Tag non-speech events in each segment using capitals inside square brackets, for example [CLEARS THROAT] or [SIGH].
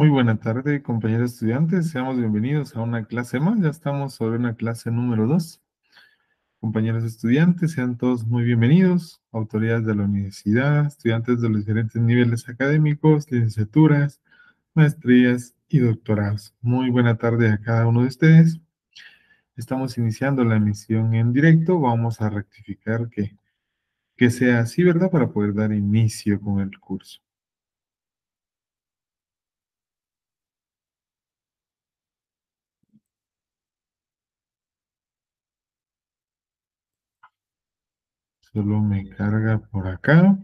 Muy buena tarde, compañeros estudiantes. Seamos bienvenidos a una clase más. Ya estamos sobre una clase número dos. Compañeros estudiantes, sean todos muy bienvenidos. Autoridades de la universidad, estudiantes de los diferentes niveles académicos, licenciaturas, maestrías y doctorados. Muy buena tarde a cada uno de ustedes. Estamos iniciando la emisión en directo. Vamos a rectificar que, que sea así, ¿verdad? Para poder dar inicio con el curso. solo me carga por acá.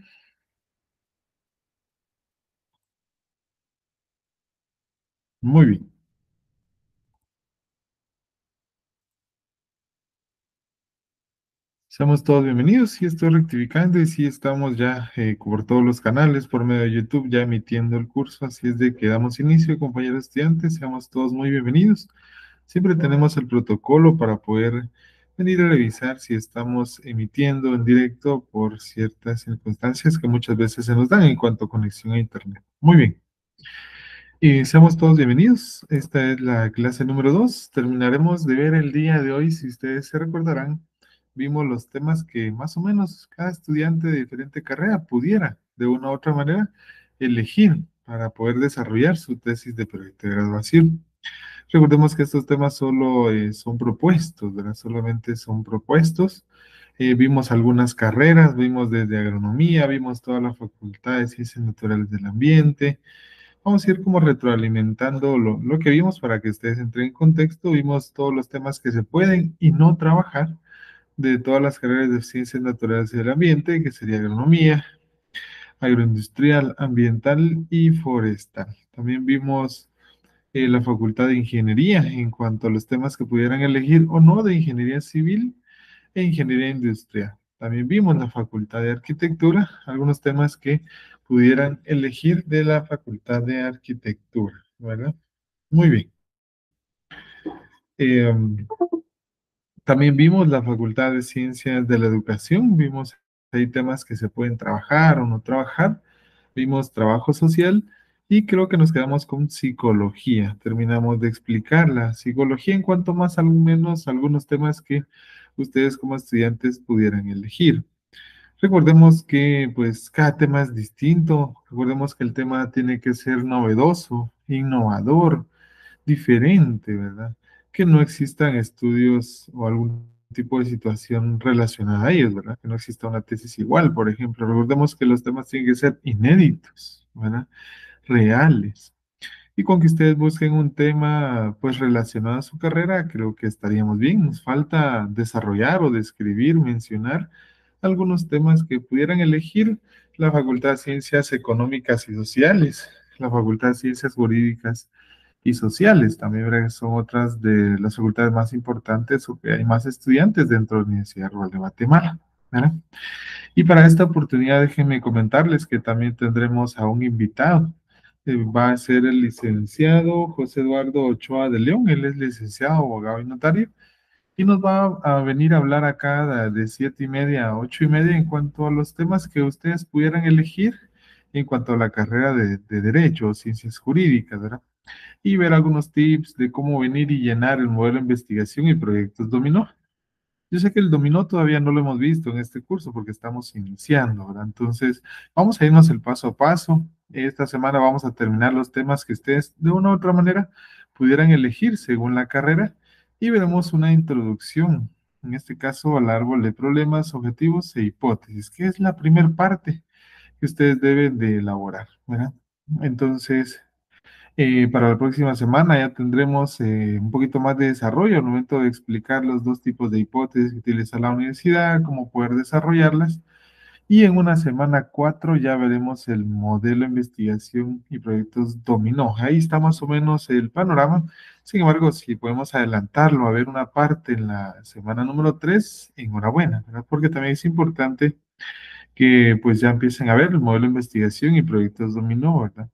Muy bien. Seamos todos bienvenidos. Sí estoy rectificando y sí estamos ya eh, por todos los canales, por medio de YouTube, ya emitiendo el curso. Así es de que damos inicio, compañeros estudiantes. Seamos todos muy bienvenidos. Siempre tenemos el protocolo para poder venir a revisar si estamos emitiendo en directo por ciertas circunstancias que muchas veces se nos dan en cuanto a conexión a Internet. Muy bien. Y seamos todos bienvenidos. Esta es la clase número 2. Terminaremos de ver el día de hoy, si ustedes se recordarán, vimos los temas que más o menos cada estudiante de diferente carrera pudiera, de una u otra manera, elegir para poder desarrollar su tesis de proyecto de graduación. Recordemos que estos temas solo eh, son propuestos, ¿verdad? Solamente son propuestos. Eh, vimos algunas carreras, vimos desde agronomía, vimos todas las facultades de ciencias naturales del ambiente. Vamos a ir como retroalimentando lo, lo que vimos para que ustedes entren en contexto. Vimos todos los temas que se pueden y no trabajar de todas las carreras de ciencias naturales y del ambiente, que sería agronomía, agroindustrial, ambiental y forestal. También vimos eh, la Facultad de Ingeniería en cuanto a los temas que pudieran elegir o no de Ingeniería Civil e Ingeniería Industrial. También vimos la Facultad de Arquitectura, algunos temas que pudieran elegir de la Facultad de Arquitectura, ¿verdad? Muy bien. Em, también vimos la Facultad de Ciencias de la Educación, vimos hay temas que se pueden trabajar o no trabajar, vimos trabajo social, y creo que nos quedamos con psicología. Terminamos de explicar la Psicología en cuanto más, al menos algunos temas que ustedes como estudiantes pudieran elegir. Recordemos que pues cada tema es distinto. Recordemos que el tema tiene que ser novedoso, innovador, diferente, ¿verdad? Que no existan estudios o algún tipo de situación relacionada a ellos, ¿verdad? Que no exista una tesis igual, por ejemplo. Recordemos que los temas tienen que ser inéditos, ¿verdad? reales. Y con que ustedes busquen un tema pues relacionado a su carrera, creo que estaríamos bien. Nos falta desarrollar o describir, mencionar algunos temas que pudieran elegir la Facultad de Ciencias Económicas y Sociales, la Facultad de Ciencias Jurídicas y Sociales, también son otras de las facultades más importantes o que hay más estudiantes dentro de la Universidad Rural de Guatemala. Y para esta oportunidad déjenme comentarles que también tendremos a un invitado este, va a ser el licenciado José Eduardo Ochoa de León. Él es licenciado, abogado y notario. Y nos va a venir a hablar acá de siete y media a ocho y media en cuanto a los temas que ustedes pudieran elegir en cuanto a la carrera de, Derecho o Ciencias Jurídicas, ¿verdad? Y ver algunos tips de cómo venir y llenar el modelo de investigación y proyectos dominó. Yo sé que el dominó todavía no lo hemos visto en este curso porque estamos iniciando, ¿verdad? Entonces, vamos a irnos el paso a paso esta semana vamos a terminar los temas que ustedes de una u otra manera pudieran elegir según la carrera y veremos una introducción, en este caso al árbol de problemas, objetivos e hipótesis, que es la primera parte que ustedes deben de elaborar. Entonces, eh, para la próxima semana ya tendremos eh, un poquito más de desarrollo al momento de explicar los dos tipos de hipótesis que utiliza la universidad, cómo poder desarrollarlas y en una semana cuatro ya veremos el modelo de investigación y proyectos dominó. Ahí está más o menos el panorama. Sin embargo, si podemos adelantarlo a ver una parte en la semana número 3, enhorabuena, ¿verdad? porque también es importante que pues ya empiecen a ver el modelo de investigación y proyectos dominó, ¿verdad?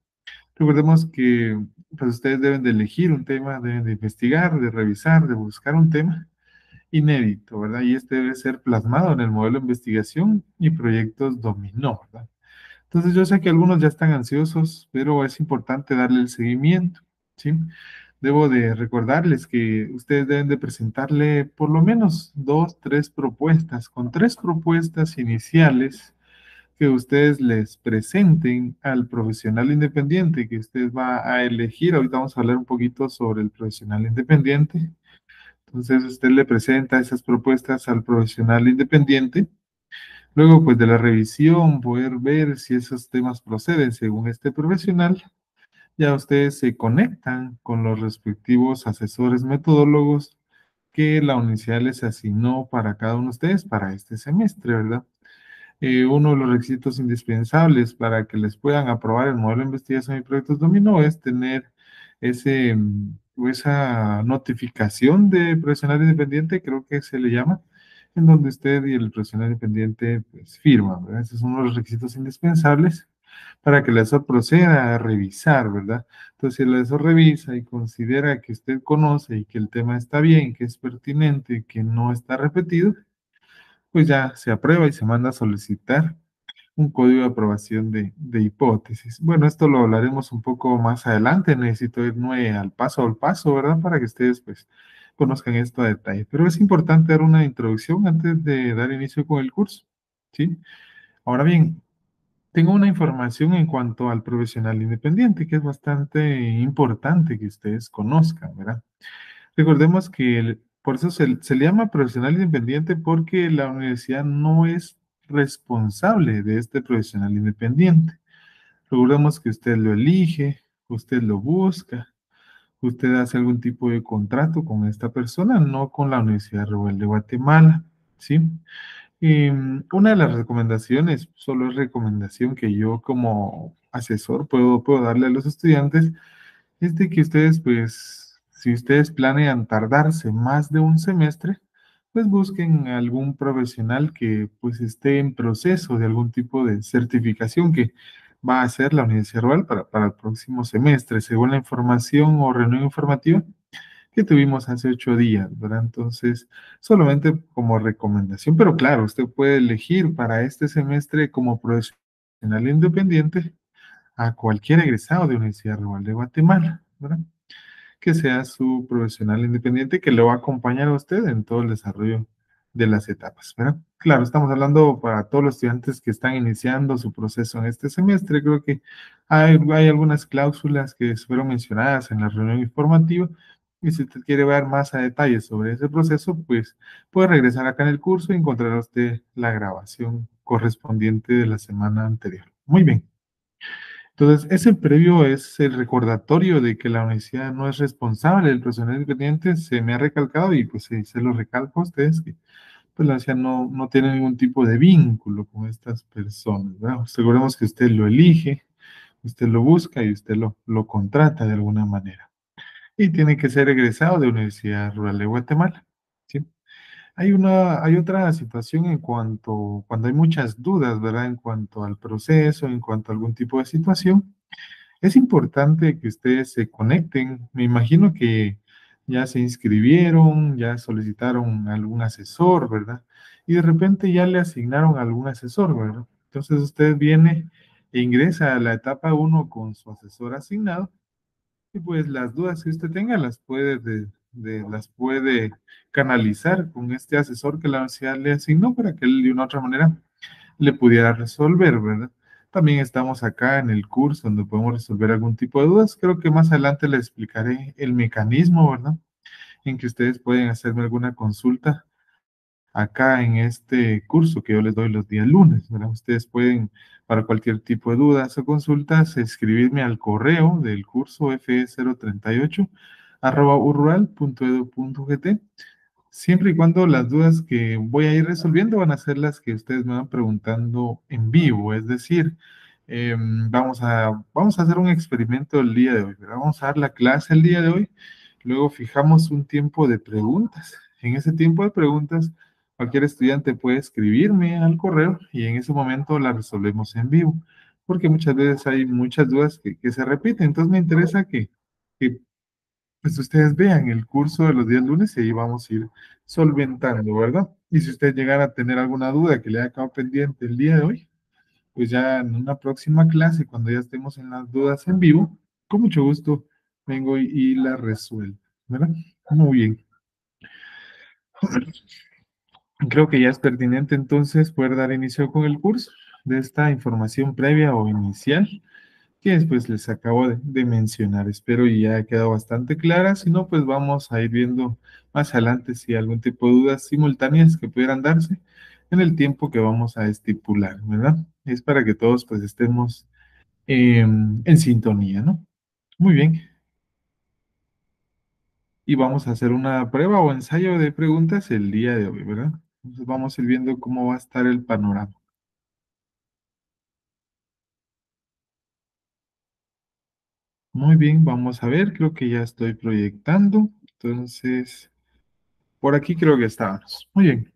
Recordemos que pues ustedes deben de elegir un tema, deben de investigar, de revisar, de buscar un tema inédito, ¿verdad? Y este debe ser plasmado en el modelo de investigación y proyectos dominó, ¿verdad? Entonces yo sé que algunos ya están ansiosos, pero es importante darle el seguimiento, ¿sí? Debo de recordarles que ustedes deben de presentarle por lo menos dos, tres propuestas, con tres propuestas iniciales que ustedes les presenten al profesional independiente que ustedes va a elegir. Ahorita vamos a hablar un poquito sobre el profesional independiente, entonces usted le presenta esas propuestas al profesional independiente. Luego, pues de la revisión, poder ver si esos temas proceden según este profesional. Ya ustedes se conectan con los respectivos asesores metodólogos que la universidad les asignó para cada uno de ustedes para este semestre, ¿verdad? Eh, uno de los requisitos indispensables para que les puedan aprobar el modelo de investigación y proyectos dominó es tener ese mm, esa notificación de profesional independiente, creo que se le llama, en donde usted y el profesional independiente pues, firman, ¿verdad? Esos son los requisitos indispensables para que la ESO proceda a revisar, ¿verdad? Entonces, si la ESO revisa y considera que usted conoce y que el tema está bien, que es pertinente, que no está repetido, pues ya se aprueba y se manda a solicitar un código de aprobación de, hipótesis. Bueno, esto lo hablaremos un poco más adelante, necesito nueve al paso al paso, ¿verdad? Para que ustedes pues conozcan esto a detalle. Pero es importante dar una introducción antes de dar inicio con el curso, ¿sí? Ahora bien, tengo una información en cuanto al profesional independiente que es bastante importante que ustedes conozcan, ¿verdad? Recordemos que por eso se, se le llama profesional independiente porque la universidad no es responsable de este profesional independiente. Recordemos que usted lo elige, usted lo busca, usted hace algún tipo de contrato con esta persona, no con la Universidad Rebel de Guatemala, ¿sí? Y mm, una de las recomendaciones, solo es recomendación que yo como asesor puedo, puedo darle a los estudiantes, es de que ustedes, pues, si ustedes planean tardarse más de un semestre, pues busquen algún profesional que pues esté en proceso de algún tipo de certificación que va a hacer la Universidad Rural para, para el próximo semestre, según la información o reunión informativa que tuvimos hace ocho días, ¿verdad? Entonces, solamente como recomendación, pero claro, usted puede elegir para este semestre como profesional independiente a cualquier egresado de Universidad Rural de Guatemala, ¿verdad? que sea su profesional independiente que lo va a acompañar a usted en todo el desarrollo de las etapas. pero Claro, estamos hablando para todos los estudiantes que están iniciando su proceso en este semestre. Creo que hay, hay algunas cláusulas que fueron mencionadas en la reunión informativa. Y si usted quiere ver más a detalle sobre ese proceso, pues puede regresar acá en el curso y encontrar usted la grabación correspondiente de la semana anterior. Muy bien. Entonces, ese previo es el recordatorio de que la universidad no es responsable del personal independiente, se me ha recalcado y pues se, lo recalco a ustedes que pues, la universidad no, no tiene ningún tipo de vínculo con estas personas, Aseguremos que usted lo elige, usted lo busca y usted lo, lo contrata de alguna manera. Y tiene que ser egresado de Universidad Rural de Guatemala. Hay, una, hay otra situación en cuanto, cuando hay muchas dudas, ¿verdad? En cuanto al proceso, en cuanto a algún tipo de situación, es importante que ustedes se conecten. Me imagino que ya se inscribieron, ya solicitaron algún asesor, ¿verdad? Y de repente ya le asignaron algún asesor, ¿verdad? Entonces usted viene e ingresa a la etapa 1 con su asesor asignado y pues las dudas que usted tenga las puede las puede canalizar con este asesor que la universidad le asignó para que él de una otra manera le pudiera resolver, ¿verdad? También estamos acá en el curso donde podemos resolver algún tipo de dudas. Creo que más adelante les explicaré el mecanismo, ¿verdad? En que ustedes pueden hacerme alguna consulta acá en este curso que yo les doy los días lunes. ¿verdad? Ustedes pueden, para cualquier tipo de dudas o consultas, escribirme al correo del curso FE038 arroba Siempre y cuando las dudas que voy a ir resolviendo van a ser las que ustedes me van preguntando en vivo, es decir, em, vamos, a, vamos a hacer un experimento el día de hoy, vamos a dar la clase el día de hoy, luego fijamos un tiempo de preguntas. En ese tiempo de preguntas, cualquier estudiante puede escribirme al correo y en ese momento la resolvemos en vivo, porque muchas veces hay muchas dudas que, se repiten, entonces me interesa que, que pues ustedes vean el curso de los días lunes y ahí vamos a ir solventando, ¿verdad? Y si ustedes llegara a tener alguna duda que le haya quedado pendiente el día de hoy, pues ya en una próxima clase, cuando ya estemos en las dudas en vivo, con mucho gusto vengo y, y la resuelvo, ¿verdad? Muy bien. Creo que ya es pertinente entonces poder dar inicio con el curso de esta información previa o inicial que después les acabo de, mencionar. Espero y ya ha quedado bastante clara. Si no, pues vamos a ir viendo más adelante si algún tipo de dudas simultáneas que pudieran darse en el tiempo que vamos a estipular, ¿verdad? Es para que todos pues estemos em, en sintonía, ¿no? Muy bien. Y vamos a hacer una prueba o ensayo de preguntas el día de hoy, ¿verdad? Entonces vamos a ir viendo cómo va a estar el panorama. Muy bien, vamos a ver, creo que ya estoy proyectando. Entonces, por aquí creo que estábamos. Muy bien.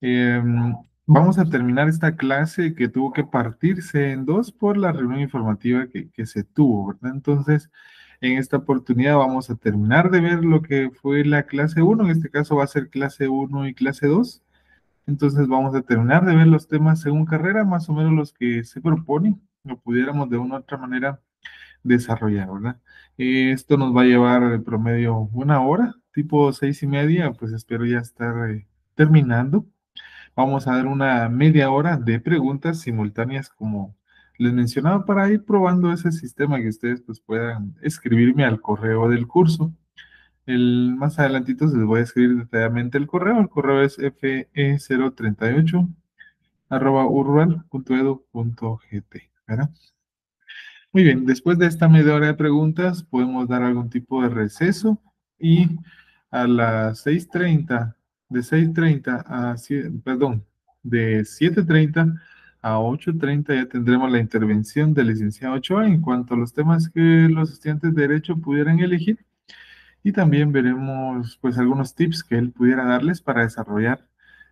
Em, vamos a terminar esta clase que tuvo que partirse en dos por la reunión informativa que, se tuvo, ¿verdad? Entonces, en esta oportunidad vamos a terminar de ver lo que fue la clase 1, en este caso va a ser clase 1 y clase 2. Entonces vamos a terminar de ver los temas según carrera, más o menos los que se proponen, lo pudiéramos de una u otra manera desarrollar, ¿verdad? Eh, esto nos va a llevar en promedio una hora, tipo seis y media, pues espero ya estar eh, terminando. Vamos a dar una media hora de preguntas simultáneas como les mencionaba para ir probando ese sistema que ustedes pues puedan escribirme al correo del curso. El, más adelantito les voy a escribir detalladamente el correo. El correo es fe038 arroba punto ¿verdad? Muy bien, después de esta media hora de preguntas, podemos dar algún tipo de receso y a las 6.30, de 6.30 a, 7, perdón, de 7.30 a 8.30 ya tendremos la intervención del licenciado Ochoa en cuanto a los temas que los estudiantes de Derecho pudieran elegir y también veremos pues algunos tips que él pudiera darles para desarrollar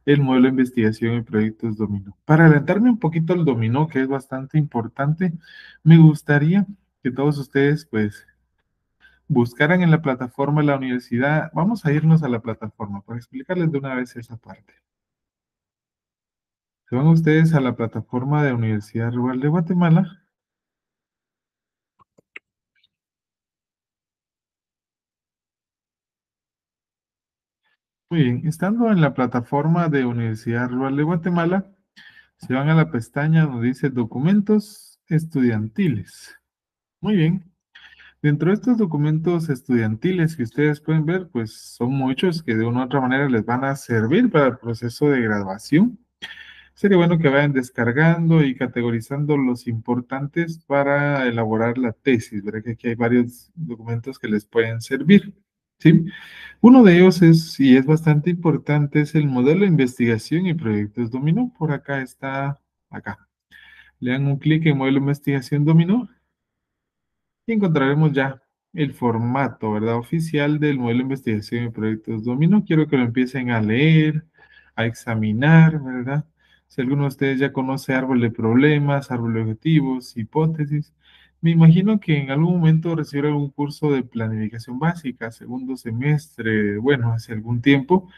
el modelo de investigación y proyectos dominó. Para adelantarme un poquito al dominó, que es bastante importante, me gustaría que todos ustedes pues buscaran en la plataforma de la universidad. Vamos a irnos a la plataforma para explicarles de una vez esa parte. Se van ustedes a la plataforma de Universidad Rural de Guatemala Muy bien, estando en la plataforma de Universidad Rural de Guatemala, se van a la pestaña donde dice documentos estudiantiles. Muy bien. Dentro de estos documentos estudiantiles que ustedes pueden ver, pues son muchos que de una u otra manera les van a servir para el proceso de graduación. Sería bueno que vayan descargando y categorizando los importantes para elaborar la tesis. Verá que aquí hay varios documentos que les pueden servir. ¿sí? Uno de ellos es, y es bastante importante, es el modelo de investigación y proyectos dominó. Por acá está, acá. Le dan un clic en modelo de investigación dominó y encontraremos ya el formato, ¿verdad? Oficial del modelo de investigación y proyectos dominó. Quiero que lo empiecen a leer, a examinar, ¿verdad? Si alguno de ustedes ya conoce árbol de problemas, árbol de objetivos, hipótesis, me imagino que en algún momento recibieron un curso de planificación básica, segundo semestre, bueno, hace algún tiempo.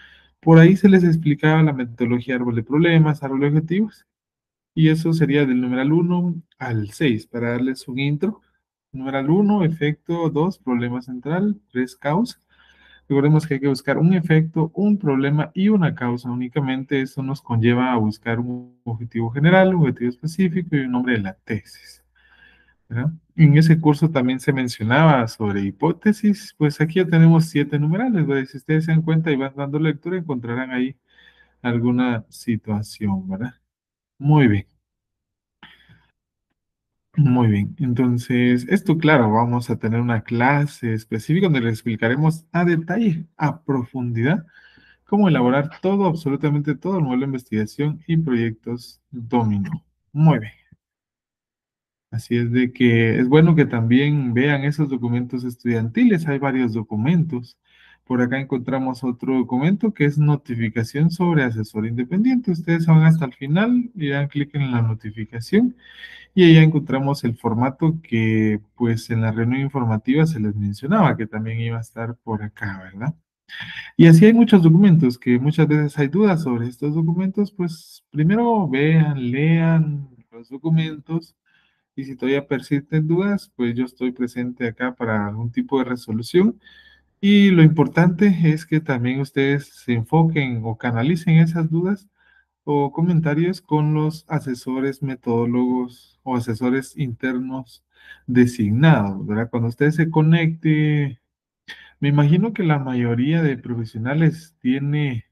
Por ahí se les explicaba la metodología árbol de problemas, árbol de objetivos, y eso sería del numeral 1 al 6, para darles un intro. Numeral 1, efecto 2, problema central, 3, causa. Recordemos que hay que buscar un efecto, un problema y una causa. Únicamente eso nos conlleva a buscar un objetivo general, un objetivo específico y un nombre de la tesis. En ese curso también se mencionaba sobre hipótesis, pues aquí ya tenemos siete numerales, si ustedes se dan cuenta y van dando lectura encontrarán ahí alguna situación, ¿verdad? Muy bien. Muy bien, entonces esto claro, vamos a tener una clase específica donde les explicaremos a detalle, a profundidad, cómo elaborar todo, absolutamente todo el modelo de investigación y proyectos dominó. Muy bien. Así es de que es bueno que también vean esos documentos estudiantiles. Hay varios documentos. Por acá encontramos otro documento que es notificación sobre asesor independiente. Ustedes van hasta el final y dan clic en la notificación y ahí encontramos el formato que pues en la reunión informativa se les mencionaba que también iba a estar por acá, ¿verdad? Y así hay muchos documentos que muchas veces hay dudas sobre estos documentos, pues primero vean, lean los documentos y si todavía persisten dudas, pues yo estoy presente acá para algún tipo de resolución. Y lo importante es que también ustedes se enfoquen o canalicen esas dudas o comentarios con los asesores metodólogos o asesores internos designados, ¿verdad? Cuando ustedes se conecte, me imagino que la mayoría de profesionales tiene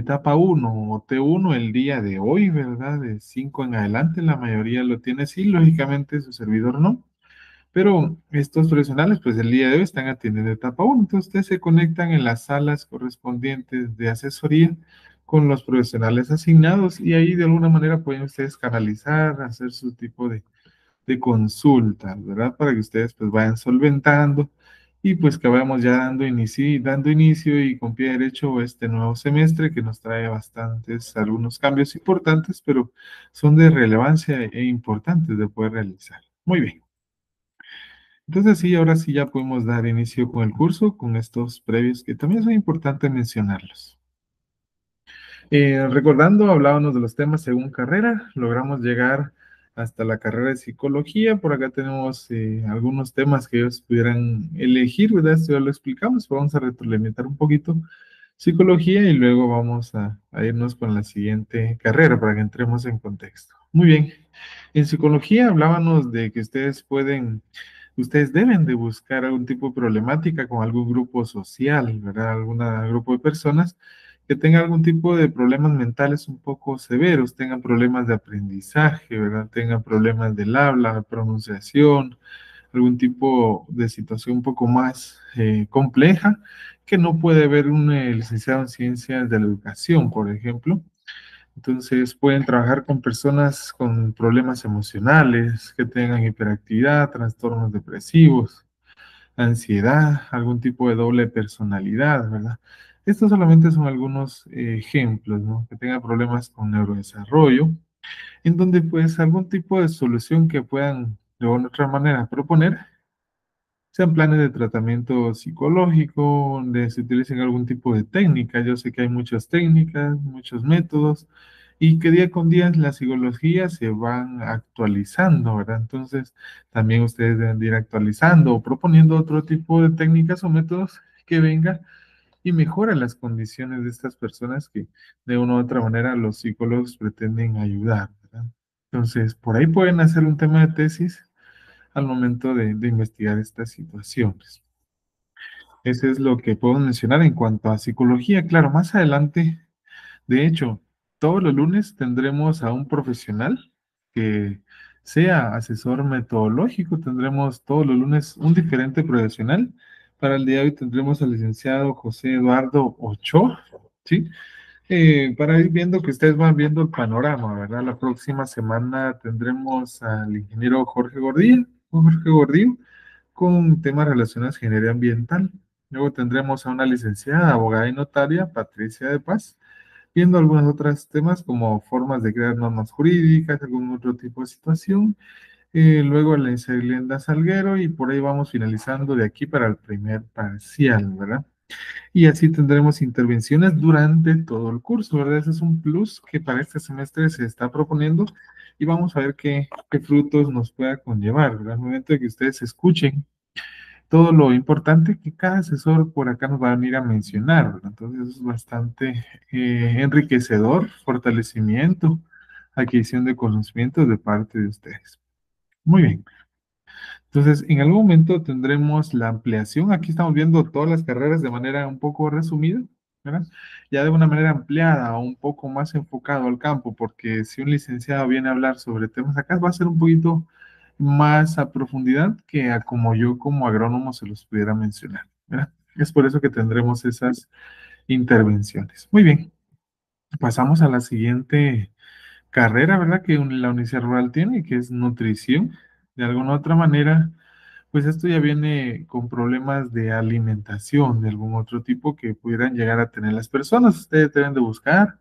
etapa 1 o T1 el día de hoy, ¿verdad? De 5 en adelante, la mayoría lo tiene sí, lógicamente su servidor no. Pero estos profesionales, pues el día de hoy están atendiendo etapa 1, entonces ustedes se conectan en las salas correspondientes de asesoría con los profesionales asignados y ahí de alguna manera pueden ustedes canalizar, hacer su tipo de, de consulta, ¿verdad? Para que ustedes pues vayan solventando y pues que vayamos ya dando inicio, dando inicio y con pie derecho este nuevo semestre que nos trae bastantes, algunos cambios importantes, pero son de relevancia e importantes de poder realizar. Muy bien. Entonces sí, ahora sí ya podemos dar inicio con el curso, con estos previos que también son importantes mencionarlos. Eh, recordando, hablábamos de los temas según carrera, logramos llegar hasta la carrera de psicología. Por acá tenemos eh, algunos temas que ellos pudieran elegir, ¿verdad? Esto ya lo explicamos, vamos a retroalimentar un poquito psicología y luego vamos a, a, irnos con la siguiente carrera para que entremos en contexto. Muy bien, en psicología hablábamos de que ustedes pueden, ustedes deben de buscar algún tipo de problemática con algún grupo social, ¿verdad? Algún grupo de personas que tenga algún tipo de problemas mentales un poco severos, tengan problemas de aprendizaje, ¿verdad? Tengan problemas del habla, pronunciación, algún tipo de situación un poco más eh, compleja que no puede ver un eh, licenciado en ciencias de la educación, por ejemplo. Entonces pueden trabajar con personas con problemas emocionales, que tengan hiperactividad, trastornos depresivos, ansiedad, algún tipo de doble personalidad, ¿verdad? Estos solamente son algunos ejemplos, ¿no? Que tengan problemas con neurodesarrollo, en donde pues algún tipo de solución que puedan de alguna otra manera proponer, sean planes de tratamiento psicológico, donde se utilicen algún tipo de técnica. Yo sé que hay muchas técnicas, muchos métodos, y que día con día las psicología se van actualizando, ¿verdad? Entonces, también ustedes deben ir actualizando o proponiendo otro tipo de técnicas o métodos que vengan y mejora las condiciones de estas personas que de una u otra manera los psicólogos pretenden ayudar. Entonces, por ahí pueden hacer un tema de tesis al momento de, de investigar estas situaciones. Eso es lo que puedo mencionar en cuanto a psicología. Claro, más adelante, de hecho, todos los lunes tendremos a un profesional que sea asesor metodológico. Tendremos todos los lunes un diferente profesional para el día de hoy tendremos al licenciado José Eduardo Ochoa, ¿sí? Eh, para ir viendo que ustedes van viendo el panorama, ¿verdad? La próxima semana tendremos al ingeniero Jorge Gordillo, Jorge Gordillo con temas relacionados a ingeniería ambiental. Luego tendremos a una licenciada, abogada y notaria, Patricia de Paz, viendo algunos otros temas como formas de crear normas jurídicas, algún otro tipo de situación. Eh, luego la lenda Salguero y por ahí vamos finalizando de aquí para el primer parcial, ¿verdad? Y así tendremos intervenciones durante todo el curso, ¿verdad? Ese es un plus que para este semestre se está proponiendo y vamos a ver qué, frutos nos pueda conllevar, ¿verdad? Al momento de que ustedes escuchen todo lo importante que cada asesor por acá nos va a venir a mencionar, ¿verdad? Entonces es bastante eh, enriquecedor, fortalecimiento, adquisición de conocimientos de parte de ustedes. Muy bien. Entonces, en algún momento tendremos la ampliación. Aquí estamos viendo todas las carreras de manera un poco resumida, ¿verdad? Ya de una manera ampliada o un poco más enfocado al campo, porque si un licenciado viene a hablar sobre temas acá, va a ser un poquito más a profundidad que a como yo como agrónomo se los pudiera mencionar, ¿verdad? Es por eso que tendremos esas intervenciones. Muy bien, pasamos a la siguiente carrera, ¿verdad? Que la Universidad Rural tiene, que es nutrición. De alguna otra manera, pues esto ya viene con problemas de alimentación, de algún otro tipo que pudieran llegar a tener las personas. Ustedes deben de buscar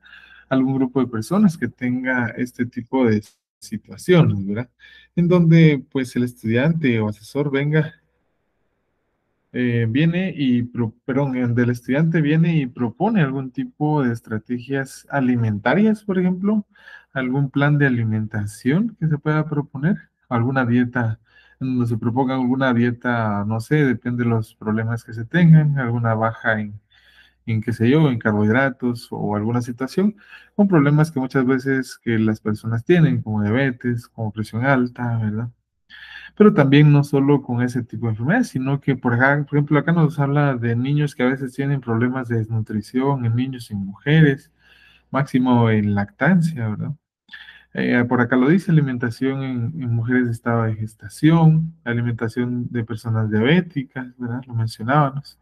algún grupo de personas que tenga este tipo de situaciones, ¿verdad? En donde pues el estudiante o asesor venga, eh, viene y, pro, perdón, estudiante viene y propone algún tipo de estrategias alimentarias, por ejemplo, algún plan de alimentación que se pueda proponer, alguna dieta, donde se proponga alguna dieta, no sé, depende de los problemas que se tengan, alguna baja en, en qué sé yo, en carbohidratos o alguna situación, con problemas que muchas veces que las personas tienen, como diabetes, como presión alta, ¿verdad? Pero también no solo con ese tipo de enfermedades, sino que, por ejemplo, acá nos habla de niños que a veces tienen problemas de desnutrición, en niños y mujeres, máximo en lactancia, ¿verdad? Eh, por acá lo dice, alimentación en, mujeres de estado de gestación, alimentación de personas diabéticas, ¿verdad? Lo mencionábamos.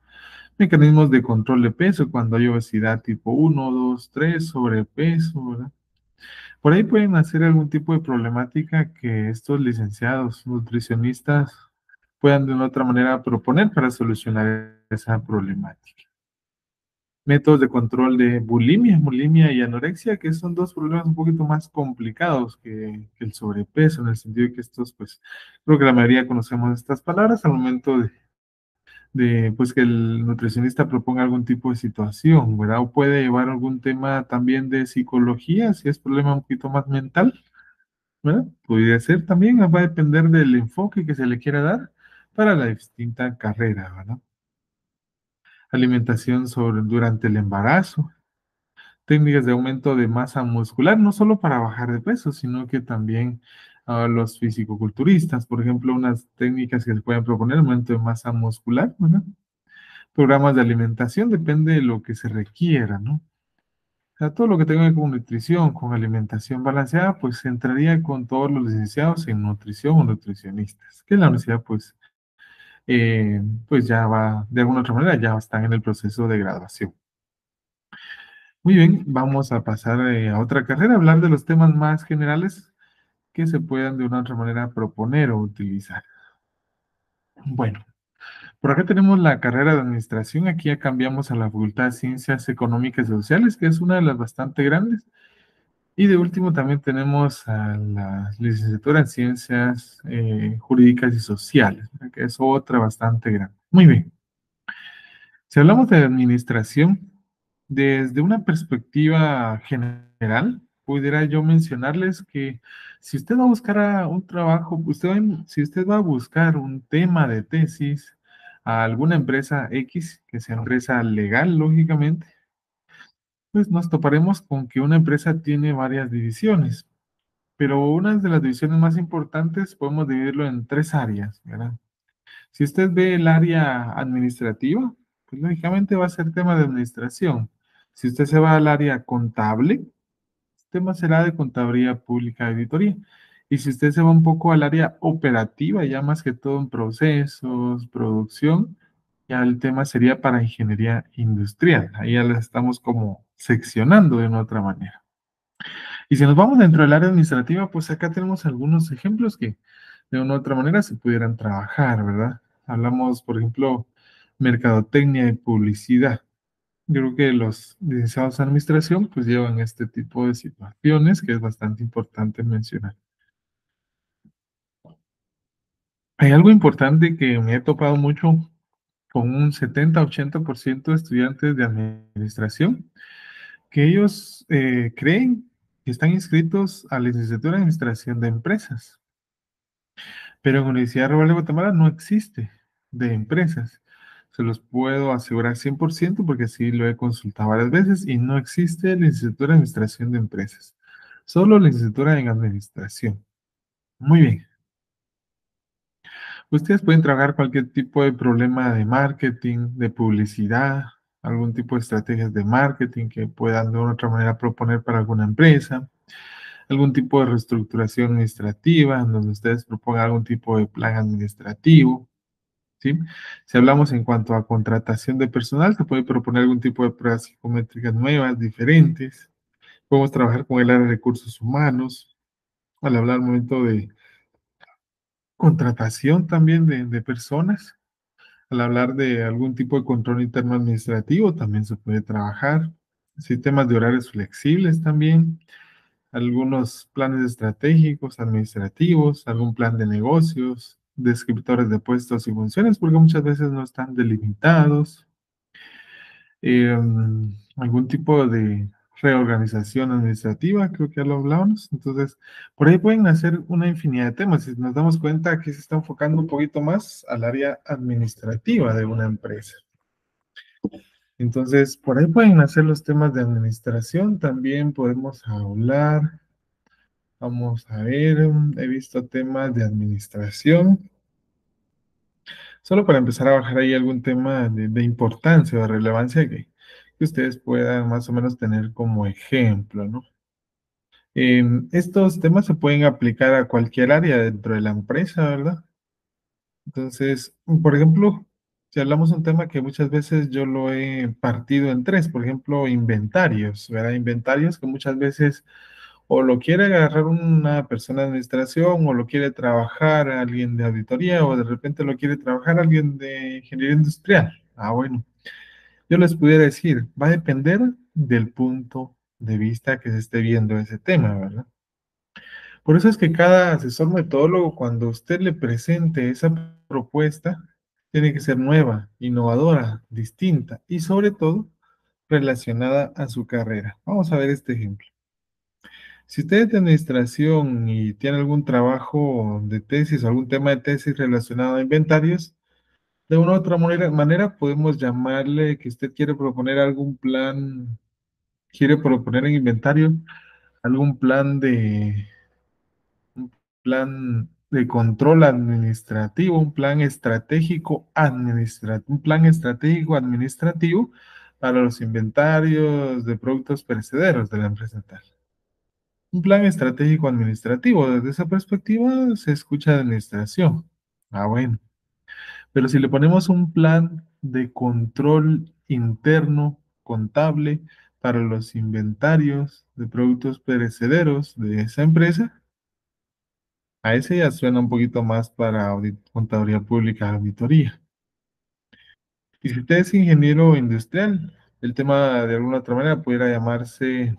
Mecanismos de control de peso cuando hay obesidad tipo 1, 2, 3, sobrepeso, ¿verdad? Por ahí pueden hacer algún tipo de problemática que estos licenciados nutricionistas puedan de una otra manera proponer para solucionar esa problemática métodos de control de bulimia, bulimia y anorexia, que son dos problemas un poquito más complicados que, el sobrepeso, en el sentido de que estos, pues, creo la mayoría conocemos estas palabras al momento de, de pues, que el nutricionista proponga algún tipo de situación, ¿verdad? O puede llevar algún tema también de psicología, si es problema un poquito más mental, ¿verdad? Podría ser también, va a depender del enfoque que se le quiera dar para la distinta carrera, ¿verdad? alimentación sobre, durante el embarazo, técnicas de aumento de masa muscular, no solo para bajar de peso, sino que también a los fisicoculturistas, por ejemplo, unas técnicas que se pueden proponer, aumento de masa muscular, programas de alimentación, depende de lo que se requiera, ¿no? todo lo que tenga que ver con nutrición, con alimentación balanceada, pues entraría con todos los licenciados en nutrición o nutricionistas, que la universidad, pues, eh, pues ya va, de alguna otra manera, ya están en el proceso de graduación. Muy bien, vamos a pasar eh, a otra carrera, hablar de los temas más generales que se puedan de una otra manera proponer o utilizar. Bueno, por acá tenemos la carrera de administración, aquí ya cambiamos a la Facultad de Ciencias Económicas y Sociales, que es una de las bastante grandes. Y de último también tenemos a la licenciatura en Ciencias eh, Jurídicas y Sociales, que es otra bastante grande. Muy bien. Si hablamos de administración, desde una perspectiva general, pudiera yo mencionarles que si usted va a buscar un trabajo, usted si usted va a buscar un tema de tesis a alguna empresa X, que sea una empresa legal, lógicamente, pues nos toparemos con que una empresa tiene varias divisiones, pero una de las divisiones más importantes podemos dividirlo en tres áreas, ¿verdad? Si usted ve el área administrativa, pues lógicamente va a ser tema de administración. Si usted se va al área contable, el tema será de contabilidad pública editoría. Y si usted se va un poco al área operativa, ya más que todo en procesos, producción, ya el tema sería para ingeniería industrial. Ahí ya estamos como seccionando de una otra manera. Y si nos vamos dentro del área administrativa, pues acá tenemos algunos ejemplos que de una u otra manera se pudieran trabajar, ¿verdad? Hablamos, por ejemplo, mercadotecnia y publicidad. Yo creo que los licenciados en administración pues llevan este tipo de situaciones que es bastante importante mencionar. Hay algo importante que me he topado mucho con un 70-80% de estudiantes de administración que ellos eh, creen que están inscritos a la licenciatura de Administración de Empresas. Pero en la Universidad Rural de Guatemala no existe de empresas. Se los puedo asegurar 100% porque sí lo he consultado varias veces y no existe la licenciatura de Administración de Empresas. Solo la licenciatura en Administración. Muy bien. Ustedes pueden trabajar cualquier tipo de problema de marketing, de publicidad, algún tipo de estrategias de marketing que puedan de una otra manera proponer para alguna empresa, algún tipo de reestructuración administrativa, en donde ustedes propongan algún tipo de plan administrativo. ¿sí? Si hablamos en cuanto a contratación de personal, se puede proponer algún tipo de pruebas psicométricas nuevas, diferentes. Podemos trabajar con el área de recursos humanos. Al hablar un momento de contratación también de, de personas, al hablar de algún tipo de control interno administrativo también se puede trabajar, sistemas de horarios flexibles también, algunos planes estratégicos, administrativos, algún plan de negocios, descriptores de puestos y funciones, porque muchas veces no están delimitados. Em, algún tipo de reorganización administrativa, creo que ya lo hablábamos. Entonces, por ahí pueden hacer una infinidad de temas. Si nos damos cuenta, que se está enfocando un poquito más al área administrativa de una empresa. Entonces, por ahí pueden hacer los temas de administración. También podemos hablar. Vamos a ver, he visto temas de administración. Solo para empezar a bajar ahí algún tema de, de importancia o de relevancia que, que ustedes puedan más o menos tener como ejemplo, ¿no? Em, estos temas se pueden aplicar a cualquier área dentro de la empresa, ¿verdad? Entonces, por ejemplo, si hablamos de un tema que muchas veces yo lo he partido en tres, por ejemplo, inventarios, ¿verdad? Inventarios que muchas veces o lo quiere agarrar una persona de administración o lo quiere trabajar alguien de auditoría o de repente lo quiere trabajar alguien de ingeniería industrial. Ah, bueno yo les pudiera decir, va a depender del punto de vista que se esté viendo ese tema, ¿verdad? Por eso es que cada asesor metodólogo, cuando usted le presente esa propuesta, tiene que ser nueva, innovadora, distinta y sobre todo relacionada a su carrera. Vamos a ver este ejemplo. Si usted es de administración y tiene algún trabajo de tesis o algún tema de tesis relacionado a inventarios, de una u otra manera, podemos llamarle que usted quiere proponer algún plan, quiere proponer en inventario algún plan de plan de control administrativo, un plan estratégico administrativo, un plan estratégico administrativo para los inventarios de productos perecederos de la empresa tal. Un plan estratégico administrativo, desde esa perspectiva se escucha administración. Ah, bueno. Pero si le ponemos un plan de control interno, contable, para los inventarios de productos perecederos de esa empresa, a ese ya suena un poquito más para contadoría pública, auditoría. Y si usted es ingeniero industrial, el tema de alguna otra manera pudiera llamarse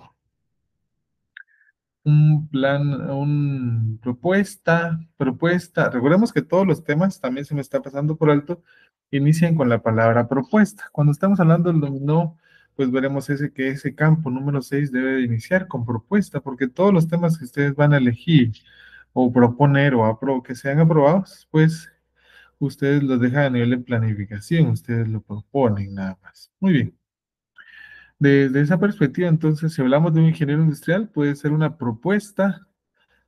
un plan, una propuesta, propuesta. Recordemos que todos los temas, también se me está pasando por alto, inician con la palabra propuesta. Cuando estamos hablando del no, pues veremos ese que ese campo número 6 debe iniciar con propuesta, porque todos los temas que ustedes van a elegir o proponer o apro que sean aprobados, pues ustedes los dejan a nivel de planificación, ustedes lo proponen nada más. Muy bien. Desde esa perspectiva, entonces, si hablamos de un ingeniero industrial, puede ser una propuesta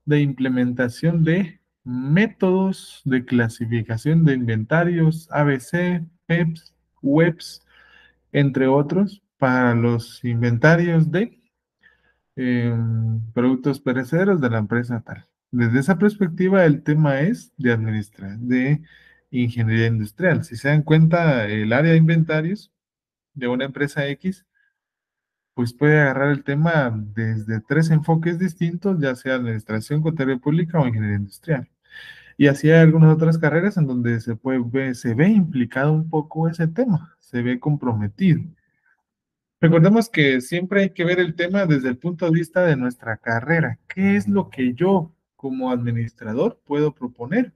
de implementación de métodos de clasificación de inventarios, ABC, PEPS, WEBs, entre otros, para los inventarios de em, productos perecederos de la empresa tal. Desde esa perspectiva, el tema es de administrar, de ingeniería industrial. Si se dan cuenta, el área de inventarios de una empresa X pues puede agarrar el tema desde tres enfoques distintos, ya sea administración, contabilidad pública o ingeniería industrial. Y así hay algunas otras carreras en donde se, puede, se ve implicado un poco ese tema, se ve comprometido. Recordemos que siempre hay que ver el tema desde el punto de vista de nuestra carrera. ¿Qué es lo que yo como administrador puedo proponer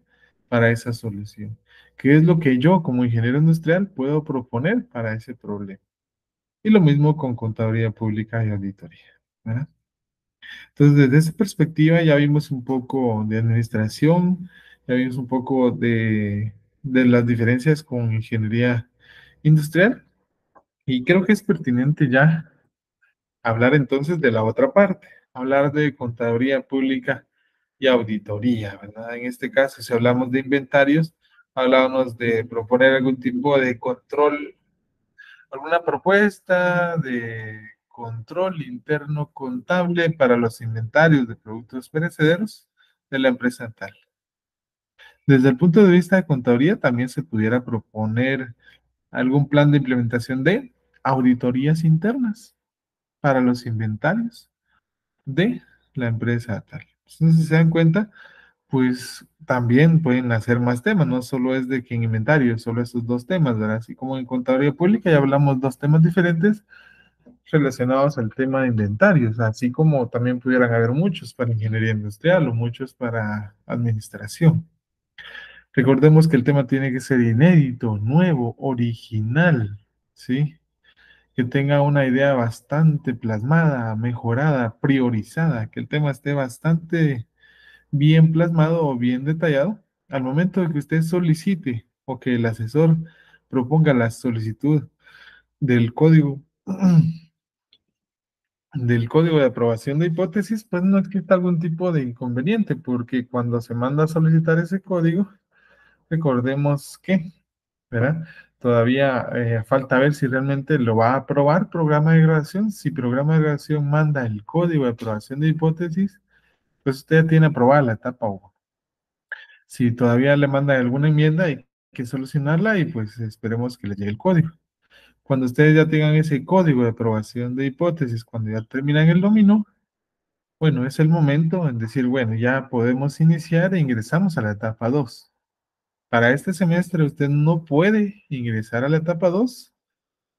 para esa solución? ¿Qué es lo que yo como ingeniero industrial puedo proponer para ese problema? Y lo mismo con contaduría pública y auditoría. ¿verdad? Entonces, desde esa perspectiva ya vimos un poco de administración, ya vimos un poco de, de las diferencias con ingeniería industrial. Y creo que es pertinente ya hablar entonces de la otra parte, hablar de contaduría pública y auditoría, ¿verdad? En este caso, si hablamos de inventarios, hablábamos de proponer algún tipo de control alguna propuesta de control interno contable para los inventarios de productos perecederos de la empresa tal. Desde el punto de vista de contaduría, también se pudiera proponer algún plan de implementación de auditorías internas para los inventarios de la empresa tal. Entonces, si se dan cuenta, pues también pueden hacer más temas, no solo es de que en inventario, solo esos dos temas, ¿verdad? Así como en contaduría pública ya hablamos dos temas diferentes relacionados al tema de inventarios, así como también pudieran haber muchos para ingeniería industrial o muchos para administración. Recordemos que el tema tiene que ser inédito, nuevo, original, ¿sí? Que tenga una idea bastante plasmada, mejorada, priorizada, que el tema esté bastante bien plasmado o bien detallado al momento de que usted solicite o que el asesor proponga la solicitud del código [CLEARS THROAT] del código de aprobación de hipótesis, pues no es que existe algún tipo de inconveniente, porque cuando se manda a solicitar ese código, recordemos que, Todavía eh, falta ver si realmente lo va a aprobar programa de graduación. Si programa de graduación manda el código de aprobación de hipótesis, pues usted tiene aprobada la etapa 1. Si todavía le mandan alguna enmienda, hay que solucionarla y pues esperemos que le llegue el código. Cuando ustedes ya tengan ese código de aprobación de hipótesis, cuando ya terminan el dominó, bueno, es el momento en decir, bueno, ya podemos iniciar e ingresamos a la etapa 2. Para este semestre usted no puede ingresar a la etapa 2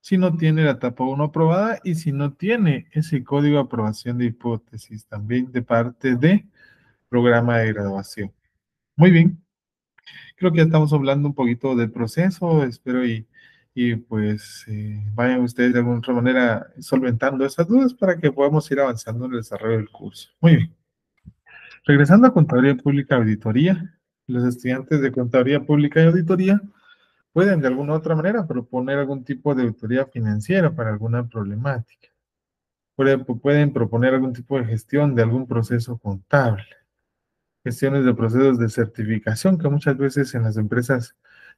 si no tiene la etapa 1 aprobada y si no tiene ese código de aprobación de hipótesis también de parte de programa de graduación. Muy bien, creo que ya estamos hablando un poquito del proceso, espero y, pues eh, vayan ustedes de alguna otra manera solventando esas dudas para que podamos ir avanzando en el desarrollo del curso. Muy bien. Regresando a Contaduría Pública Auditoría, los estudiantes de Contaduría Pública y Auditoría pueden de alguna otra manera proponer algún tipo de autoridad financiera para alguna problemática. pueden proponer algún tipo de gestión de algún proceso contable. Gestiones de procesos de certificación que muchas veces en las empresas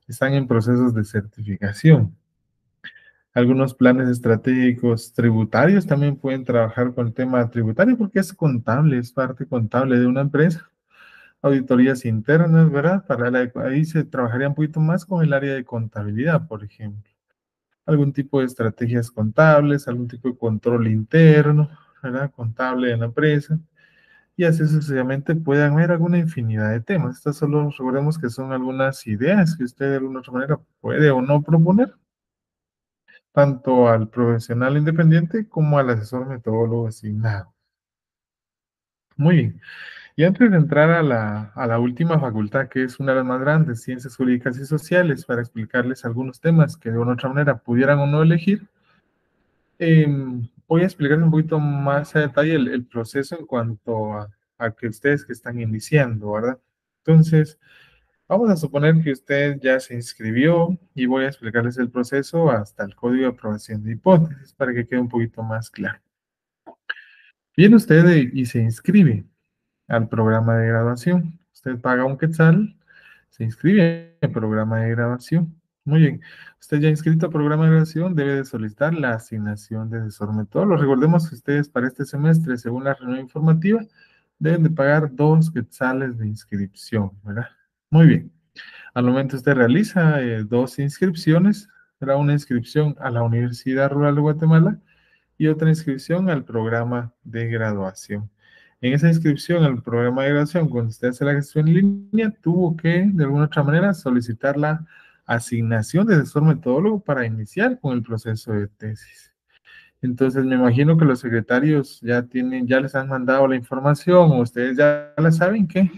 están en procesos de certificación. Algunos planes estratégicos tributarios también pueden trabajar con el tema tributario porque es contable, es parte contable de una empresa auditorías internas, ¿verdad? Para la, ahí se trabajaría un poquito más con el área de contabilidad, por ejemplo. Algún tipo de estrategias contables, algún tipo de control interno, ¿verdad? Contable en la empresa. Y así sucesivamente pueden haber alguna infinidad de temas. Estas solo recordemos que son algunas ideas que usted de alguna otra manera puede o no proponer, tanto al profesional independiente como al asesor metodólogo asignado. Muy bien. Y antes de entrar a la, última facultad, que es una de las más grandes, Ciencias Jurídicas y Sociales, para explicarles algunos temas que de una otra manera pudieran o no elegir, em, voy a explicarles un poquito más a detalle el, proceso en cuanto a, a, que ustedes que están iniciando, ¿verdad? Entonces, vamos a suponer que usted ya se inscribió y voy a explicarles el proceso hasta el código de aprobación de hipótesis para que quede un poquito más claro. Viene usted y se inscribe al programa de graduación. Usted paga un quetzal, se inscribe en el programa de graduación. Muy bien, usted ya inscrito al programa de graduación debe de solicitar la asignación de asesor Lo Recordemos que ustedes para este semestre, según la reunión informativa, deben de pagar dos quetzales de inscripción, ¿verdad? Muy bien. Al momento usted realiza eh, dos inscripciones, era una inscripción a la Universidad Rural de Guatemala y otra inscripción al programa de graduación. En esa inscripción, el programa de graduación usted hace la gestión en línea tuvo que, de alguna otra manera, solicitar la asignación de asesor metodólogo para iniciar con el proceso de tesis. Entonces, me imagino que los secretarios ya tienen, ya les han mandado la información, o ustedes ya la saben que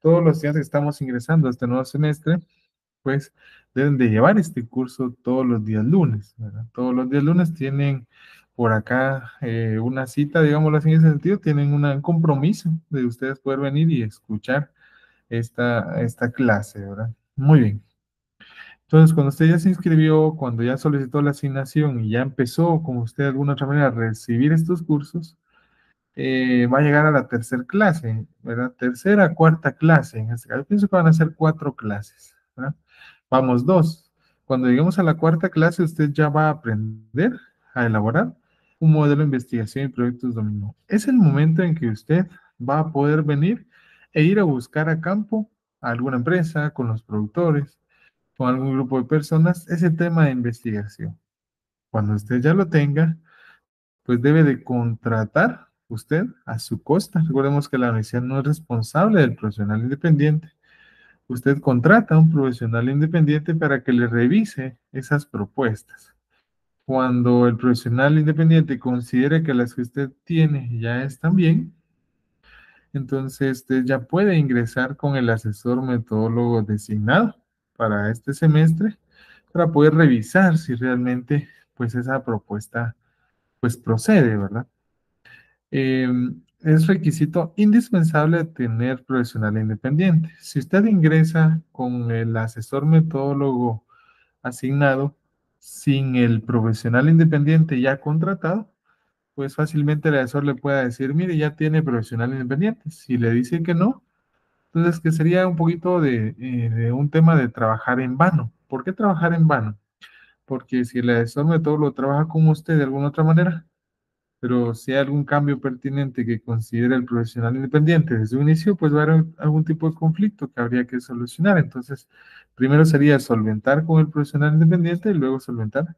todos los días que estamos ingresando a este nuevo semestre, pues deben de llevar este curso todos los días lunes. Todos los días lunes tienen por acá eh, una cita, digámoslo así, en ese sentido, tienen un compromiso de ustedes poder venir y escuchar esta, esta clase, ¿verdad? Muy bien. Entonces, cuando usted ya se inscribió, cuando ya solicitó la asignación y ya empezó, como usted de alguna otra manera, a recibir estos cursos, eh, va a llegar a la tercera clase, ¿verdad? Tercera, cuarta clase. En este caso, pienso que van a ser cuatro clases. ¿verdad? Vamos, dos. Cuando lleguemos a la cuarta clase, usted ya va a aprender a elaborar un modelo de investigación y proyectos dominó. Es el momento en que usted va a poder venir e ir a buscar a campo a alguna empresa, con los productores, con algún grupo de personas, ese tema de investigación. Cuando usted ya lo tenga, pues debe de contratar usted a su costa. Recordemos que la universidad no es responsable del profesional independiente. Usted contrata a un profesional independiente para que le revise esas propuestas cuando el profesional independiente considere que las que usted tiene ya están bien, entonces usted ya puede ingresar con el asesor metodólogo designado para este semestre para poder revisar si realmente pues esa propuesta pues procede, ¿verdad? Em, es requisito indispensable tener profesional independiente. Si usted ingresa con el asesor metodólogo asignado, sin el profesional independiente ya contratado, pues fácilmente el asesor le pueda decir, mire, ya tiene profesional independiente. Si le dice que no, entonces que sería un poquito eh, de, un tema de trabajar en vano. ¿Por qué trabajar en vano? Porque si el asesor todo lo trabaja como usted de alguna otra manera, pero si hay algún cambio pertinente que considere el profesional independiente desde un inicio, pues va a haber algún tipo de conflicto que habría que solucionar. Entonces, primero sería solventar con el profesional independiente y luego solventar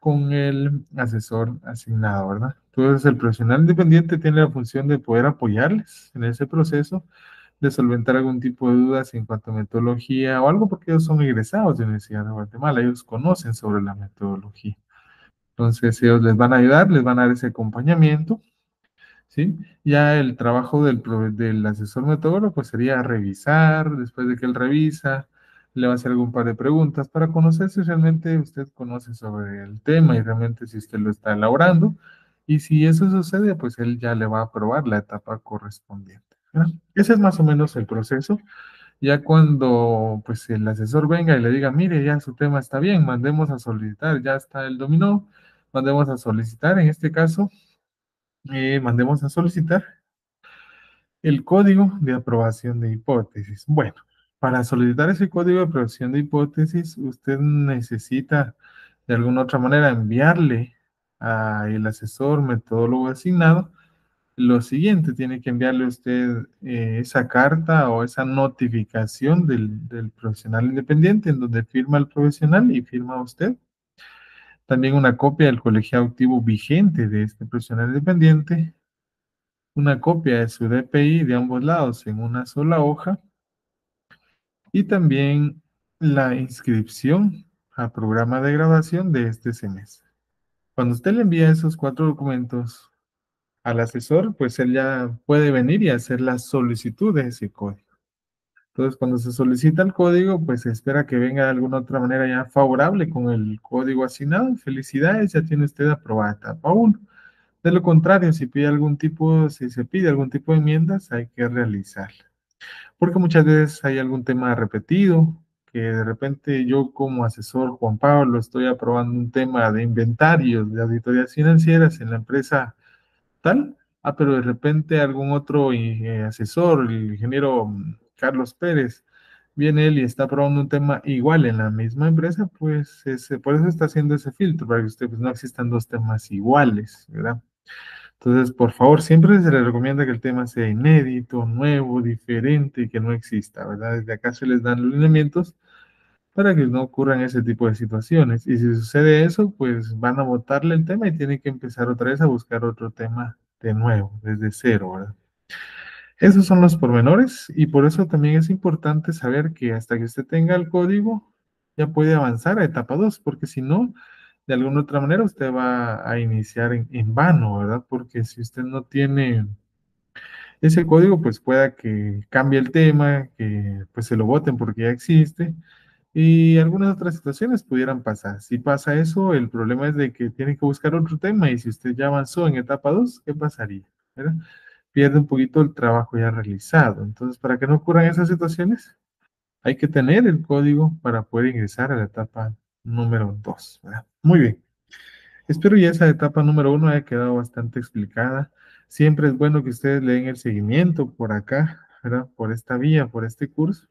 con el asesor asignado, ¿verdad? Entonces, el profesional independiente tiene la función de poder apoyarles en ese proceso, de solventar algún tipo de dudas en cuanto a metodología o algo, porque ellos son egresados de la Universidad de Guatemala, ellos conocen sobre la metodología. Entonces ellos les van a ayudar, les van a dar ese acompañamiento, ¿sí? Ya el trabajo del, del asesor metodólogo pues sería revisar, después de que él revisa, le va a hacer algún par de preguntas para conocer si realmente usted conoce sobre el tema y realmente si usted lo está elaborando. Y si eso sucede, pues él ya le va a aprobar la etapa correspondiente. Ese es más o menos el proceso. Ya cuando pues el asesor venga y le diga, mire, ya su tema está bien, mandemos a solicitar, ya está el dominó, mandemos a solicitar, en este caso, eh, mandemos a solicitar el código de aprobación de hipótesis. Bueno, para solicitar ese código de aprobación de hipótesis, usted necesita de alguna otra manera enviarle al asesor metodólogo asignado lo siguiente, tiene que enviarle usted eh, esa carta o esa notificación del profesional independiente en donde firma el profesional y firma usted también una copia del colegiado activo vigente de este profesional dependiente, una copia de su DPI de ambos lados en una sola hoja y también la inscripción a programa de graduación de este semestre. Cuando usted le envía esos cuatro documentos al asesor, pues él ya puede venir y hacer la solicitud de ese código. Entonces, cuando se solicita el código, pues se espera que venga de alguna otra manera ya favorable con el código asignado. Felicidades, ya tiene usted aprobada etapa De lo contrario, si pide algún tipo, si se pide algún tipo de enmiendas, hay que realizarla. Porque muchas veces hay algún tema repetido, que de repente yo como asesor Juan Pablo estoy aprobando un tema de inventarios, de auditorías financieras en la empresa tal, ah, pero de repente algún otro eh, asesor, el ingeniero mm, Carlos Pérez. Viene él y está probando un tema igual en la misma empresa, pues ese, por eso está haciendo ese filtro, para que ustedes pues, no existan dos temas iguales, ¿verdad? Entonces, por favor, siempre se les recomienda que el tema sea inédito, nuevo, diferente y que no exista, ¿verdad? Desde acá se les dan los lineamientos para que no ocurran ese tipo de situaciones. Y si sucede eso, pues van a votarle el tema y tienen que empezar otra vez a buscar otro tema de nuevo, desde cero, ¿verdad? Esos son los pormenores y por eso también es importante saber que hasta que usted tenga el código ya puede avanzar a etapa 2, porque si no, de alguna otra manera usted va a iniciar en, vano, ¿verdad? Porque si usted no tiene ese código, pues pueda que cambie el tema, que pues se lo voten porque ya existe y algunas otras situaciones pudieran pasar. Si pasa eso, el problema es de que tiene que buscar otro tema y si usted ya avanzó en etapa 2, ¿qué pasaría? ¿verdad? pierde un poquito el trabajo ya realizado. Entonces, para que no ocurran esas situaciones, hay que tener el código para poder ingresar a la etapa número 2. Muy bien. Espero ya esa etapa número 1 haya quedado bastante explicada. Siempre es bueno que ustedes le den el seguimiento por acá, por esta vía, por este curso,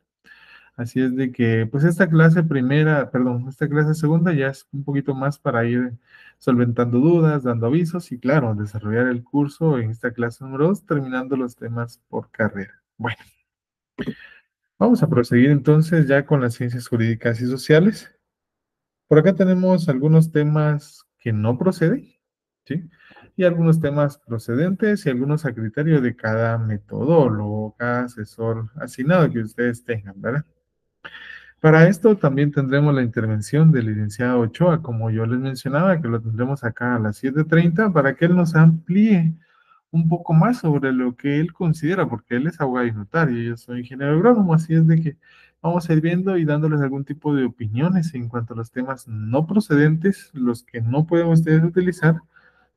Así es de que, pues esta clase primera, perdón, esta clase segunda ya es un poquito más para ir solventando dudas, dando avisos y claro, desarrollar el curso en esta clase número dos, terminando los temas por carrera. Bueno, vamos a proseguir entonces ya con las ciencias jurídicas y sociales. Por acá tenemos algunos temas que no proceden, ¿sí? Y algunos temas procedentes y algunos a criterio de cada metodólogo, cada asesor asignado que ustedes tengan, ¿verdad? Para esto también tendremos la intervención del licenciado Ochoa, como yo les mencionaba, que lo tendremos acá a las 7.30 para que él nos amplíe un poco más sobre lo que él considera, porque él es abogado y notario, yo soy ingeniero agrónomo, así es de que vamos a ir viendo y dándoles algún tipo de opiniones en cuanto a los temas no procedentes, los que no pueden ustedes utilizar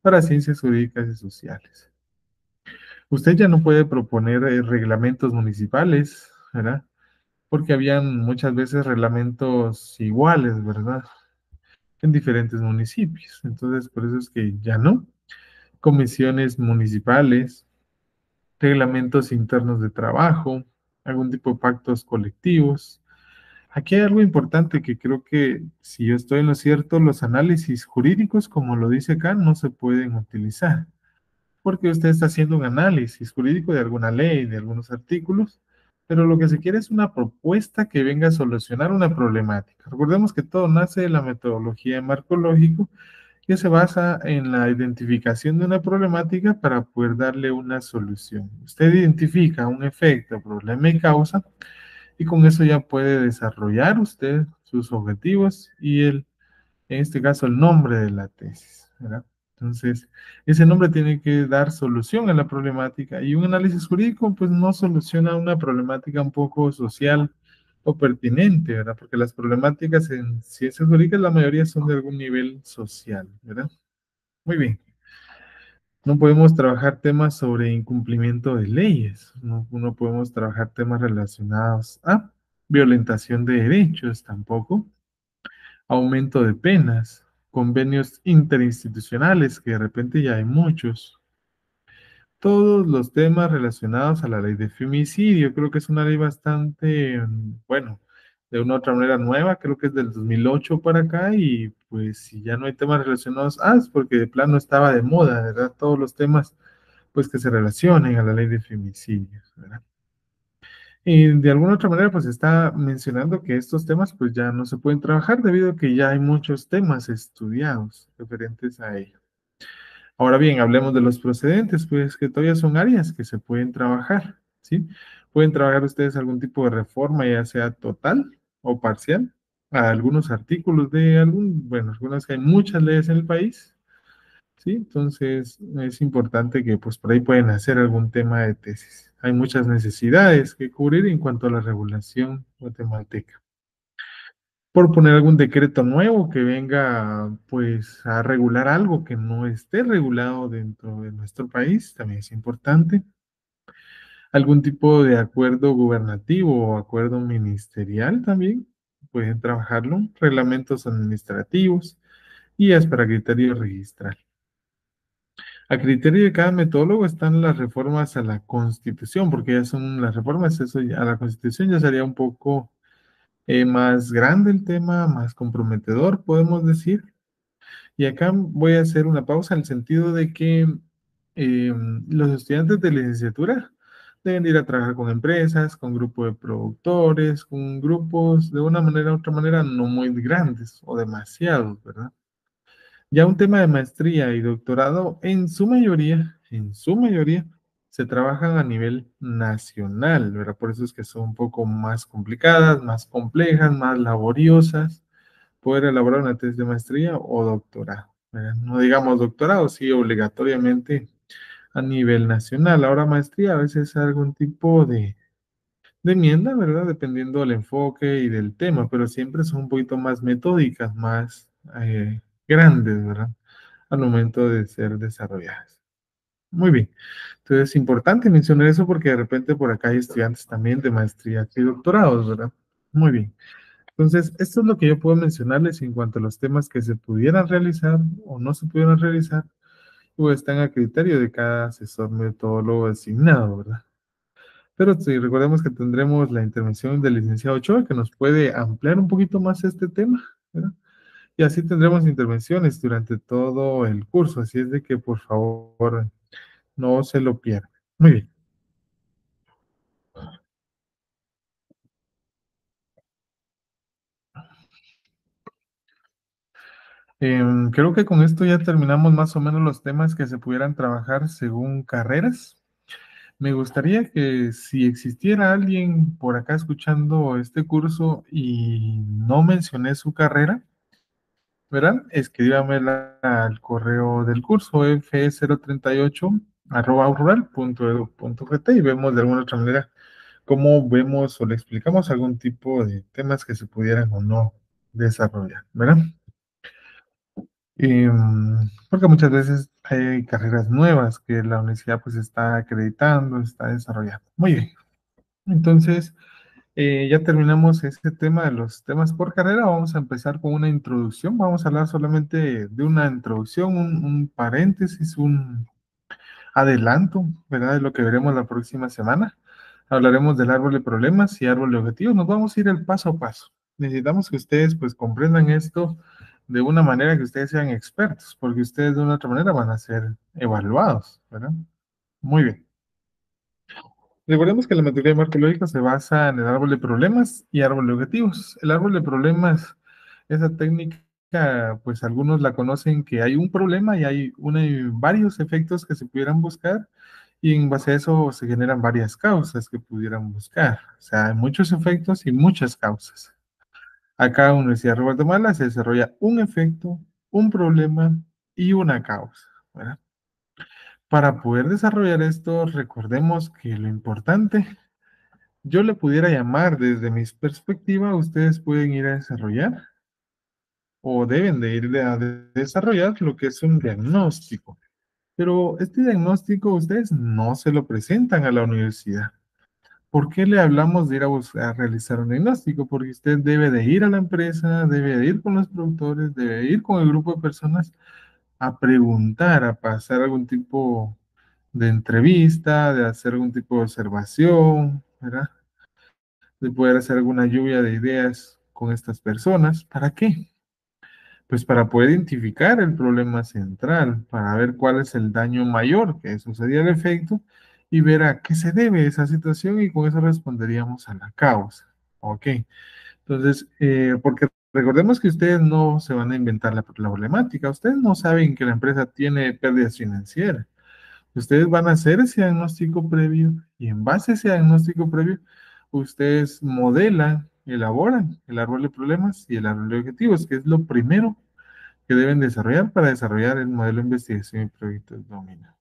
para ciencias jurídicas y sociales. Usted ya no puede proponer eh, reglamentos municipales, ¿verdad? porque habían muchas veces reglamentos iguales, ¿verdad? En diferentes municipios. Entonces, por eso es que ya no. Comisiones municipales, reglamentos internos de trabajo, algún tipo de pactos colectivos. Aquí hay algo importante que creo que, si yo estoy en lo cierto, los análisis jurídicos, como lo dice acá, no se pueden utilizar, porque usted está haciendo un análisis jurídico de alguna ley, de algunos artículos, pero lo que se quiere es una propuesta que venga a solucionar una problemática. Recordemos que todo nace de la metodología marco lógico, que se basa en la identificación de una problemática para poder darle una solución. Usted identifica un efecto, problema y causa, y con eso ya puede desarrollar usted sus objetivos y el, en este caso, el nombre de la tesis. Entonces, ese nombre tiene que dar solución a la problemática y un análisis jurídico pues no soluciona una problemática un poco social o pertinente, ¿verdad? Porque las problemáticas en ciencias jurídicas la mayoría son de algún nivel social, ¿verdad? Muy bien. No podemos trabajar temas sobre incumplimiento de leyes, no, podemos trabajar temas relacionados a violentación de derechos tampoco, aumento de penas, convenios interinstitucionales, que de repente ya hay muchos. Todos los temas relacionados a la ley de femicidio, creo que es una ley bastante, mm, bueno, de una otra manera nueva, creo que es del 2008 para acá, y pues si ya no hay temas relacionados, ah, porque de plano estaba de moda, ¿verdad? Todos los temas, pues que se relacionen a la ley de femicidio ¿verdad? Y de alguna otra manera, pues está mencionando que estos temas pues ya no se pueden trabajar debido a que ya hay muchos temas estudiados referentes a ello. Ahora bien, hablemos de los procedentes, pues que todavía son áreas que se pueden trabajar, ¿sí? Pueden trabajar ustedes algún tipo de reforma, ya sea total o parcial, a algunos artículos de algún, bueno, algunas que hay muchas leyes en el país, entonces es importante que pues por ahí pueden hacer algún tema de tesis. Hay muchas necesidades que cubrir en cuanto a la regulación guatemalteca. Por poner algún decreto nuevo que venga pues a regular algo que no esté regulado dentro de nuestro país, también es importante. Algún tipo de acuerdo gubernativo o acuerdo ministerial también, pueden trabajarlo. Reglamentos administrativos, y es para criterio registral. A criterio de cada metodólogo están las reformas a la Constitución, porque ya son las reformas eso a la Constitución, ya sería un poco eh, más grande el tema, más comprometedor, podemos decir. Y acá voy a hacer una pausa en el sentido de que eh, los estudiantes de licenciatura deben ir a trabajar con empresas, con grupos de productores, con grupos de una manera u otra manera no muy grandes o demasiados, ¿verdad? Ya un tema de maestría y doctorado, en su mayoría, en su mayoría, se trabajan a nivel nacional, ¿verdad? Por eso es que son un poco más complicadas, más complejas, más laboriosas, poder elaborar una tesis de maestría o doctorado. No digamos doctorado, sí, obligatoriamente a nivel nacional. Ahora maestría a veces algún tipo de, enmienda, ¿verdad? Dependiendo del enfoque y del tema, pero siempre son un poquito más metódicas, más eh, grandes, ¿verdad? Al momento de ser desarrolladas. Muy bien. Entonces es importante mencionar eso porque de repente por acá hay estudiantes también de maestría y doctorados, ¿verdad? Muy bien. Entonces, esto es lo que yo puedo mencionarles en cuanto a los temas que se pudieran realizar o no se pudieran realizar o están a criterio de cada asesor metodólogo designado, ¿verdad? Pero si recordemos que tendremos la intervención del licenciado Ochoa que nos puede ampliar un poquito más este tema, ¿verdad? Y así tendremos intervenciones durante todo el curso, así es de que por favor no se lo pierdan. Muy bien. Em, creo que con esto ya terminamos más o menos los temas que se pudieran trabajar según carreras. Me gustaría que si existiera alguien por acá escuchando este curso y no mencioné su carrera, ¿verdad? Escríbame al correo del curso f038 y vemos de alguna otra manera cómo vemos o le explicamos algún tipo de temas que se pudieran o no desarrollar, ¿verdad? Em, porque muchas veces hay carreras nuevas que la universidad pues está acreditando, está desarrollando. Muy bien. Entonces, eh, ya terminamos este tema de los temas por carrera. Vamos a empezar con una introducción. Vamos a hablar solamente de una introducción, un, paréntesis, un adelanto, ¿verdad? De lo que veremos la próxima semana. Hablaremos del árbol de problemas y árbol de objetivos. Nos vamos a ir el paso a paso. Necesitamos que ustedes pues comprendan esto de una manera que ustedes sean expertos, porque ustedes de una otra manera van a ser evaluados, ¿verdad? Muy bien. Recordemos que la metodología lógico se basa en el árbol de problemas y árbol de objetivos. El árbol de problemas, esa técnica pues algunos la conocen que hay un problema y hay, una, varios efectos que se pudieran buscar y en base a eso se generan varias causas que pudieran buscar. O sea, hay muchos efectos y muchas causas. Acá en la Universidad de Guatemala se desarrolla un efecto, un problema y una causa. ¿verdad? para poder desarrollar esto, recordemos que lo importante, yo le pudiera llamar desde mi perspectiva, ustedes pueden ir a desarrollar o deben de ir a desarrollar lo que es un diagnóstico. Pero este diagnóstico ustedes no se lo presentan a la universidad. ¿Por qué le hablamos de ir a, a realizar un diagnóstico? Porque usted debe de ir a la empresa, debe de ir con los productores, debe de ir con el grupo de personas a preguntar, a pasar algún tipo de entrevista, de hacer algún tipo de observación, ¿verdad? De poder hacer alguna lluvia de ideas con estas personas. ¿Para qué? Pues para poder identificar el problema central, para ver cuál es el daño mayor que sucedía al efecto y ver a qué se debe esa situación y con eso responderíamos a la causa. ¿Ok? Entonces, eh, porque Recordemos que ustedes no se van a inventar la, problemática, ustedes no saben que la empresa tiene pérdidas financieras. Ustedes van a hacer ese diagnóstico previo y en base a ese diagnóstico previo, ustedes modelan, elaboran el árbol de problemas y el árbol de objetivos, que es lo primero que deben desarrollar para desarrollar el modelo de investigación y proyectos dominantes.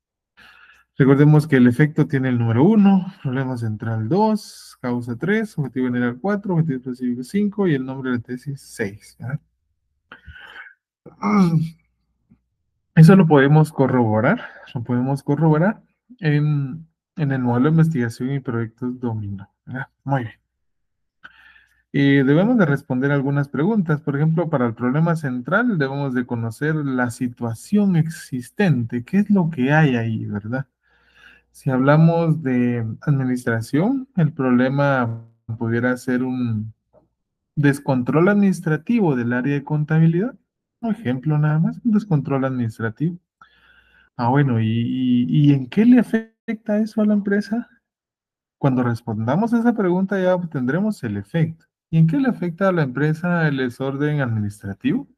Recordemos que el efecto tiene el número 1, problema central 2, causa 3, objetivo general 4, objetivo específico 5 y el nombre de la tesis 6. [CLEARS THROAT] Eso lo podemos corroborar, lo podemos corroborar en, el modelo de investigación y proyectos dominó. Muy bien. Y debemos de responder algunas preguntas. Por ejemplo, para el problema central debemos de conocer la situación existente, qué es lo que hay ahí, ¿verdad? Si hablamos de administración, el problema pudiera ser un descontrol administrativo del área de contabilidad. Un ejemplo nada más, un descontrol administrativo. Ah, bueno, ¿y, en qué le afecta eso a la empresa? Cuando respondamos a esa pregunta ya obtendremos el efecto. ¿Y en qué le afecta a la empresa el desorden administrativo?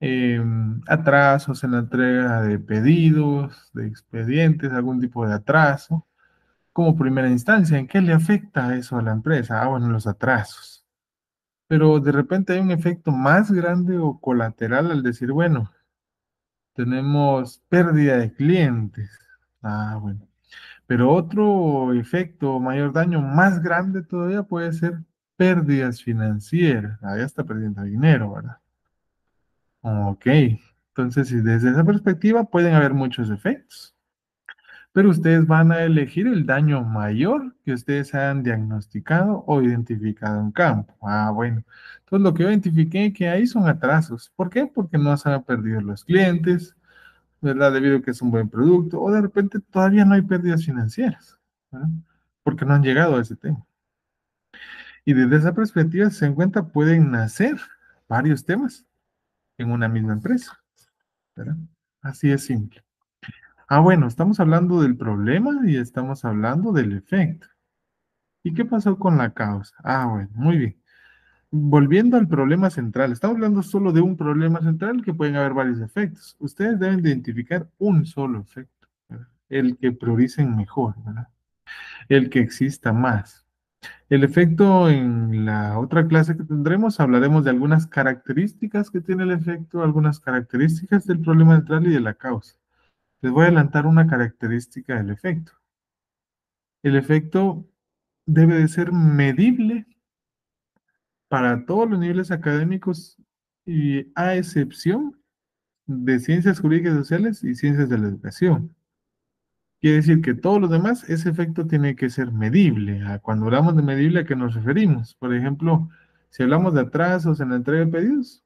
Em, atrasos en la entrega de pedidos, de expedientes, algún tipo de atraso, como primera instancia, ¿en qué le afecta eso a la empresa? Ah, bueno, los atrasos. Pero de repente hay un efecto más grande o colateral al decir, bueno, tenemos pérdida de clientes. Ah, bueno. Pero otro efecto, mayor daño, más grande todavía puede ser pérdidas financieras. Ahí está perdiendo dinero, ¿verdad? Ok, entonces si desde esa perspectiva pueden haber muchos efectos, pero ustedes van a elegir el daño mayor que ustedes han diagnosticado o identificado en campo. Ah, bueno, entonces lo que yo identifiqué que ahí son atrasos. ¿Por qué? Porque no se han perdido los clientes, ¿verdad? Debido a que es un buen producto, o de repente todavía no hay pérdidas financieras, ¿verdad? porque no han llegado a ese tema. Y desde esa perspectiva, se encuentra, pueden nacer varios temas en una misma empresa. ¿verdad? Así es simple. Ah, bueno, estamos hablando del problema y estamos hablando del efecto. ¿Y qué pasó con la causa? Ah, bueno, muy bien. Volviendo al problema central, estamos hablando solo de un problema central que pueden haber varios efectos. Ustedes deben identificar un solo efecto, el que prioricen mejor, el que exista más. El efecto en la otra clase que tendremos, hablaremos de algunas características que tiene el efecto, algunas características del problema central y de la causa. Les voy a adelantar una característica del efecto. El efecto debe de ser medible para todos los niveles académicos y a excepción de ciencias jurídicas sociales y ciencias de la educación. Quiere decir que todos los demás, ese efecto tiene que ser medible. Cuando hablamos de medible, ¿a qué nos referimos? Por ejemplo, si hablamos de atrasos en la entrega de pedidos,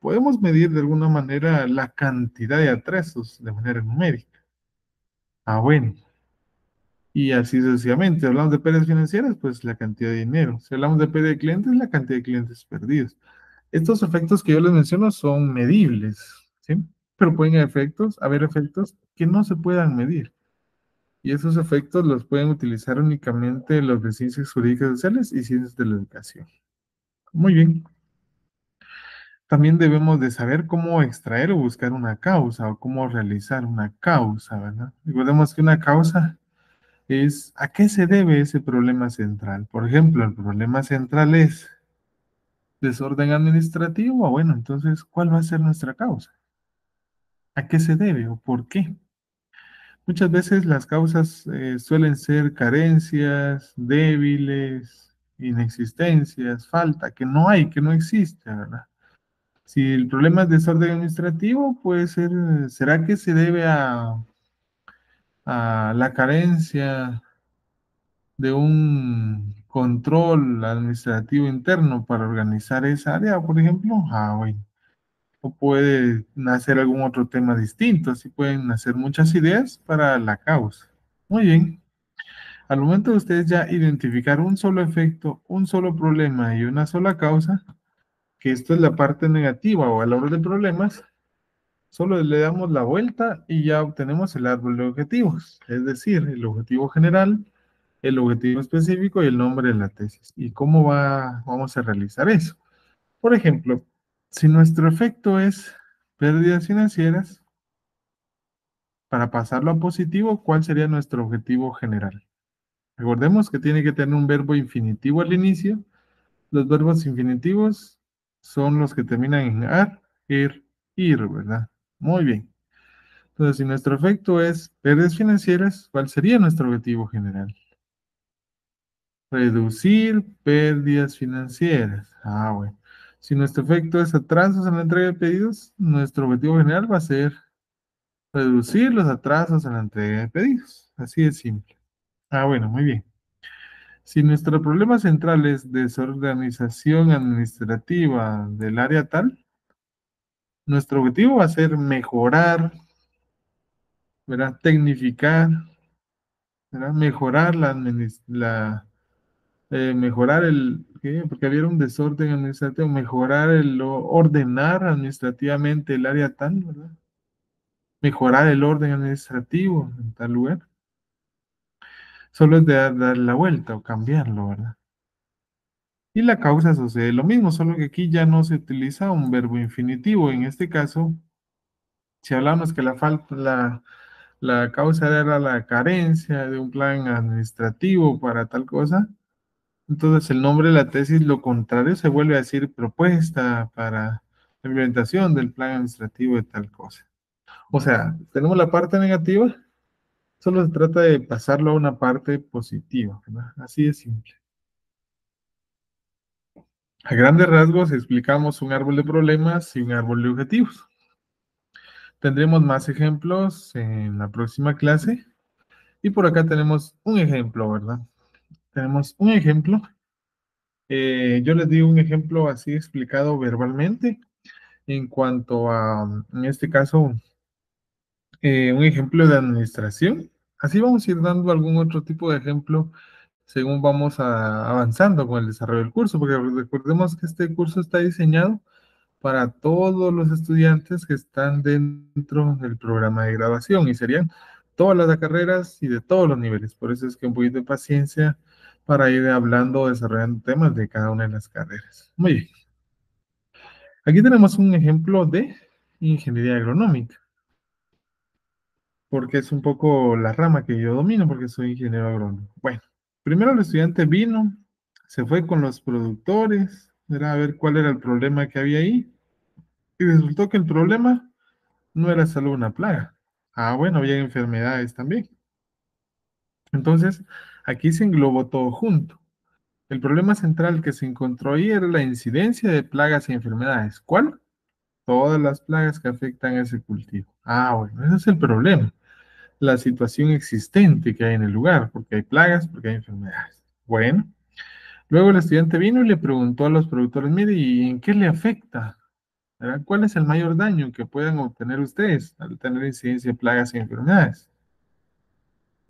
podemos medir de alguna manera la cantidad de atrasos de manera numérica. Ah, bueno. Y así sucesivamente. Si hablamos de pérdidas financieras, pues la cantidad de dinero. Si hablamos de pérdida de clientes, la cantidad de clientes perdidos. Estos efectos que yo les menciono son medibles, ¿sí? Pero pueden haber efectos, haber efectos que no se puedan medir y esos efectos los pueden utilizar únicamente los de ciencias jurídicas sociales y ciencias de la educación. Muy bien. También debemos de saber cómo extraer o buscar una causa o cómo realizar una causa, ¿verdad? Recordemos que una causa es a qué se debe ese problema central. Por ejemplo, el problema central es desorden administrativo. Bueno, entonces, ¿cuál va a ser nuestra causa? ¿A qué se debe o por qué? Muchas veces las causas eh, suelen ser carencias, débiles, inexistencias, falta, que no hay, que no existe, ¿verdad? Si el problema es desorden administrativo, puede ser, ¿será que se debe a, a la carencia de un control administrativo interno para organizar esa área, por ejemplo? Ah, o puede nacer algún otro tema distinto. Así pueden nacer muchas ideas para la causa. Muy bien. Al momento de ustedes ya identificar un solo efecto, un solo problema y una sola causa, que esto es la parte negativa o a la de problemas, solo le damos la vuelta y ya obtenemos el árbol de objetivos, es decir, el objetivo general, el objetivo específico y el nombre de la tesis. ¿Y cómo va, vamos a realizar eso? Por ejemplo, si nuestro efecto es pérdidas financieras, para pasarlo a positivo, ¿cuál sería nuestro objetivo general? Recordemos que tiene que tener un verbo infinitivo al inicio. Los verbos infinitivos son los que terminan en ar, ir, er, ir, ¿verdad? Muy bien. Entonces, si nuestro efecto es pérdidas financieras, ¿cuál sería nuestro objetivo general? Reducir pérdidas financieras. Ah, bueno. Si nuestro efecto es atrasos en la entrega de pedidos, nuestro objetivo general va a ser reducir los atrasos en la entrega de pedidos. Así de simple. Ah, bueno, muy bien. Si nuestro problema central es desorganización administrativa del área tal, nuestro objetivo va a ser mejorar, ¿verdad? tecnificar, ¿verdad? mejorar la, administración, eh, mejorar el, porque había un desorden administrativo, mejorar el ordenar administrativamente el área tal, ¿verdad? Mejorar el orden administrativo en tal lugar. Solo es de dar, la vuelta o cambiarlo, ¿verdad? Y la causa sucede lo mismo, solo que aquí ya no se utiliza un verbo infinitivo. En este caso, si hablamos que la la, la causa era la carencia de un plan administrativo para tal cosa, entonces, el nombre de la tesis, lo contrario, se vuelve a decir propuesta para la implementación del plan administrativo de tal cosa. O sea, tenemos la parte negativa, solo se trata de pasarlo a una parte positiva, ¿verdad? Así de simple. A grandes rasgos explicamos un árbol de problemas y un árbol de objetivos. Tendremos más ejemplos en la próxima clase. Y por acá tenemos un ejemplo, ¿verdad? tenemos un ejemplo. Eh, yo les di un ejemplo así explicado verbalmente en cuanto a, en este caso, eh, un ejemplo de administración. Así vamos a ir dando algún otro tipo de ejemplo según vamos a, avanzando con el desarrollo del curso, porque recordemos que este curso está diseñado para todos los estudiantes que están dentro del programa de graduación y serían todas las carreras y de todos los niveles. Por eso es que un poquito de paciencia para ir hablando, desarrollando temas de cada una de las carreras. Muy bien. Aquí tenemos un ejemplo de ingeniería agronómica, porque es un poco la rama que yo domino, porque soy ingeniero agrónomo. Bueno, primero el estudiante vino, se fue con los productores, era a ver cuál era el problema que había ahí, y resultó que el problema no era solo una plaga. Ah, bueno, había enfermedades también. Entonces, Aquí se englobó todo junto. El problema central que se encontró ahí era la incidencia de plagas y enfermedades. ¿Cuál? Todas las plagas que afectan a ese cultivo. Ah, bueno, ese es el problema. La situación existente que hay en el lugar, porque hay plagas, porque hay enfermedades. Bueno, luego el estudiante vino y le preguntó a los productores, mire, ¿y en qué le afecta? ¿Cuál es el mayor daño que puedan obtener ustedes al tener incidencia de plagas y enfermedades?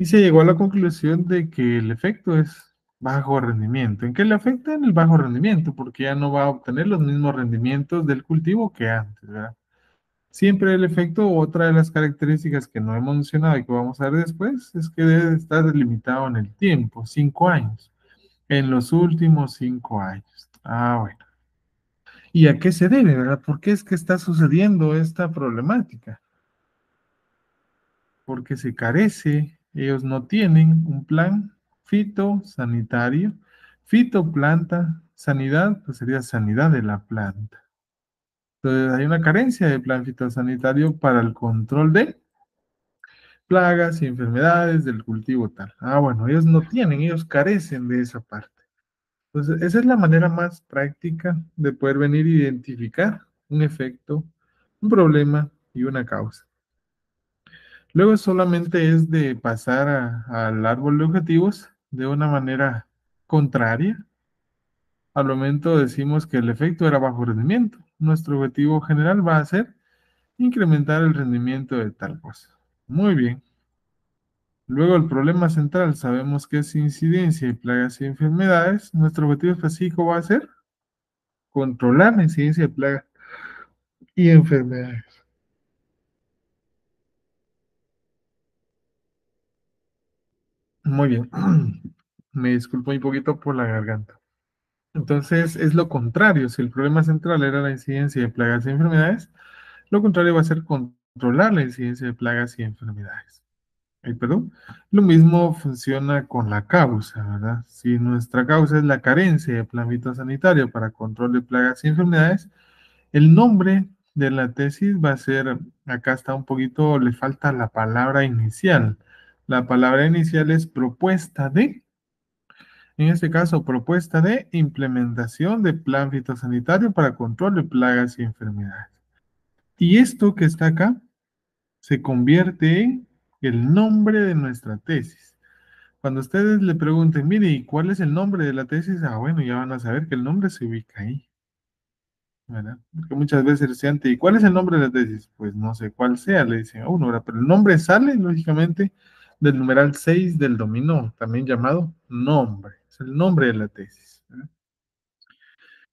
Y se llegó a la conclusión de que el efecto es bajo rendimiento. ¿En qué le afecta? En el bajo rendimiento, porque ya no va a obtener los mismos rendimientos del cultivo que antes, ¿verdad? Siempre el efecto, otra de las características que no hemos mencionado y que vamos a ver después, es que debe estar limitado en el tiempo, cinco años, en los últimos cinco años. Ah, bueno. ¿Y a qué se debe, verdad? ¿Por qué es que está sucediendo esta problemática? Porque se carece ellos no tienen un plan fitosanitario. Fitoplanta, sanidad, pues sería sanidad de la planta. Entonces hay una carencia de plan fitosanitario para el control de plagas y enfermedades del cultivo tal. Ah, bueno, ellos no tienen, ellos carecen de esa parte. Entonces, esa es la manera más práctica de poder venir a e identificar un efecto, un problema y una causa. Luego solamente es de pasar al árbol de objetivos de una manera contraria. Al momento decimos que el efecto era bajo rendimiento. Nuestro objetivo general va a ser incrementar el rendimiento de tal cosa. Muy bien. Luego el problema central, sabemos que es incidencia de plagas y enfermedades. Nuestro objetivo específico va a ser controlar la incidencia de plagas y enfermedades. Muy bien. [CLEARS THROAT] Me disculpo un poquito por la garganta. Entonces, es lo contrario. Si el problema central era la incidencia de plagas y enfermedades, lo contrario va a ser controlar la incidencia de plagas y enfermedades. Eh, perdón? Lo mismo funciona con la causa, ¿verdad? Si nuestra causa es la carencia de plan sanitario para control de plagas y enfermedades, el nombre de la tesis va a ser, acá está un poquito, le falta la palabra inicial. La palabra inicial es propuesta de, en este caso, propuesta de implementación de plan fitosanitario para control de plagas y enfermedades. Y esto que está acá se convierte en el nombre de nuestra tesis. Cuando ustedes le pregunten, mire, ¿y cuál es el nombre de la tesis? Ah, bueno, ya van a saber que el nombre se ubica ahí. ¿verdad? Porque muchas veces se estudiante, ¿y cuál es el nombre de la tesis? Pues no sé cuál sea, le dicen a uno, Pero el nombre sale, lógicamente, del numeral 6 del dominó, también llamado nombre. Es el nombre de la tesis. ¿eh?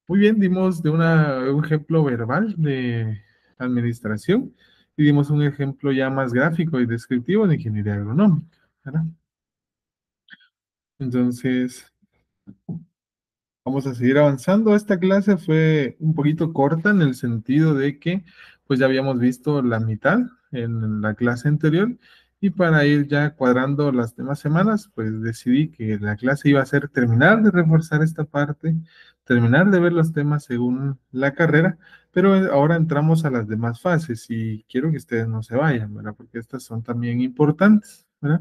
Muy bien, dimos de una, un ejemplo verbal de administración y dimos un ejemplo ya más gráfico y descriptivo de ingeniería agronómica. Entonces, vamos a seguir avanzando. Esta clase fue un poquito corta en el sentido de que pues ya habíamos visto la mitad en la clase anterior y para ir ya cuadrando las demás semanas, pues decidí que la clase iba a ser terminar de reforzar esta parte, terminar de ver los temas según la carrera, pero ahora entramos a las demás fases y quiero que ustedes no se vayan, ¿verdad? Porque estas son también importantes, ¿verdad?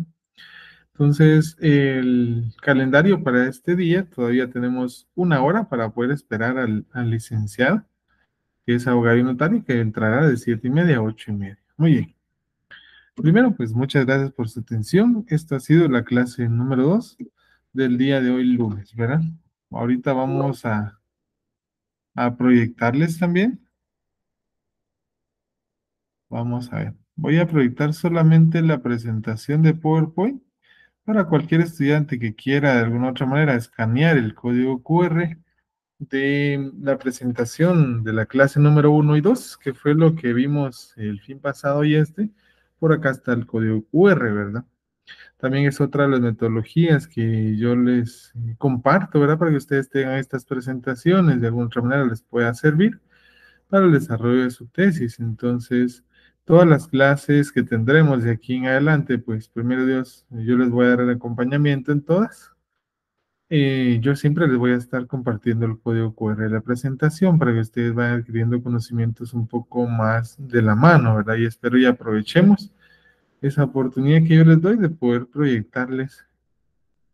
Entonces, el calendario para este día, todavía tenemos una hora para poder esperar al, licenciado, que es abogado y notario, que entrará de siete y media a ocho y media. Muy bien. Primero, pues muchas gracias por su atención. Esta ha sido la clase número 2 del día de hoy, lunes, ¿verdad? Ahorita vamos a, proyectarles también. Vamos a ver. Voy a proyectar solamente la presentación de PowerPoint para cualquier estudiante que quiera de alguna otra manera escanear el código QR de la presentación de la clase número 1 y 2, que fue lo que vimos el fin pasado y este. Por acá está el código QR, ¿verdad? También es otra de las metodologías que yo les eh, comparto, ¿verdad? Para que ustedes tengan estas presentaciones, de alguna otra manera les pueda servir para el desarrollo de su tesis. Entonces, todas las clases que tendremos de aquí en adelante, pues primero Dios, yo les voy a dar el acompañamiento en todas. Eh, yo siempre les voy a estar compartiendo el código QR de la presentación para que ustedes vayan adquiriendo conocimientos un poco más de la mano, ¿verdad? Y espero y aprovechemos esa oportunidad que yo les doy de poder proyectarles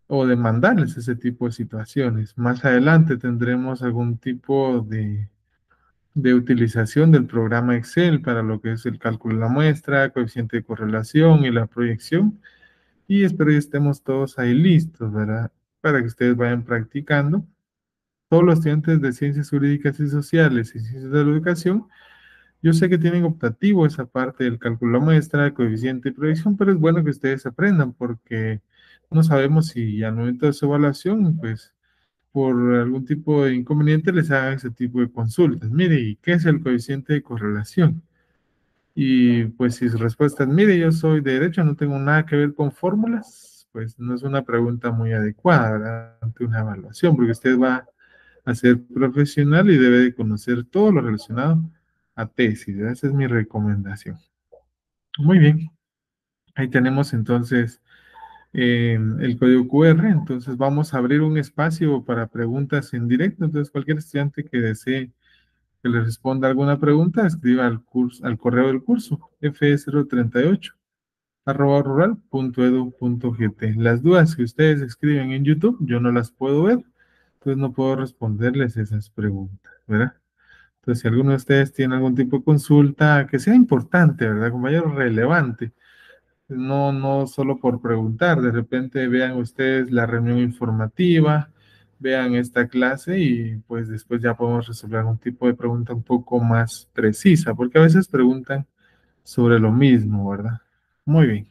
o de mandarles ese tipo de situaciones. Más adelante tendremos algún tipo de, de utilización del programa Excel para lo que es el cálculo de la muestra, coeficiente de correlación y la proyección. Y espero y estemos todos ahí listos, ¿verdad? para que ustedes vayan practicando. Todos los estudiantes de ciencias jurídicas y sociales y ciencias de la educación, yo sé que tienen optativo esa parte del cálculo maestra, coeficiente y proyección, pero es bueno que ustedes aprendan porque no sabemos si al momento de su evaluación, pues por algún tipo de inconveniente les hagan ese tipo de consultas. Mire, ¿y qué es el coeficiente de correlación? Y pues si su respuesta es, mire, yo soy de derecho, no tengo nada que ver con fórmulas, pues no es una pregunta muy adecuada ante una evaluación, porque usted va a ser profesional y debe de conocer todo lo relacionado a tesis. Esa es mi recomendación. Muy bien. Ahí tenemos entonces eh, el código QR. Entonces vamos a abrir un espacio para preguntas en directo. Entonces cualquier estudiante que desee que le responda alguna pregunta, escriba al, curso, al correo del curso, F038 arroba rural.edu.gt. Las dudas que ustedes escriben en YouTube, yo no las puedo ver, entonces no puedo responderles esas preguntas, ¿verdad? Entonces, si alguno de ustedes tiene algún tipo de consulta que sea importante, ¿verdad, mayor Relevante. No, no solo por preguntar, de repente vean ustedes la reunión informativa, vean esta clase y pues después ya podemos resolver algún tipo de pregunta un poco más precisa, porque a veces preguntan sobre lo mismo, ¿verdad? Muy bien.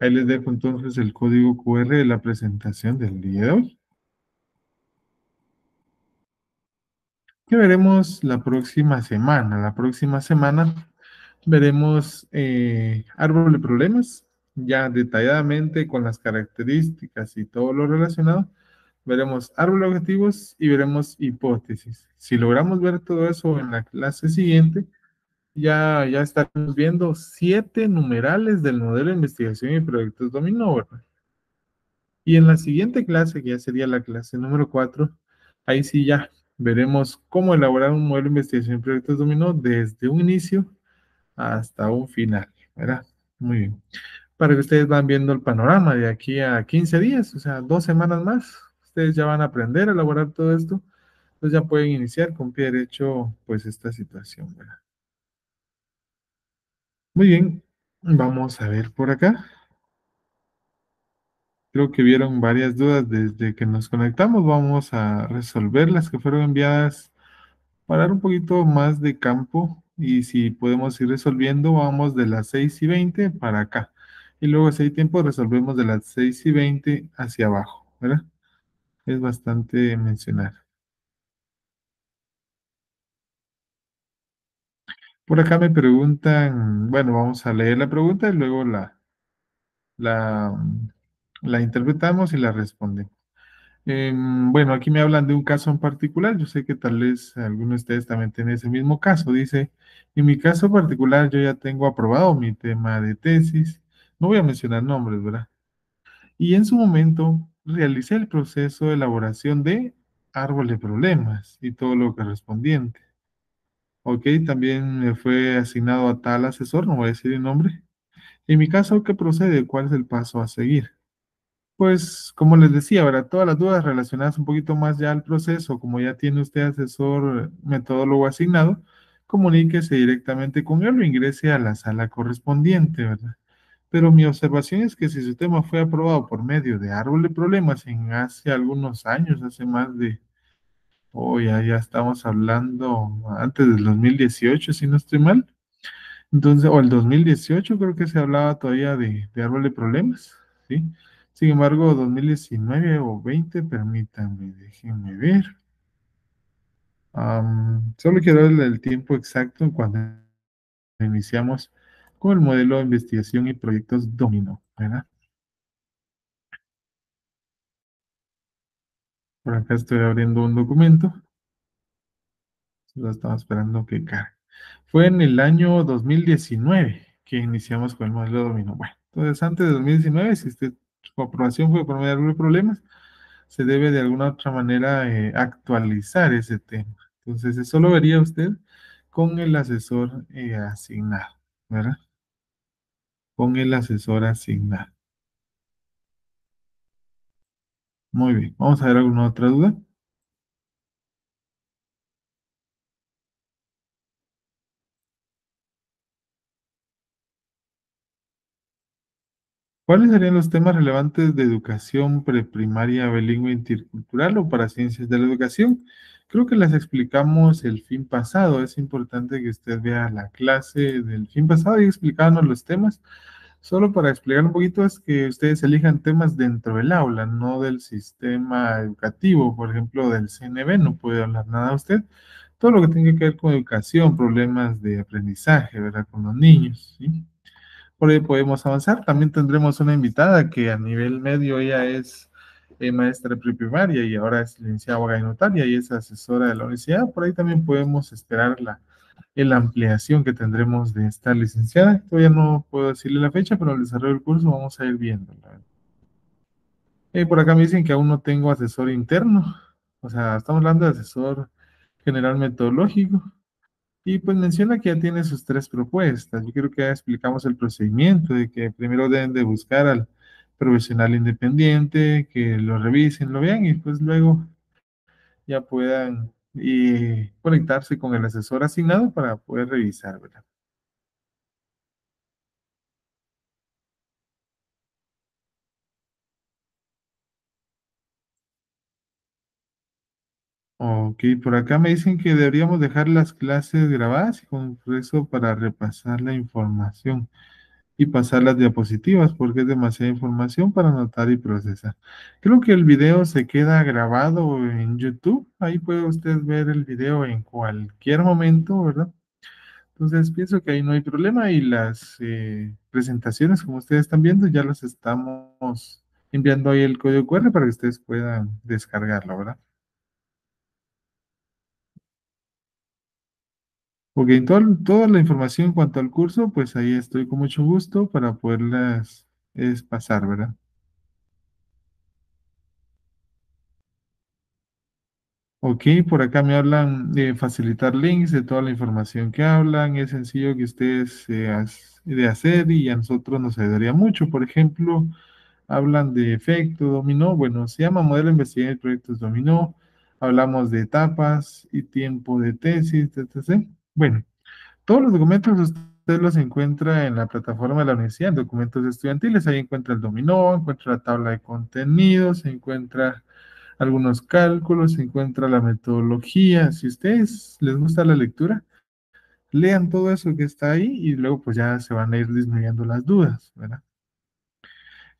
Ahí les dejo entonces el código QR de la presentación del día de hoy. ¿Qué veremos la próxima semana. La próxima semana veremos eh, árbol de problemas, ya detalladamente con las características y todo lo relacionado. Veremos árbol de objetivos y veremos hipótesis. Si logramos ver todo eso en la clase siguiente, ya, ya estamos viendo siete numerales del modelo de investigación y proyectos dominó, ¿verdad? Y en la siguiente clase, que ya sería la clase número cuatro, ahí sí ya veremos cómo elaborar un modelo de investigación y proyectos dominó desde un inicio hasta un final, ¿verdad? Muy bien. Para que ustedes van viendo el panorama de aquí a 15 días, o sea, dos semanas más, ustedes ya van a aprender a elaborar todo esto, entonces ya pueden iniciar con pie derecho, pues, esta situación, ¿verdad? Muy bien, vamos a ver por acá. Creo que vieron varias dudas desde que nos conectamos. Vamos a resolver las que fueron enviadas para un poquito más de campo. Y si podemos ir resolviendo, vamos de las 6 y 20 para acá. Y luego, si hay tiempo, resolvemos de las 6 y 20 hacia abajo, ¿verdad? Es bastante mencionar. Por acá me preguntan, bueno, vamos a leer la pregunta y luego la, la, interpretamos y la respondemos. Em, bueno, aquí me hablan de un caso en particular. Yo sé que tal vez algunos de ustedes también en ese mismo caso. Dice, en mi caso particular yo ya tengo aprobado mi tema de tesis. No voy a mencionar nombres, ¿verdad? Y en su momento realicé el proceso de elaboración de árbol de problemas y todo lo correspondiente. Ok, también me fue asignado a tal asesor, no voy a decir el nombre. En mi caso, ¿qué procede? ¿Cuál es el paso a seguir? Pues, como les decía, ¿verdad? Todas las dudas relacionadas un poquito más ya al proceso, como ya tiene usted asesor metodólogo asignado, comuníquese directamente con él o ingrese a la sala correspondiente, ¿verdad? Pero mi observación es que si su tema fue aprobado por medio de árbol de problemas en hace algunos años, hace más de oh, ya, estamos hablando antes del 2018, si no estoy mal. Entonces, o el 2018 creo que se hablaba todavía de, árbol de problemas, ¿sí? Sin embargo, 2019 o 20, permítanme, déjenme ver. solo quiero darle el tiempo exacto cuando iniciamos con el modelo de investigación y proyectos domino, ¿verdad? Por acá estoy abriendo un documento. Lo estaba esperando que cargue. Fue en el año 2019 que iniciamos con el modelo dominó. Bueno, entonces antes de 2019, si usted, su aprobación fue por medio de problemas, se debe de alguna otra manera eh, actualizar ese tema. Entonces, eso lo vería usted con el asesor eh, asignado, ¿verdad? Con el asesor asignado. Muy bien, vamos a ver alguna otra duda. ¿Cuáles serían los temas relevantes de educación preprimaria bilingüe intercultural o para ciencias de la educación? Creo que las explicamos el fin pasado. Es importante que usted vea la clase del fin pasado y explicándonos los temas. Solo para explicar un poquito es que ustedes elijan temas dentro del aula, no del sistema educativo, por ejemplo, del CNB, no puede hablar nada a usted. Todo lo que tenga que ver con educación, problemas de aprendizaje, ¿verdad? Con los niños, ¿sí? Por ahí podemos avanzar. También tendremos una invitada que a nivel medio ella es eh, maestra preprimaria y ahora es licenciada abogada y notaria y es asesora de la universidad. Por ahí también podemos esperarla en la ampliación que tendremos de esta licenciada. Todavía no puedo decirle la fecha, pero al desarrollo el curso vamos a ir viendo. Y eh, por acá me dicen que aún no tengo asesor interno. O sea, estamos hablando de asesor general metodológico. Y pues menciona que ya tiene sus tres propuestas. Yo creo que ya explicamos el procedimiento de que primero deben de buscar al profesional independiente, que lo revisen, lo vean y pues luego ya puedan y conectarse con el asesor asignado para poder revisar, ¿verdad? Ok, por acá me dicen que deberíamos dejar las clases grabadas y con eso para repasar la información y pasar las diapositivas porque es demasiada información para anotar y procesar. Creo que el video se queda grabado en YouTube. Ahí puede usted ver el video en cualquier momento, ¿verdad? Entonces pienso que ahí no hay problema y las eh, presentaciones, como ustedes están viendo, ya las estamos enviando ahí el código QR para que ustedes puedan descargarlo, ¿verdad? Ok, toda, la información en cuanto al curso, pues ahí estoy con mucho gusto para poderlas pasar, ¿verdad? Ok, por acá me hablan de facilitar links de toda la información que hablan. Es sencillo que ustedes eh, de hacer y a nosotros nos ayudaría mucho. Por ejemplo, hablan de efecto dominó. Bueno, se llama modelo investigación de proyectos dominó. Hablamos de etapas y tiempo de tesis, etc. Bueno, todos los documentos ustedes los encuentra en la plataforma de la universidad, en documentos estudiantiles. Ahí encuentra el dominó, encuentra la tabla de contenidos, encuentra algunos cálculos, se encuentra la metodología. Si a ustedes les gusta la lectura, lean todo eso que está ahí y luego pues ya se van a ir disminuyendo las dudas, ¿verdad?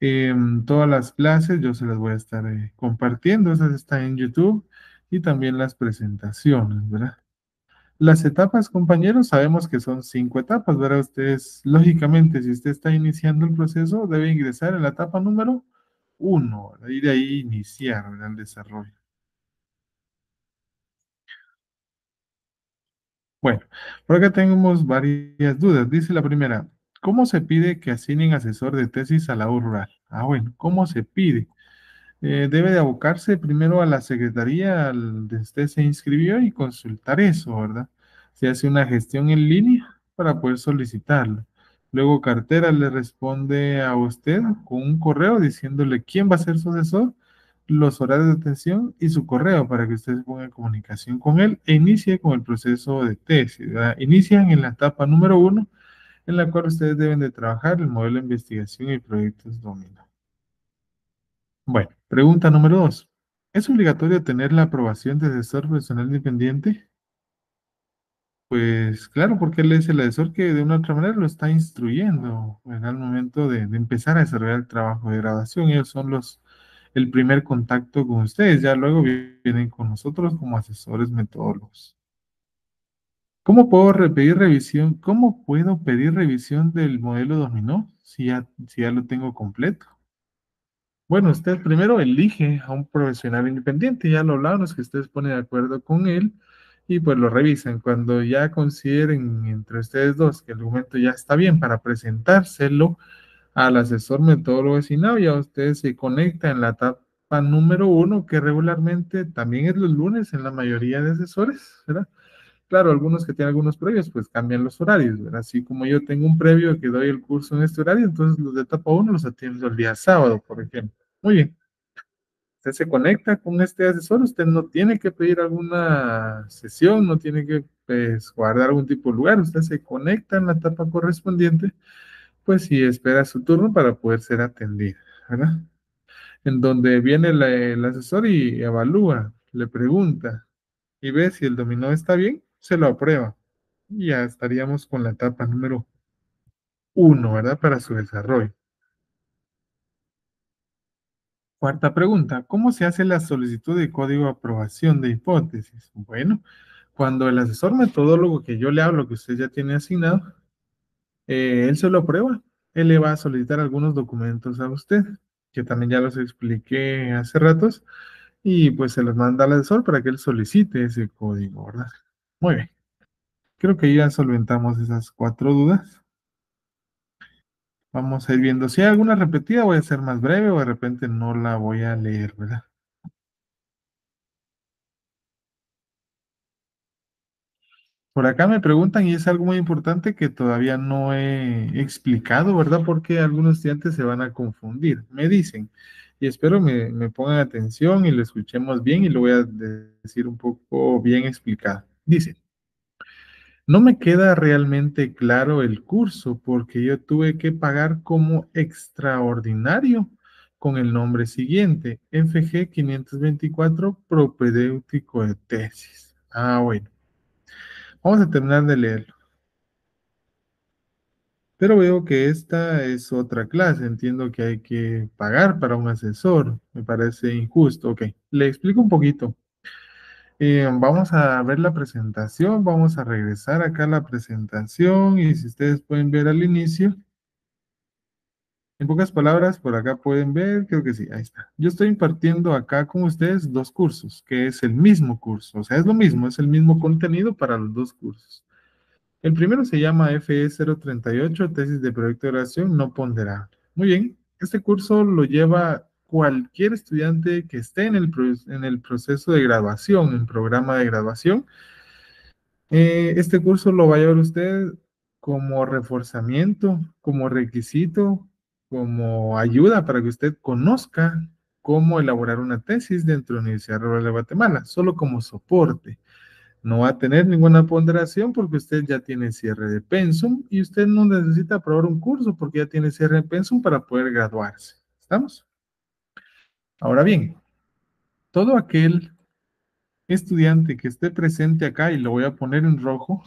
Em, todas las clases yo se las voy a estar eh, compartiendo, esas están en YouTube y también las presentaciones, ¿verdad? Las etapas, compañeros, sabemos que son cinco etapas, ¿verdad? Ustedes, lógicamente, si usted está iniciando el proceso, debe ingresar en la etapa número uno, y de ahí iniciar el desarrollo. Bueno, por acá tenemos varias dudas. Dice la primera, ¿cómo se pide que asignen asesor de tesis a la U rural? Ah, bueno, ¿cómo se pide? Eh, debe de abocarse primero a la secretaría al que usted se inscribió y consultar eso, ¿verdad? Se hace una gestión en línea para poder solicitarlo. Luego cartera le responde a usted con un correo diciéndole quién va a ser su los horarios de atención y su correo para que usted se ponga en comunicación con él e inicie con el proceso de tesis. Inician en la etapa número uno, en la cual ustedes deben de trabajar el modelo de investigación y proyectos dominó. Bueno, Pregunta número dos, ¿Es obligatorio tener la aprobación de asesor personal independiente? Pues claro, porque él es el asesor que de una u otra manera lo está instruyendo en el momento de, empezar a desarrollar el trabajo de graduación. Ellos son los el primer contacto con ustedes, ya luego vienen con nosotros como asesores metodólogos. ¿Cómo puedo pedir revisión? ¿Cómo puedo pedir revisión del modelo dominó si ya, si ya lo tengo completo? Bueno, usted primero elige a un profesional independiente, ya lo hablaron, que ustedes ponen de acuerdo con él y pues lo revisan. Cuando ya consideren entre ustedes dos que el documento ya está bien para presentárselo al asesor metodólogo vecinal, ya usted se conecta en la etapa número uno, que regularmente también es los lunes en la mayoría de asesores, ¿verdad? Claro, algunos que tienen algunos previos, pues cambian los horarios, ¿verdad? Así como yo tengo un previo que doy el curso en este horario, entonces los de etapa 1 los atiendo el día sábado, por ejemplo. Muy bien. Usted se conecta con este asesor, usted no tiene que pedir alguna sesión, no tiene que pues, guardar algún tipo de lugar, usted se conecta en la etapa correspondiente, pues y espera su turno para poder ser atendido, ¿verdad? En donde viene el asesor y evalúa, le pregunta, y ve si el dominó está bien se lo aprueba. Y ya estaríamos con la etapa número uno, ¿verdad? Para su desarrollo. Cuarta pregunta, ¿cómo se hace la solicitud de código de aprobación de hipótesis? Bueno, cuando el asesor metodólogo que yo le hablo, que usted ya tiene asignado, eh, él se lo aprueba, él le va a solicitar algunos documentos a usted, que también ya los expliqué hace ratos, y pues se los manda al asesor para que él solicite ese código, ¿verdad? Muy bien. Creo que ya solventamos esas cuatro dudas. Vamos a ir viendo. Si hay alguna repetida, voy a ser más breve o de repente no la voy a leer, ¿verdad? Por acá me preguntan, y es algo muy importante que todavía no he explicado, ¿verdad? Porque algunos estudiantes se van a confundir. Me dicen, y espero me, me pongan atención y lo escuchemos bien y lo voy a decir un poco bien explicado. Dice, no me queda realmente claro el curso porque yo tuve que pagar como extraordinario con el nombre siguiente, FG 524 propedéutico de tesis. Ah, bueno. Vamos a terminar de leerlo. Pero veo que esta es otra clase. Entiendo que hay que pagar para un asesor. Me parece injusto. Ok, le explico un poquito. Eh, vamos a ver la presentación, vamos a regresar acá a la presentación y si ustedes pueden ver al inicio, en pocas palabras, por acá pueden ver, creo que sí, ahí está. Yo estoy impartiendo acá con ustedes dos cursos, que es el mismo curso, o sea, es lo mismo, es el mismo contenido para los dos cursos. El primero se llama FE038, tesis de proyecto de oración no ponderable. Muy bien, este curso lo lleva cualquier estudiante que esté en el, proceso de graduación, en programa de graduación. Eh, este curso lo va a llevar usted como reforzamiento, como requisito, como ayuda para que usted conozca cómo elaborar una tesis dentro de la Universidad Rural de Guatemala, solo como soporte. No va a tener ninguna ponderación porque usted ya tiene cierre de pensum y usted no necesita aprobar un curso porque ya tiene cierre de pensum para poder graduarse. ¿Estamos? Ahora bien, todo aquel estudiante que esté presente acá, y lo voy a poner en rojo,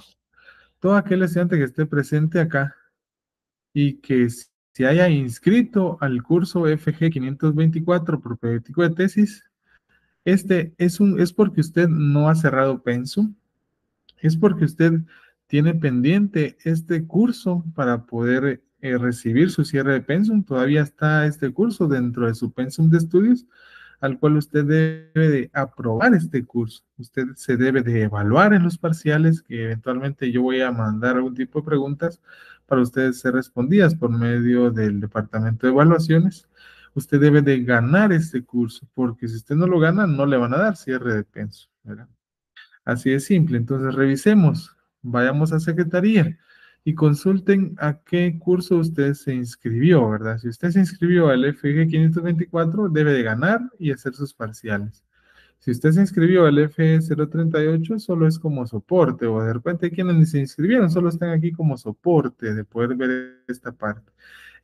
todo aquel estudiante que esté presente acá y que se haya inscrito al curso FG 524 propedéutico de tesis, este es, un, es porque usted no ha cerrado pensum, es porque usted tiene pendiente este curso para poder eh, recibir su cierre de pensum. Todavía está este curso dentro de su pensum de estudios, al cual usted debe de aprobar este curso. Usted se debe de evaluar en los parciales, que eventualmente yo voy a mandar algún tipo de preguntas para ustedes ser respondidas por medio del departamento de evaluaciones. Usted debe de ganar este curso, porque si usted no lo gana, no le van a dar cierre de pensum. Así de simple. Entonces, revisemos. Vayamos a secretaría y consulten a qué curso usted se inscribió, ¿verdad? Si usted se inscribió al FG 524, debe de ganar y hacer sus parciales. Si usted se inscribió al fg 038 solo es como soporte, o de repente quienes se inscribieron solo están aquí como soporte de poder ver esta parte.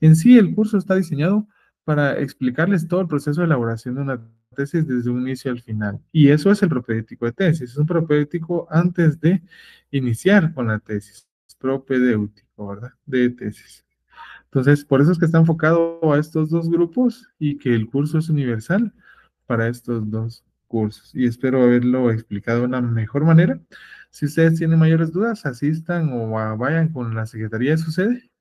En sí, el curso está diseñado para explicarles todo el proceso de elaboración de una tesis desde un inicio al final. Y eso es el propedéutico de tesis, es un propedéutico antes de iniciar con la tesis propedéutico, ¿verdad? De tesis. Entonces, por eso es que está enfocado a estos dos grupos y que el curso es universal para estos dos cursos. Y espero haberlo explicado de una mejor manera. Si ustedes tienen mayores dudas, asistan o vayan con la Secretaría de su sede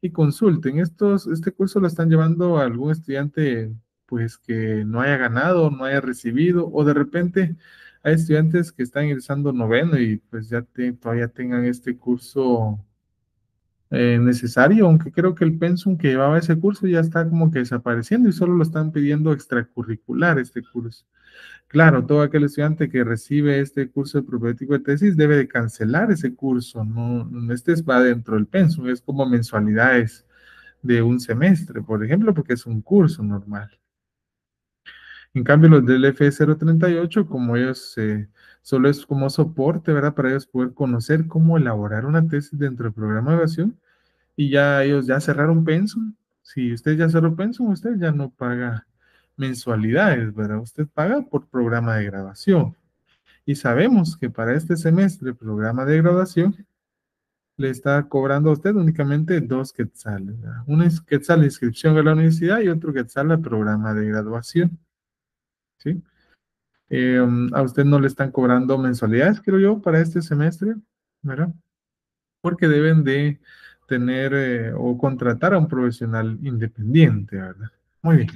y consulten. Estos, este curso lo están llevando a algún estudiante pues que no haya ganado, no haya recibido o de repente hay estudiantes que están ingresando noveno y pues ya te, todavía tengan este curso eh, necesario, aunque creo que el pensum que llevaba ese curso ya está como que desapareciendo y solo lo están pidiendo extracurricular este curso. Claro, todo aquel estudiante que recibe este curso de propedéutico de tesis debe de cancelar ese curso, no, este va dentro del pensum, es como mensualidades de un semestre, por ejemplo, porque es un curso normal. En cambio, los del F038, como ellos eh, solo es como soporte, ¿verdad? Para ellos poder conocer cómo elaborar una tesis dentro del programa de graduación. Y ya ellos ya cerraron Pensum. Si usted ya cerró Pensum, usted ya no paga mensualidades, ¿verdad? Usted paga por programa de graduación. Y sabemos que para este semestre, programa de graduación le está cobrando a usted únicamente dos quetzales. ¿verdad? es quetzal de inscripción a la universidad y otro quetzal al programa de graduación. ¿sí? Em, a usted no le están cobrando mensualidades, creo yo, para este semestre, ¿verdad? Porque deben de tener eh, o contratar a un profesional independiente, ¿verdad? Muy bien.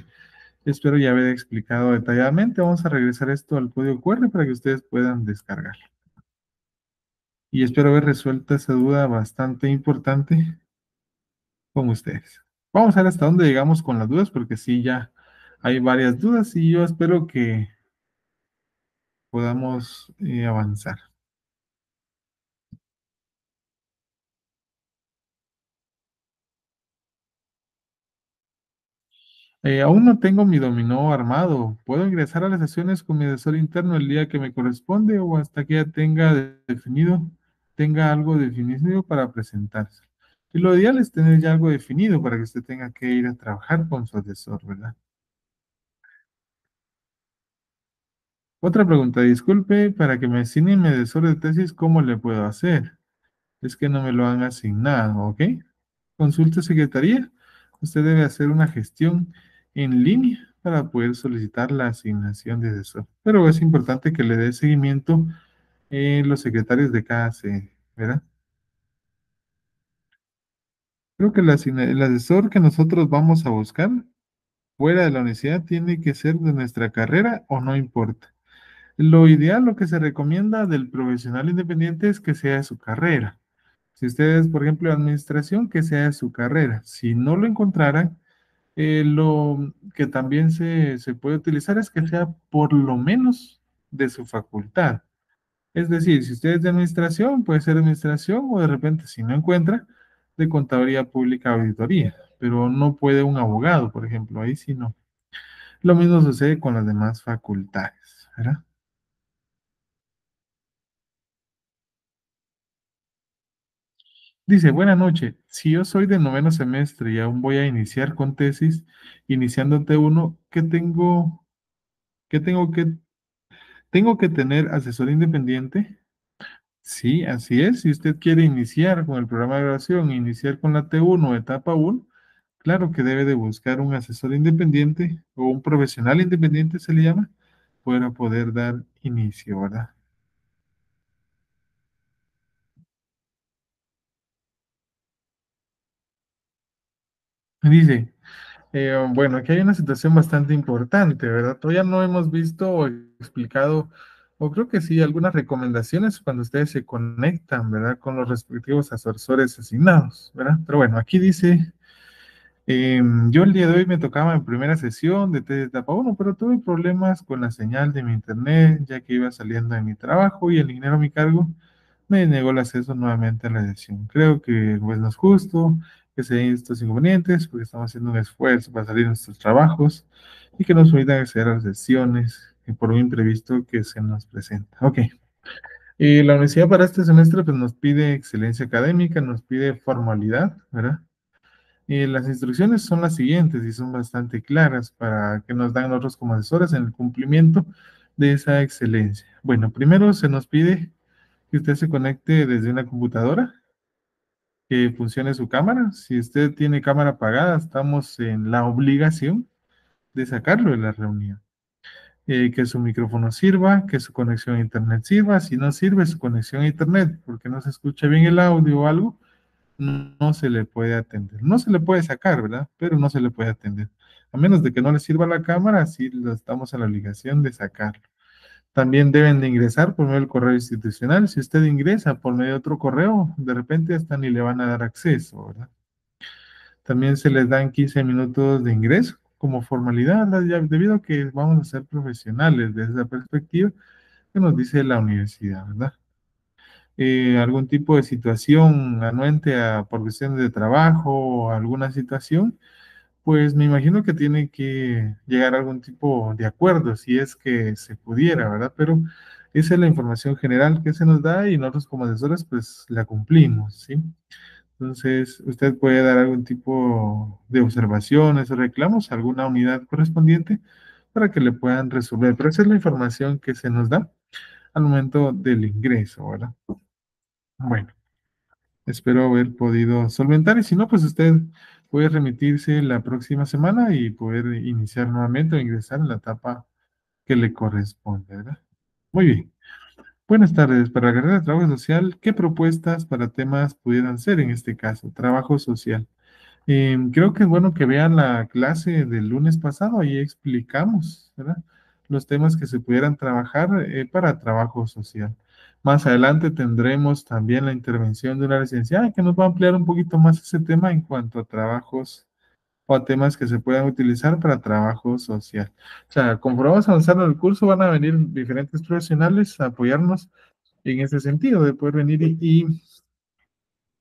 Espero ya haber explicado detalladamente. Vamos a regresar esto al código QR para que ustedes puedan descargarlo. Y espero haber resuelto esa duda bastante importante con ustedes. Vamos a ver hasta dónde llegamos con las dudas, porque sí, ya hay varias dudas y yo espero que podamos eh, avanzar. Eh, aún no tengo mi dominó armado. ¿Puedo ingresar a las sesiones con mi asesor interno el día que me corresponde o hasta que ya tenga definido, tenga algo definido para presentarse? Y lo ideal es tener ya algo definido para que usted tenga que ir a trabajar con su asesor, ¿verdad? Otra pregunta, disculpe, para que me asignen mi asesor de tesis, ¿cómo le puedo hacer? Es que no me lo han asignado, ¿ok? Consulta secretaría. Usted debe hacer una gestión en línea para poder solicitar la asignación de asesor. Pero es importante que le dé seguimiento eh, los secretarios de cada sede, ¿verdad? Creo que el asesor que nosotros vamos a buscar fuera de la universidad tiene que ser de nuestra carrera o no importa. Lo ideal, lo que se recomienda del profesional independiente es que sea de su carrera. Si ustedes, por ejemplo, administración, que sea de su carrera. Si no lo encontraran, eh, lo que también se, puede utilizar es que sea por lo menos de su facultad. Es decir, si usted es de administración, puede ser administración o de repente, si no encuentra, de contaduría pública auditoría, pero no puede un abogado, por ejemplo, ahí si no. Lo mismo sucede con las demás facultades, ¿verdad? Dice, buenas noches, si yo soy de noveno semestre y aún voy a iniciar con tesis, iniciando T1, ¿qué tengo, qué tengo que, tengo que tener asesor independiente? Sí, así es. Si usted quiere iniciar con el programa de graduación, iniciar con la T1, etapa 1, claro que debe de buscar un asesor independiente o un profesional independiente, se le llama, para poder dar inicio, ¿verdad? Dice, eh, bueno, aquí hay una situación bastante importante, ¿verdad? Todavía no hemos visto o explicado, o creo que sí, algunas recomendaciones cuando ustedes se conectan, ¿verdad? Con los respectivos asesores asignados, ¿verdad? Pero bueno, aquí dice, em, yo el día de hoy me tocaba en primera sesión de TED etapa 1, pero tuve problemas con la señal de mi internet, ya que iba saliendo de mi trabajo y el dinero a mi cargo me negó el acceso nuevamente a la sesión. Creo que pues, no es justo que se den estos inconvenientes, porque estamos haciendo un esfuerzo para salir de nuestros trabajos y que nos permitan acceder a las sesiones por un imprevisto que se nos presenta. Ok. Y la universidad para este semestre pues, nos pide excelencia académica, nos pide formalidad, ¿verdad? Y las instrucciones son las siguientes y son bastante claras para que nos dan otros como asesores en el cumplimiento de esa excelencia. Bueno, primero se nos pide que usted se conecte desde una computadora, que funcione su cámara. Si usted tiene cámara apagada, estamos en la obligación de sacarlo de la reunión. Eh, que su micrófono sirva, que su conexión a internet sirva. Si no sirve su conexión a internet porque no se escucha bien el audio o algo, no, se le puede atender. No se le puede sacar, ¿verdad? Pero no se le puede atender. A menos de que no le sirva la cámara, sí lo estamos en la obligación de sacarlo. También deben de ingresar por medio del correo institucional. Si usted ingresa por medio de otro correo, de repente hasta ni le van a dar acceso, ¿verdad? También se les dan 15 minutos de ingreso como formalidad, debido a que vamos a ser profesionales desde la perspectiva que nos dice la universidad, ¿verdad? Eh, algún tipo de situación anuente a, por cuestiones de trabajo o alguna situación, pues me imagino que tiene que llegar a algún tipo de acuerdo, si es que se pudiera, ¿verdad? Pero esa es la información general que se nos da y nosotros como asesores pues la cumplimos, ¿sí? Entonces, usted puede dar algún tipo de observaciones o reclamos a alguna unidad correspondiente para que le puedan resolver. Pero esa es la información que se nos da al momento del ingreso, ¿verdad? Bueno, Espero haber podido solventar y si no, pues usted puede remitirse la próxima semana y poder iniciar nuevamente o ingresar en la etapa que le corresponde, ¿verdad? Muy bien. Buenas tardes. Para la carrera de trabajo social, ¿qué propuestas para temas pudieran ser en este caso? Trabajo social. Em, creo que es bueno que vean la clase del lunes pasado, ahí explicamos, ¿verdad? Los temas que se pudieran trabajar eh, para trabajo social. Más adelante tendremos también la intervención de una licenciada que nos va a ampliar un poquito más ese tema en cuanto a trabajos o a temas que se puedan utilizar para trabajo social. O sea, conforme vamos avanzando el curso, van a venir diferentes profesionales a apoyarnos en ese sentido, de poder venir y,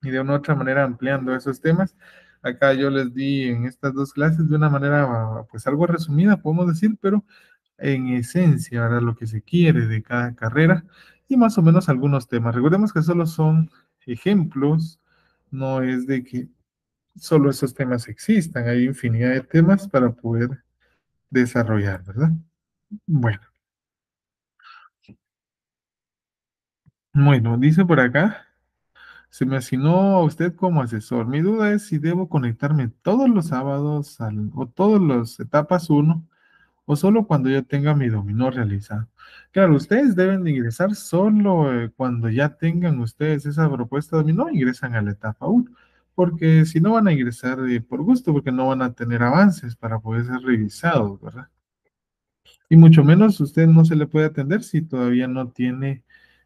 y, de una u otra manera ampliando esos temas. Acá yo les di en estas dos clases de una manera, pues algo resumida, podemos decir, pero en esencia, ¿verdad? Lo que se quiere de cada carrera y más o menos algunos temas. Recordemos que solo son ejemplos, no es de que solo esos temas existan, hay infinidad de temas para poder desarrollar, ¿verdad? Bueno. Bueno, dice por acá, se me asignó a usted como asesor. Mi duda es si debo conectarme todos los sábados o todas las etapas 1 o solo cuando yo tenga mi dominó realizado. Claro, ustedes deben ingresar solo eh, cuando ya tengan ustedes esa propuesta de dominó, ingresan a la etapa 1, porque si no van a ingresar eh, por gusto, porque no van a tener avances para poder ser revisados, ¿verdad? Y mucho menos usted no se le puede atender si todavía no tiene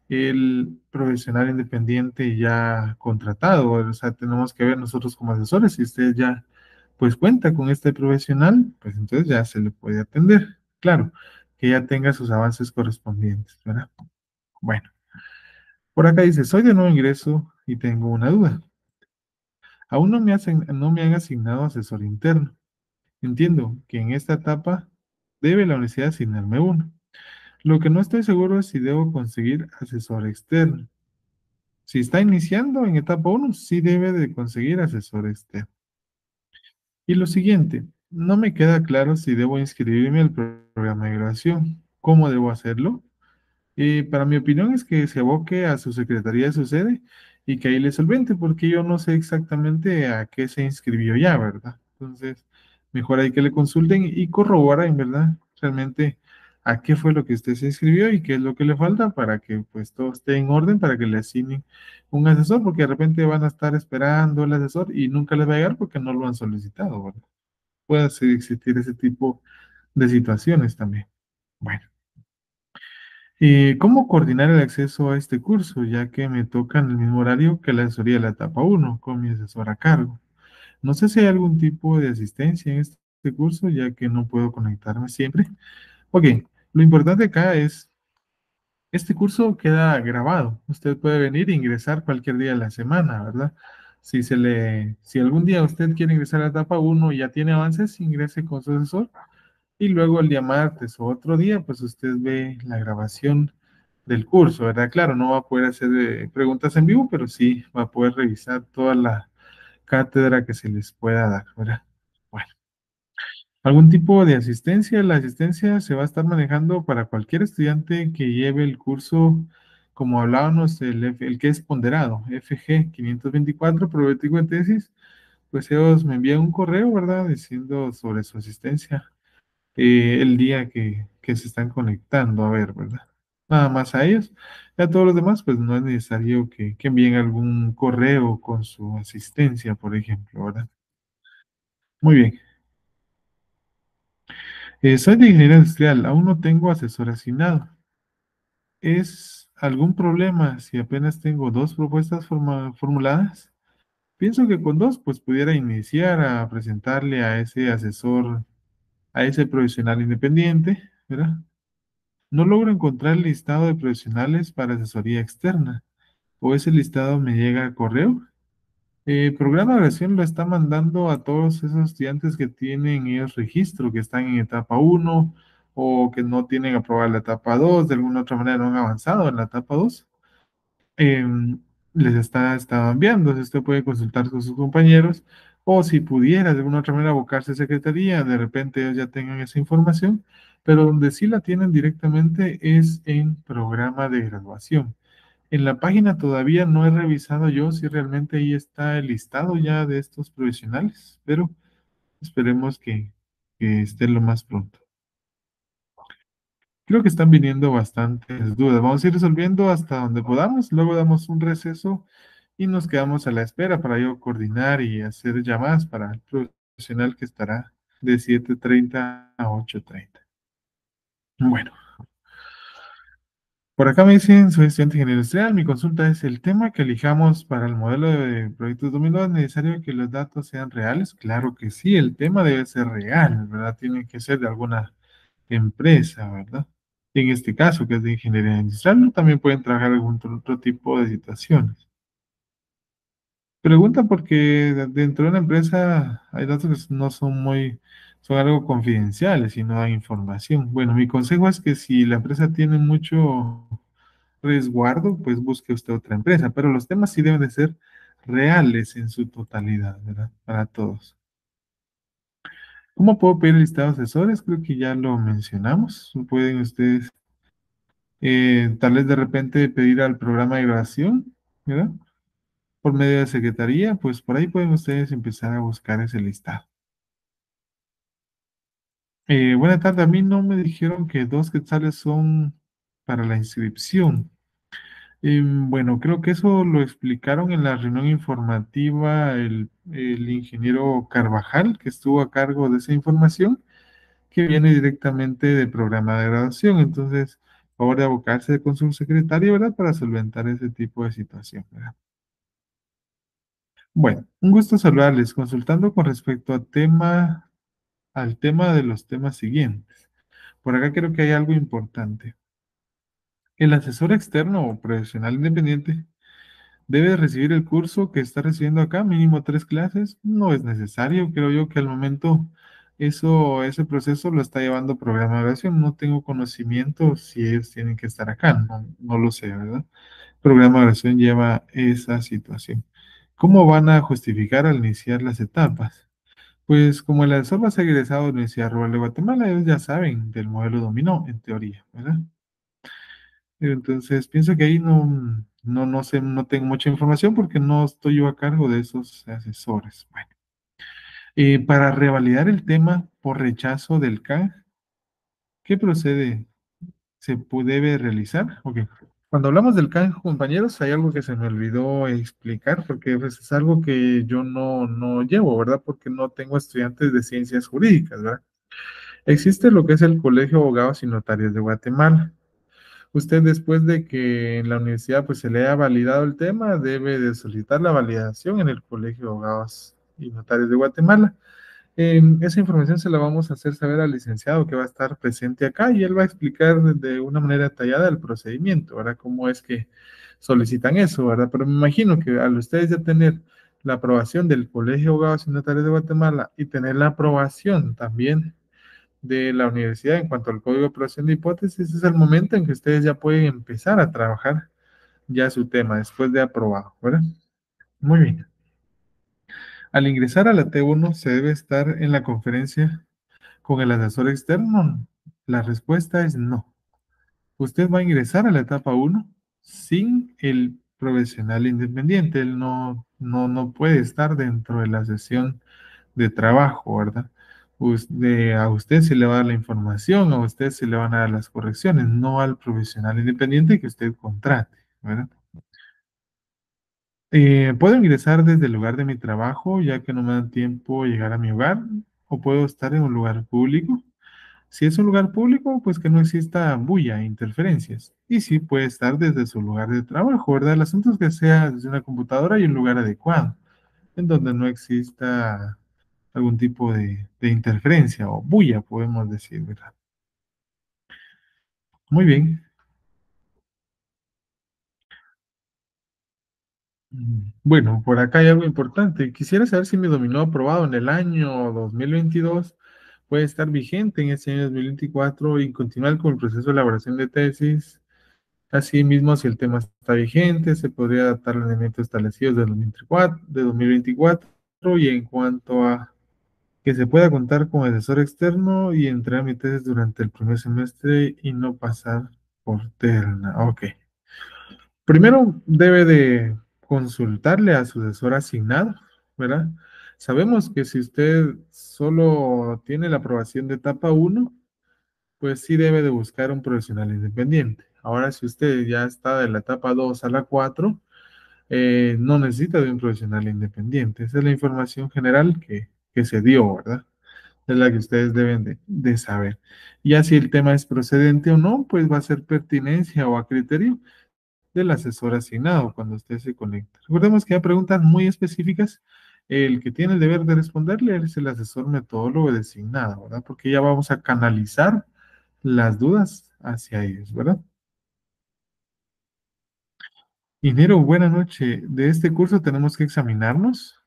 el profesional independiente ya contratado. O sea, tenemos que ver nosotros como asesores si ustedes ya pues cuenta con este profesional, pues entonces ya se le puede atender. Claro, que ya tenga sus avances correspondientes, ¿verdad? Bueno, por acá dice, soy de nuevo ingreso y tengo una duda. Aún no me, hacen, no me han asignado asesor interno. Entiendo que en esta etapa debe la universidad asignarme uno. Lo que no estoy seguro es si debo conseguir asesor externo. Si está iniciando en etapa 1, sí debe de conseguir asesor externo. Y lo siguiente, no me queda claro si debo inscribirme al programa de graduación. ¿Cómo debo hacerlo? Y para mi opinión es que se aboque a su secretaría de su sede y que ahí le solvente, porque yo no sé exactamente a qué se inscribió ya, ¿verdad? Entonces, mejor ahí que le consulten y corroboren, ¿verdad? Realmente a qué fue lo que usted se inscribió y qué es lo que le falta para que pues todo esté en orden, para que le asignen un asesor, porque de repente van a estar esperando el asesor y nunca les va a llegar porque no lo han solicitado, Puede existir ese tipo de situaciones también. Bueno. ¿y ¿Cómo coordinar el acceso a este curso? Ya que me toca en el mismo horario que la asesoría de la etapa 1 con mi asesor a cargo. No sé si hay algún tipo de asistencia en este curso, ya que no puedo conectarme siempre. Ok, lo importante acá es, este curso queda grabado. Usted puede venir e ingresar cualquier día de la semana, ¿verdad? Si, se le, si algún día usted quiere ingresar a la etapa 1 y ya tiene avances, ingrese con su asesor. Y luego el día martes o otro día, pues usted ve la grabación del curso, ¿verdad? Claro, no va a poder hacer eh, preguntas en vivo, pero sí va a poder revisar toda la cátedra que se les pueda dar, ¿verdad? algún tipo de asistencia. La asistencia se va a estar manejando para cualquier estudiante que lleve el curso, como hablábamos, el, el que es ponderado, FG 524, probético de tesis. Pues ellos me envían un correo, ¿verdad?, diciendo sobre su asistencia eh, el día que, se están conectando, a ver, ¿verdad? Nada más a ellos. Y a todos los demás, pues no es necesario que, que envíen algún correo con su asistencia, por ejemplo, ¿verdad? Muy bien soy de ingeniería industrial, aún no tengo asesor asignado. ¿Es algún problema si apenas tengo dos propuestas formuladas? Pienso que con dos, pues pudiera iniciar a presentarle a ese asesor, a ese profesional independiente, ¿verdad? No logro encontrar el listado de profesionales para asesoría externa. ¿O ese listado me llega al correo? El eh, programa de graduación lo está mandando a todos esos estudiantes que tienen ellos registro, que están en etapa 1 o que no tienen aprobada la etapa 2, de alguna otra manera no han avanzado en la etapa 2. Em, les está, está enviando, usted puede consultar con sus compañeros o si pudiera de alguna otra manera abocarse a secretaría, de repente ellos ya tengan esa información, pero donde sí la tienen directamente es en programa de graduación. En la página todavía no he revisado yo si realmente ahí está el listado ya de estos provisionales, pero esperemos que, que esté lo más pronto. Creo que están viniendo bastantes dudas. Vamos a ir resolviendo hasta donde podamos. Luego damos un receso y nos quedamos a la espera para yo coordinar y hacer llamadas para el profesional que estará de 7.30 a 8.30. Bueno. Por acá me dicen, soy estudiante de ingeniería industrial, mi consulta es el tema que elijamos para el modelo de proyectos 2002, ¿es necesario que los datos sean reales? Claro que sí, el tema debe ser real, ¿verdad? Tiene que ser de alguna empresa, ¿verdad? en este caso, que es de ingeniería industrial, también pueden trabajar algún otro tipo de situaciones. Pregunta porque dentro de una empresa hay datos que no son muy son algo confidenciales y no da información. Bueno, mi consejo es que si la empresa tiene mucho resguardo, pues busque usted otra empresa, pero los temas sí deben de ser reales en su totalidad, ¿verdad? Para todos. ¿Cómo puedo pedir el listado de asesores? Creo que ya lo mencionamos. Pueden ustedes eh, tal vez de repente pedir al programa de grabación, ¿verdad? Por medio de secretaría, pues por ahí pueden ustedes empezar a buscar ese listado. Eh, Buenas tardes. a mí no me dijeron que dos quetzales son para la inscripción. Em, bueno, creo que eso lo explicaron en la reunión informativa el, ingeniero Carvajal, que estuvo a cargo de esa información, que viene directamente del programa de graduación. Entonces, favor de abocarse con su secretario, ¿verdad? Para solventar ese tipo de situación, Bueno, un gusto saludarles. Consultando con respecto a tema al tema de los temas siguientes. Por acá creo que hay algo importante. El asesor externo o profesional independiente debe recibir el curso que está recibiendo acá, mínimo tres clases. No es necesario, creo yo que al momento eso, ese proceso lo está llevando programa de No tengo conocimiento si ellos tienen que estar acá, no, lo sé, ¿verdad? Programa de lleva esa situación. ¿Cómo van a justificar al iniciar las etapas? Pues como el asesor va a ser egresado de la Universidad Rural de Guatemala, ellos ya saben del modelo dominó, en teoría, ¿verdad? Entonces, pienso que ahí no, no, no sé, no tengo mucha información porque no estoy yo a cargo de esos asesores. Bueno, para revalidar el tema por rechazo del CAG, ¿qué procede? ¿Se debe realizar? Ok. Cuando hablamos del canje, compañeros, hay algo que se me olvidó explicar, porque pues, es algo que yo no, llevo, ¿verdad? Porque no tengo estudiantes de ciencias jurídicas, ¿verdad? Existe lo que es el Colegio de Abogados y Notarios de Guatemala. Usted después de que en la universidad pues, se le haya validado el tema, debe de solicitar la validación en el Colegio de Abogados y Notarios de Guatemala. Em, esa información se la vamos a hacer saber al licenciado que va a estar presente acá y él va a explicar de una manera detallada el procedimiento, ¿verdad? Cómo es que solicitan eso, ¿verdad? Pero me imagino que al ustedes ya tener la aprobación del Colegio de Abogados y de Guatemala y tener la aprobación también de la universidad en cuanto al código de aprobación de hipótesis, es el momento en que ustedes ya pueden empezar a trabajar ya su tema después de aprobado, ¿verdad? Muy bien. Al ingresar a la T1 se debe estar en la conferencia con el asesor externo. La respuesta es no. Usted va a ingresar a la etapa 1 sin el profesional independiente. Él no, no, no puede estar dentro de la sesión de trabajo, ¿verdad? a usted se le va a dar la información, a usted se le van a dar las correcciones, no al profesional independiente que usted contrate, ¿verdad? Eh, puedo ingresar desde el lugar de mi trabajo, ya que no me da tiempo llegar a mi hogar, o puedo estar en un lugar público. Si es un lugar público, pues que no exista bulla, e interferencias. Y sí, puede estar desde su lugar de trabajo, ¿verdad? El asunto es que sea desde una computadora y un lugar adecuado, en donde no exista algún tipo de, de interferencia o bulla, podemos decir, ¿verdad? Muy bien. Bueno, por acá hay algo importante. Quisiera saber si mi dominó aprobado en el año 2022 puede estar vigente en este año 2024 y continuar con el proceso de elaboración de tesis. así mismo si el tema está vigente, se podría adaptar los elementos establecidos de 2024, de 2024 y en cuanto a que se pueda contar con asesor externo y entrar a mi tesis durante el primer semestre y no pasar por terna. Ok. Primero debe de consultarle a su asesor asignado, ¿verdad? Sabemos que si usted solo tiene la aprobación de etapa 1, pues sí debe de buscar un profesional independiente. Ahora, si usted ya está de la etapa 2 a la 4, eh, no necesita de un profesional independiente. Esa es la información general que, que se dio, ¿verdad? Es la que ustedes deben de, de saber. Ya si el tema es procedente o no, pues va a ser pertinencia o a criterio del asesor asignado cuando usted se conecta. Recordemos que hay preguntas muy específicas. El que tiene el deber de responderle es el asesor metodólogo designado, ¿verdad? Porque ya vamos a canalizar las dudas hacia ellos, ¿verdad? dinero buena noche. ¿De este curso tenemos que examinarnos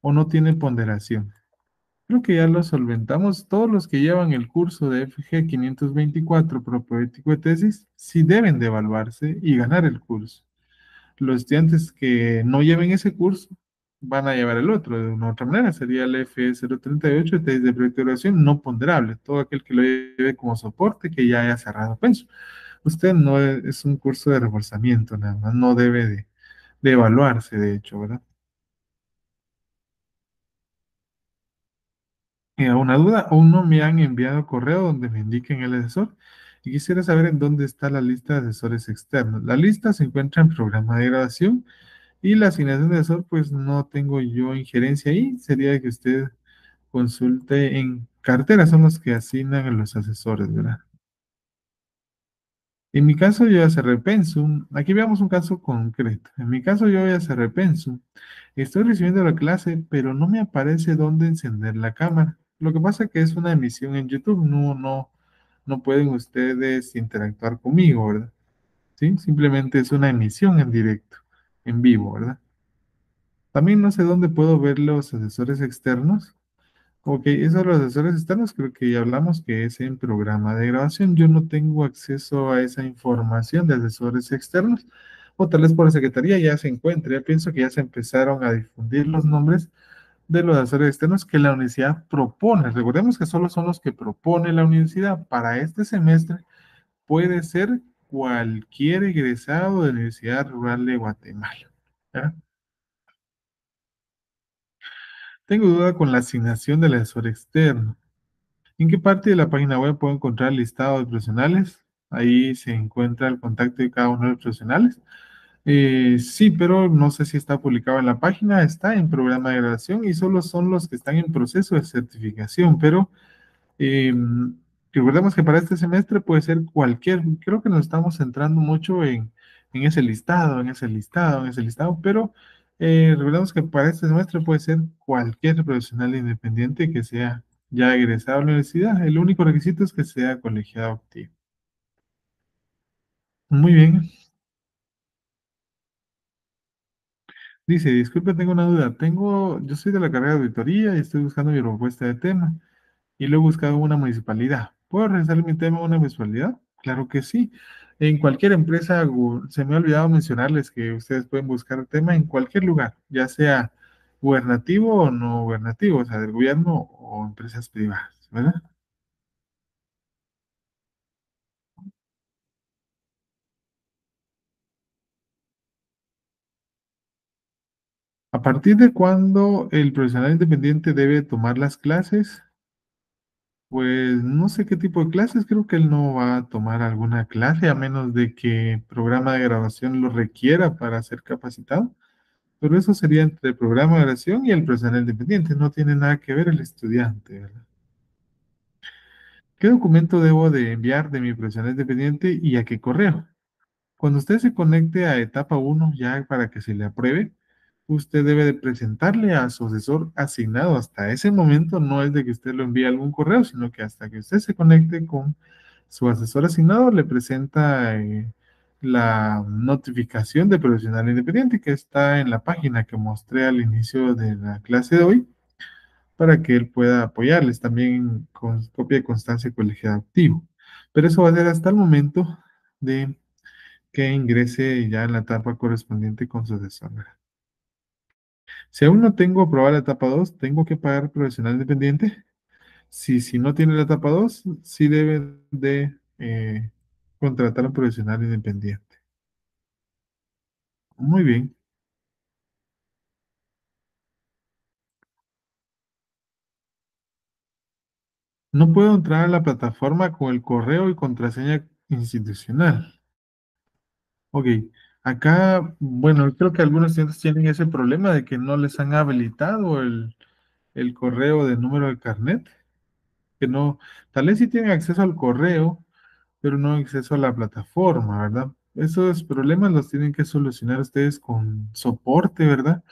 o no tiene ponderación? Creo que ya lo solventamos. Todos los que llevan el curso de FG 524 Propoético de tesis sí deben de evaluarse y ganar el curso. Los estudiantes que no lleven ese curso van a llevar el otro. De una otra manera sería el F038, tesis de proyecto de evaluación no ponderable. Todo aquel que lo lleve como soporte que ya haya cerrado Usted no es un curso de reforzamiento, nada más. No debe de, de evaluarse, de hecho, ¿verdad? una duda, aún no me han enviado correo donde me indiquen el asesor y quisiera saber en dónde está la lista de asesores externos. La lista se encuentra en programa de grabación y la asignación de asesor, pues no tengo yo injerencia ahí, sería que usted consulte en cartera, son los que asignan a los asesores, ¿verdad? En mi caso yo ya cerré Aquí veamos un caso concreto. En mi caso yo ya hacer Pensum. Estoy recibiendo la clase, pero no me aparece dónde encender la cámara. Lo que pasa es que es una emisión en YouTube, no, no, no pueden ustedes interactuar conmigo, ¿verdad? ¿Sí? Simplemente es una emisión en directo, en vivo, ¿verdad? También no sé dónde puedo ver los asesores externos. Ok, esos los asesores externos creo que ya hablamos que es en programa de grabación. Yo no tengo acceso a esa información de asesores externos. O tal vez por la secretaría ya se encuentre. Ya pienso que ya se empezaron a difundir los nombres de los asesores externos que la universidad propone. Recordemos que solo son los que propone la universidad. Para este semestre puede ser cualquier egresado de la Universidad Rural de Guatemala. Tengo duda con la asignación del asesor externo. ¿En qué parte de la página web puedo encontrar el listado de profesionales? Ahí se encuentra el contacto de cada uno de los profesionales. Eh, sí, pero no sé si está publicado en la página, está en programa de graduación y solo son los que están en proceso de certificación, pero em, recordemos que para este semestre puede ser cualquier, creo que nos estamos centrando mucho en, ese listado, en ese listado, en ese listado, pero eh, recordemos que para este semestre puede ser cualquier profesional independiente que sea ya egresado a la universidad, el único requisito es que sea colegiado activo. Muy bien, Dice, disculpe, tengo una duda. Tengo, yo soy de la carrera de auditoría y estoy buscando mi propuesta de tema y lo he buscado en una municipalidad. ¿Puedo realizar mi tema en una municipalidad? Claro que sí. En cualquier empresa, se me ha olvidado mencionarles que ustedes pueden buscar el tema en cualquier lugar, ya sea gubernativo o no gubernativo, o sea, del gobierno o empresas privadas, ¿verdad? ¿A partir de cuándo el profesional independiente debe tomar las clases? Pues no sé qué tipo de clases, creo que él no va a tomar alguna clase a menos de que el programa de grabación lo requiera para ser capacitado. Pero eso sería entre el programa de grabación y el profesional independiente, no tiene nada que ver el estudiante, ¿verdad? ¿Qué documento debo de enviar de mi profesional independiente y a qué correo? Cuando usted se conecte a etapa 1 ya para que se le apruebe, usted debe de presentarle a su asesor asignado. Hasta ese momento no es de que usted lo envíe algún correo, sino que hasta que usted se conecte con su asesor asignado le presenta eh, la notificación de profesional independiente que está en la página que mostré al inicio de la clase de hoy para que él pueda apoyarles también con copia de constancia colegiada activo. Pero eso va a ser hasta el momento de que ingrese ya en la etapa correspondiente con su asesor. Si aún no tengo aprobada la etapa 2, ¿tengo que pagar profesional independiente? Si, si no tiene la etapa 2, sí debe de eh, contratar a un profesional independiente. Muy bien. No puedo entrar a la plataforma con el correo y contraseña institucional. Ok. Acá, bueno, creo que algunos estudiantes tienen ese problema de que no les han habilitado el, el correo de número de carnet, que no, tal vez sí tienen acceso al correo, pero no acceso a la plataforma, ¿verdad? Esos problemas los tienen que solucionar ustedes con soporte, ¿verdad?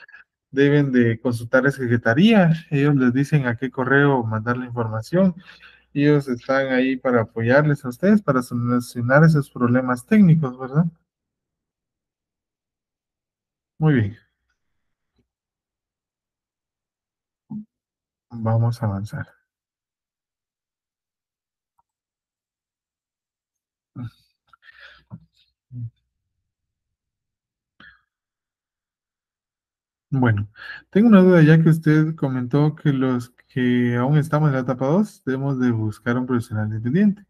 Deben de consultar a secretaría, ellos les dicen a qué correo mandar la información, ellos están ahí para apoyarles a ustedes, para solucionar esos problemas técnicos, ¿verdad? Muy bien, vamos a avanzar. Bueno, tengo una duda ya que usted comentó que los que aún estamos en la etapa 2 debemos de buscar un profesional independiente.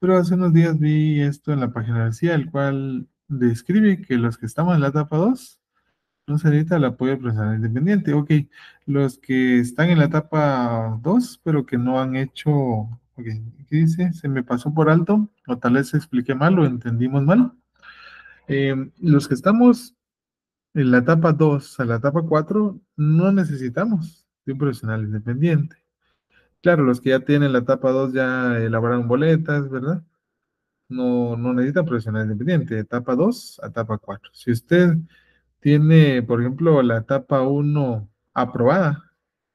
Pero hace unos días vi esto en la página de CIA, el cual describe que los que estamos en la etapa 2 no se necesita el apoyo profesional independiente. Ok, los que están en la etapa 2, pero que no han hecho, ok, ¿qué dice? Se me pasó por alto, o tal vez expliqué mal o entendimos mal. Em, los que estamos en la etapa 2 a la etapa 4, no necesitamos de un profesional independiente. Claro, los que ya tienen la etapa 2 ya elaboraron boletas, ¿verdad? no, necesita profesional independiente, etapa 2 a etapa 4. Si usted tiene, por ejemplo, la etapa 1 aprobada,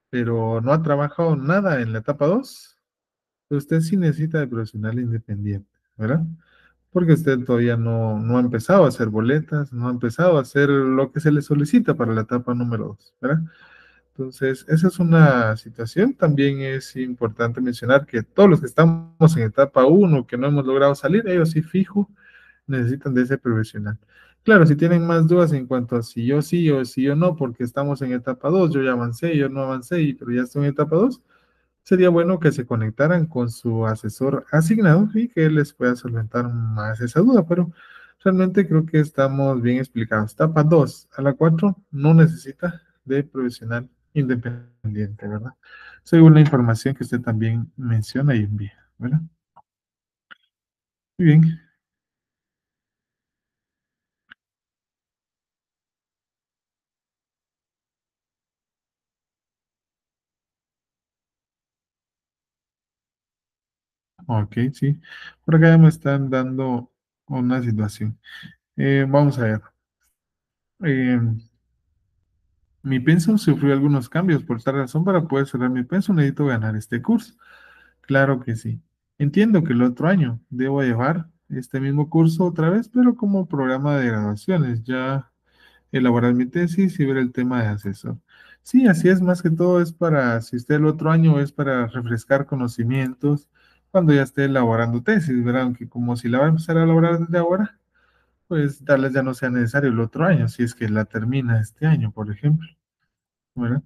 pero no ha trabajado nada en la etapa 2, usted sí necesita de profesional independiente, ¿verdad? Porque usted todavía no, no ha empezado a hacer boletas, no ha empezado a hacer lo que se le solicita para la etapa número 2, ¿verdad? Entonces, esa es una situación. También es importante mencionar que todos los que estamos en etapa 1, que no hemos logrado salir, ellos sí fijo necesitan de ese profesional. Claro, si tienen más dudas en cuanto a si yo sí o si yo no, porque estamos en etapa 2, yo ya avancé, yo no avancé, pero ya estoy en etapa 2, sería bueno que se conectaran con su asesor asignado y que él les pueda solventar más esa duda, pero realmente creo que estamos bien explicados. Etapa 2 a la 4 no necesita de profesional independiente, ¿verdad? Según la información que usted también menciona y envía, ¿verdad? Muy bien. Ok, sí. Por acá ya me están dando una situación. Eh, vamos a ver. Eh, mi pensum sufrió algunos cambios, por tal razón para poder cerrar mi pensum necesito ganar este curso. Claro que sí. Entiendo que el otro año debo llevar este mismo curso otra vez, pero como programa de graduaciones, ya elaborar mi tesis y ver el tema de asesor. Sí, así es, más que todo es para, si usted el otro año es para refrescar conocimientos cuando ya esté elaborando tesis, verán Aunque como si la va a empezar a elaborar desde ahora, pues darles ya no sea necesario el otro año, si es que la termina este año, por ejemplo. Bueno.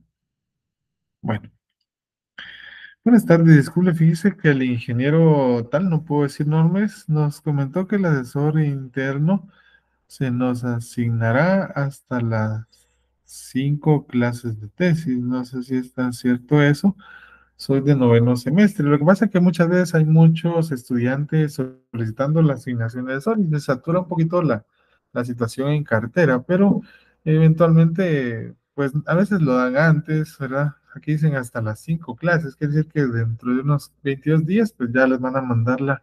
Buenas tardes, disculpe, fíjese que el ingeniero tal, no puedo decir nombres, nos comentó que el asesor interno se nos asignará hasta las cinco clases de tesis. No sé si es tan cierto eso soy de noveno semestre. Lo que pasa es que muchas veces hay muchos estudiantes solicitando la asignación de sol y se satura un poquito la, la situación en cartera, pero eventualmente, pues a veces lo dan antes, ¿verdad? Aquí dicen hasta las cinco clases, quiere decir que dentro de unos 22 días, pues ya les van a mandar la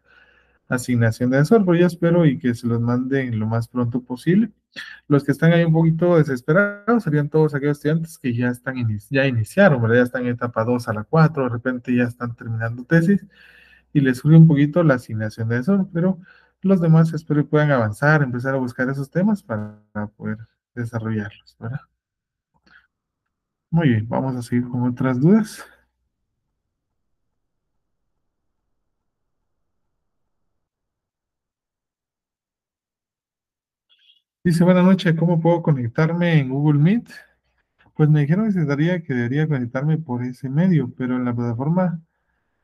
asignación de sol, pero pues, yo espero y que se los manden lo más pronto posible. Los que están ahí un poquito desesperados serían todos aquellos estudiantes que ya están ya iniciaron, Ya están en etapa 2 a la 4, de repente ya están terminando tesis y les sube un poquito la asignación de eso, pero los demás espero que puedan avanzar, empezar a buscar esos temas para poder desarrollarlos, ¿verdad? Muy bien, vamos a seguir con otras dudas. Dice, buenas noches, ¿cómo puedo conectarme en Google Meet? Pues me dijeron que, que debería conectarme por ese medio, pero en la plataforma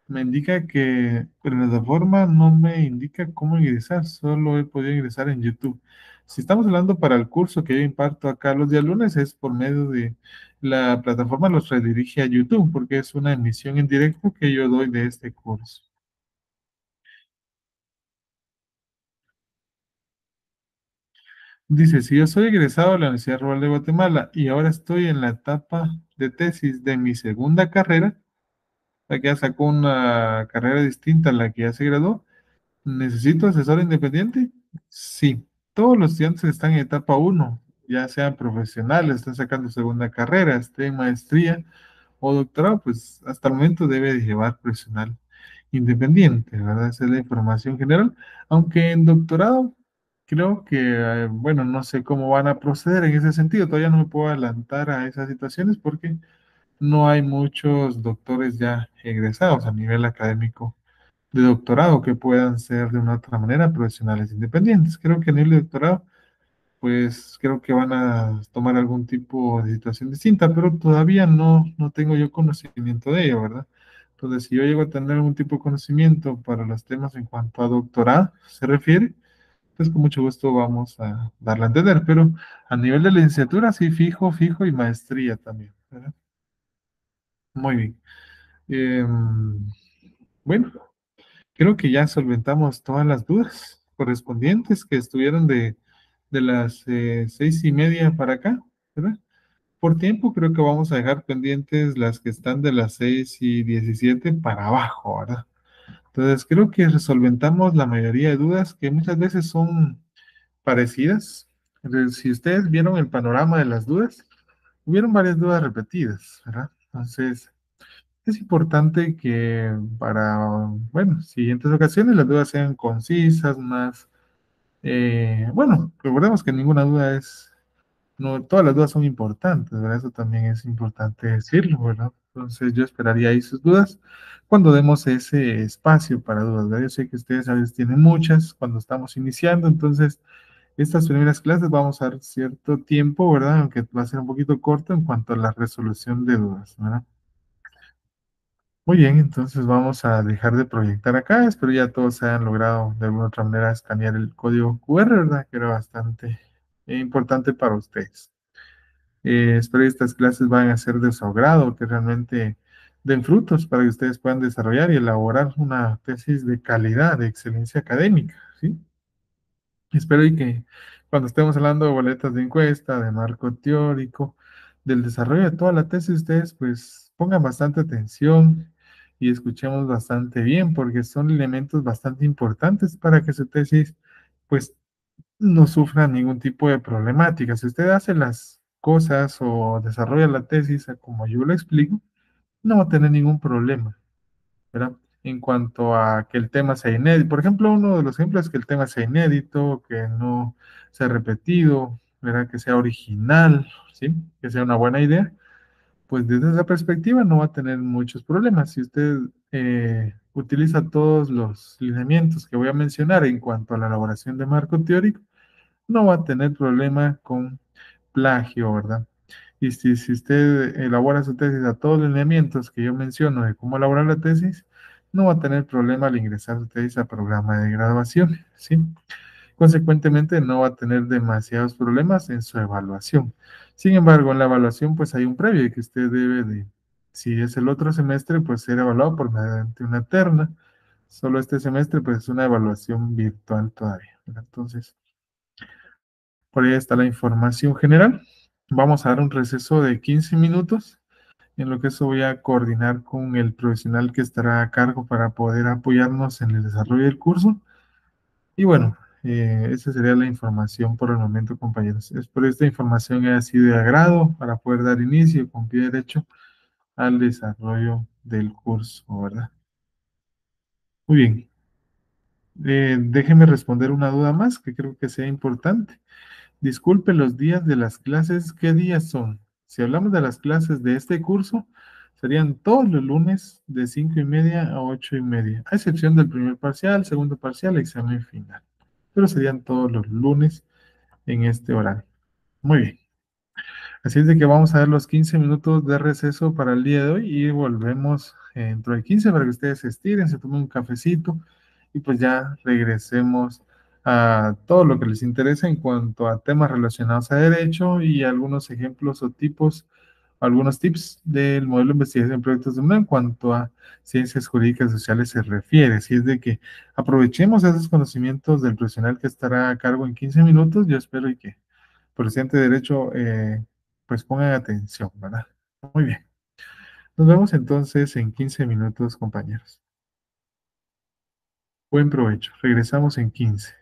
me indica que, pero la plataforma no me indica cómo ingresar, solo he podido ingresar en YouTube. Si estamos hablando para el curso que yo imparto acá los días lunes, es por medio de la plataforma, los redirige a YouTube, porque es una emisión en directo que yo doy de este curso. Dice, si yo soy egresado de la Universidad Rural de Guatemala y ahora estoy en la etapa de tesis de mi segunda carrera, la que ya sacó una carrera distinta a la que ya se graduó, ¿necesito asesor independiente? Sí, todos los estudiantes están en etapa 1, ya sean profesionales, están sacando segunda carrera, estén maestría o doctorado, pues hasta el momento debe llevar profesional independiente, ¿verdad? Esa es la información general, aunque en doctorado creo que, eh, bueno, no sé cómo van a proceder en ese sentido. Todavía no me puedo adelantar a esas situaciones porque no hay muchos doctores ya egresados a nivel académico de doctorado que puedan ser de una otra manera profesionales independientes. Creo que a nivel de doctorado, pues creo que van a tomar algún tipo de situación distinta, pero todavía no, no tengo yo conocimiento de ello, ¿verdad? Entonces, si yo llego a tener algún tipo de conocimiento para los temas en cuanto a doctorado se refiere, con mucho gusto vamos a darla a entender, pero a nivel de licenciatura sí, fijo, fijo y maestría también. ¿verdad? Muy bien. Em, bueno, creo que ya solventamos todas las dudas correspondientes que estuvieron de, las eh, seis y media para acá, ¿verdad? Por tiempo creo que vamos a dejar pendientes las que están de las seis y diecisiete para abajo, ¿verdad? Entonces, creo que resolventamos la mayoría de dudas que muchas veces son parecidas. si ustedes vieron el panorama de las dudas, hubieron varias dudas repetidas, ¿verdad? Entonces, es importante que para, bueno, siguientes ocasiones las dudas sean concisas, más, eh, bueno, recordemos que ninguna duda es, no, todas las dudas son importantes, ¿verdad? Eso también es importante decirlo, ¿verdad? Entonces yo esperaría ahí sus dudas cuando demos ese espacio para dudas. Yo sé que ustedes a veces tienen muchas cuando estamos iniciando, entonces estas primeras clases vamos a dar cierto tiempo, ¿verdad? Aunque va a ser un poquito corto en cuanto a la resolución de dudas, ¿verdad? Muy bien, entonces vamos a dejar de proyectar acá. Espero ya todos hayan logrado de alguna otra manera escanear el código QR, ¿verdad? Que era bastante importante para ustedes. Eh, espero que estas clases van a ser de su agrado, que realmente den frutos para que ustedes puedan desarrollar y elaborar una tesis de calidad, de excelencia académica. Espero y que cuando estemos hablando de boletas de encuesta, de marco teórico, del desarrollo de toda la tesis, ustedes pues pongan bastante atención y escuchemos bastante bien, porque son elementos bastante importantes para que su tesis pues no sufra ningún tipo de problemática. Si usted hace las cosas o desarrolla la tesis eh, como yo lo explico, no va a tener ningún problema, ¿verdad? En cuanto a que el tema sea inédito, por ejemplo, uno de los ejemplos es que el tema sea inédito, que no sea repetido, ¿verdad? Que sea original, ¿sí? Que sea una buena idea, pues desde esa perspectiva no va a tener muchos problemas. Si usted eh, utiliza todos los lineamientos que voy a mencionar en cuanto a la elaboración de marco teórico, no va a tener problema con plagio, ¿verdad? Y si, usted elabora su tesis a todos los lineamientos que yo menciono de cómo elaborar la tesis, no va a tener problema al ingresar su tesis a programa de graduación, ¿sí? Consecuentemente, no va a tener demasiados problemas en su evaluación. Sin embargo, en la evaluación, pues hay un previo que usted debe de, si es el otro semestre, pues ser evaluado por mediante una terna. Solo este semestre, pues es una evaluación virtual todavía. Entonces, por ahí está la información general. Vamos a dar un receso de 15 minutos. En lo que eso voy a coordinar con el profesional que estará a cargo para poder apoyarnos en el desarrollo del curso. Y bueno, eh, esa sería la información por el momento, compañeros. Espero esta información haya sido de agrado para poder dar inicio con pie derecho al desarrollo del curso, ¿verdad? Muy bien. Eh, Déjenme responder una duda más que creo que sea importante. Disculpe los días de las clases, ¿qué días son? Si hablamos de las clases de este curso, serían todos los lunes de 5 y media a 8 y media, a excepción del primer parcial, segundo parcial, examen final. Pero serían todos los lunes en este horario. Muy bien. Así es de que vamos a ver los 15 minutos de receso para el día de hoy y volvemos dentro de 15 para que ustedes se estiren, se tomen un cafecito y pues ya regresemos a todo lo que les interesa en cuanto a temas relacionados a derecho y algunos ejemplos o tipos, algunos tips del modelo de investigación de proyectos de UNAM en cuanto a ciencias jurídicas sociales se refiere. si es de que aprovechemos esos conocimientos del profesional que estará a cargo en 15 minutos. Yo espero y que el presidente de Derecho eh, pues pongan atención, ¿verdad? Muy bien. Nos vemos entonces en 15 minutos, compañeros. Buen provecho. Regresamos en 15.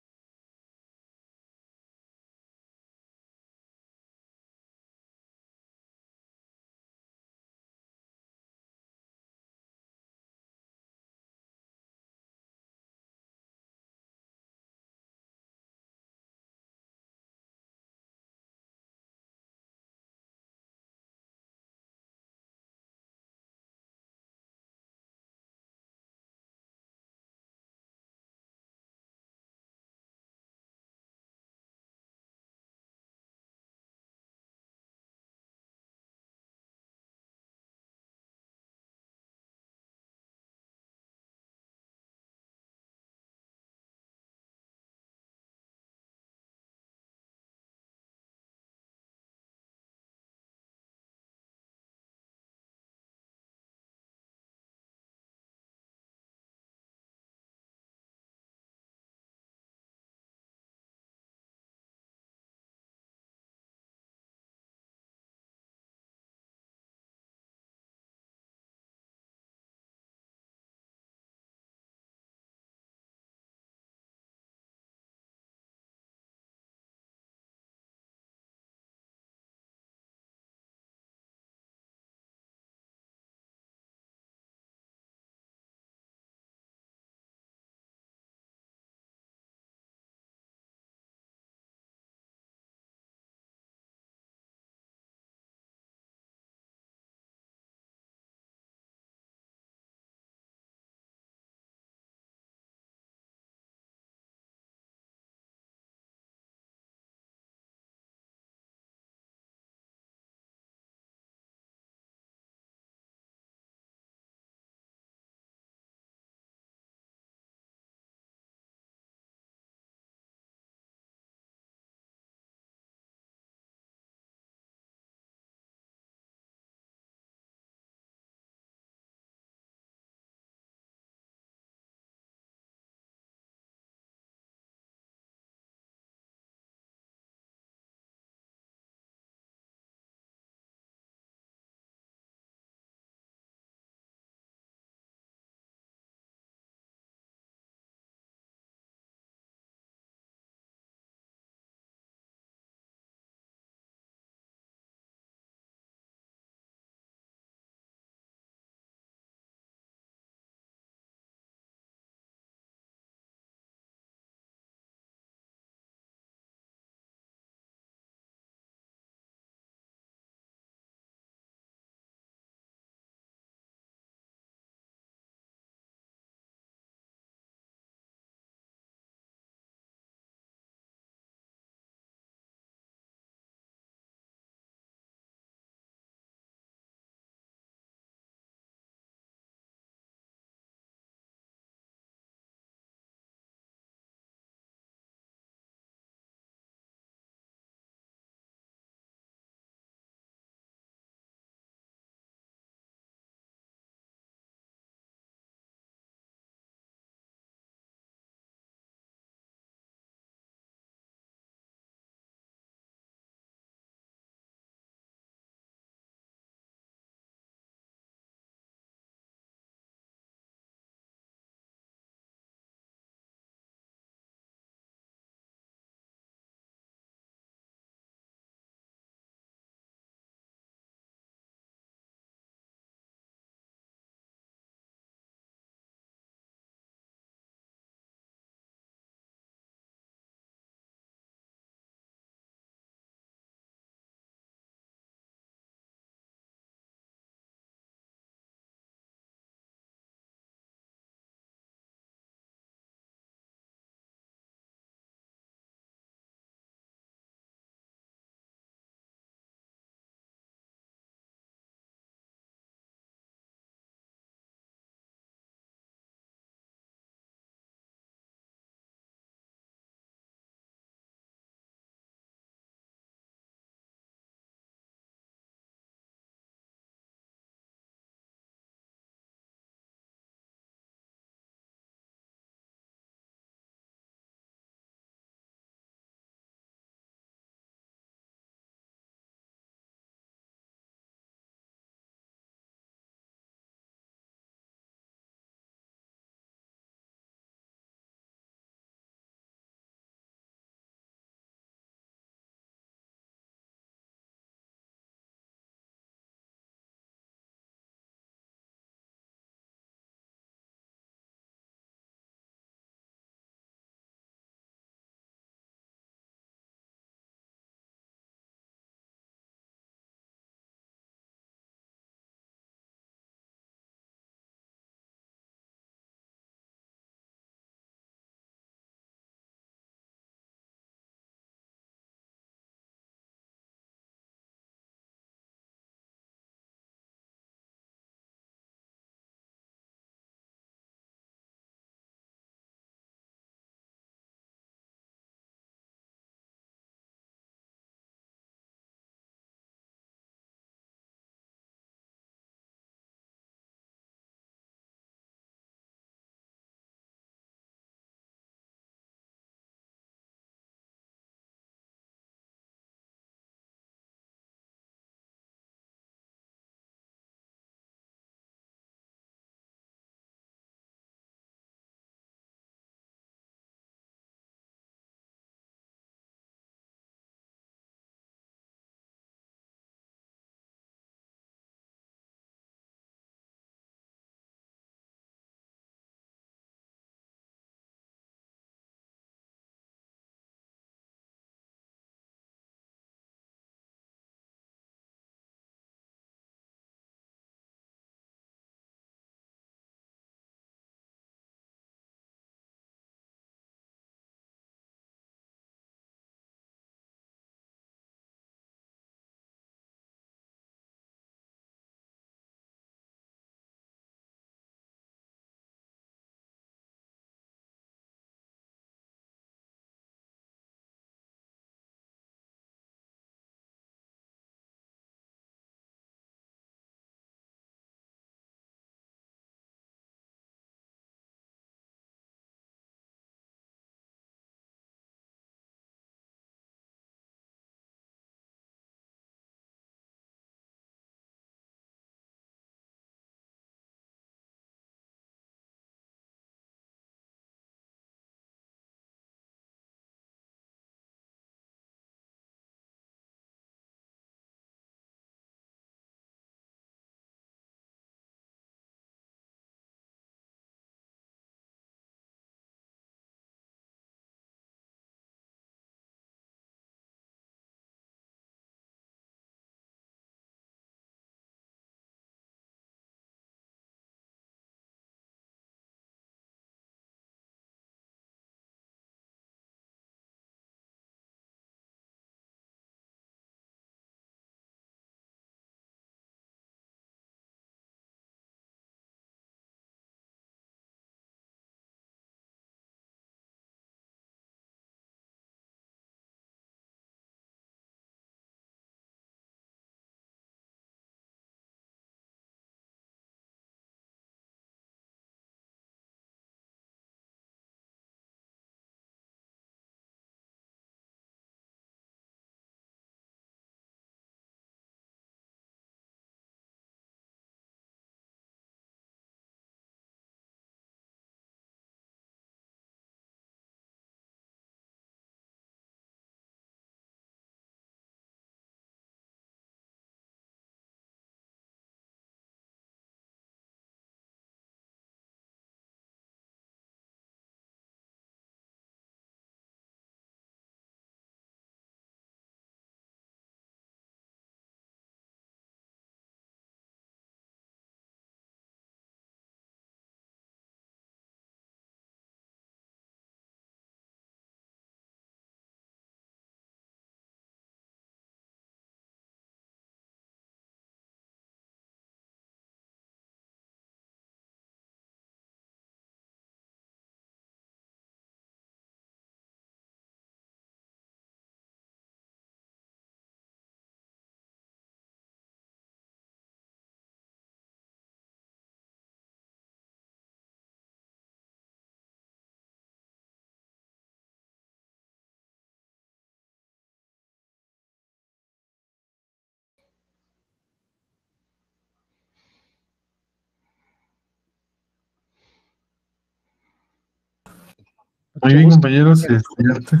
Muy bien, compañeros y estudiantes.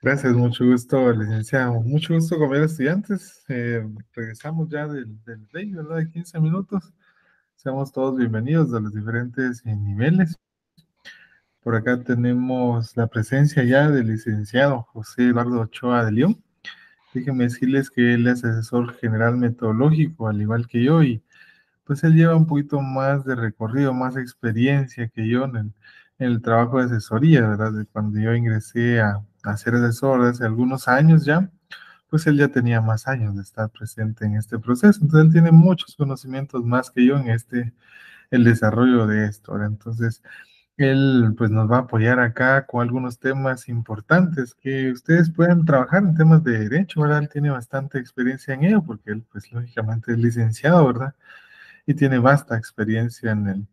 Gracias, mucho gusto, licenciado. Mucho gusto, compañeros estudiantes. Eh, regresamos ya del, del ¿verdad? De 15 minutos. Seamos todos bienvenidos de los diferentes eh, niveles. Por acá tenemos la presencia ya del licenciado José Eduardo Ochoa de León. Déjenme decirles que él es asesor general metodológico, al igual que yo, y pues él lleva un poquito más de recorrido, más experiencia que yo en el, el trabajo de asesoría, ¿verdad? De cuando yo ingresé a, hacer ser asesor hace algunos años ya, pues él ya tenía más años de estar presente en este proceso. Entonces él tiene muchos conocimientos más que yo en este, el desarrollo de esto. ¿verdad? Entonces él pues nos va a apoyar acá con algunos temas importantes que ustedes pueden trabajar en temas de derecho, ¿verdad? Él tiene bastante experiencia en ello porque él pues lógicamente es licenciado, ¿verdad? Y tiene vasta experiencia en el,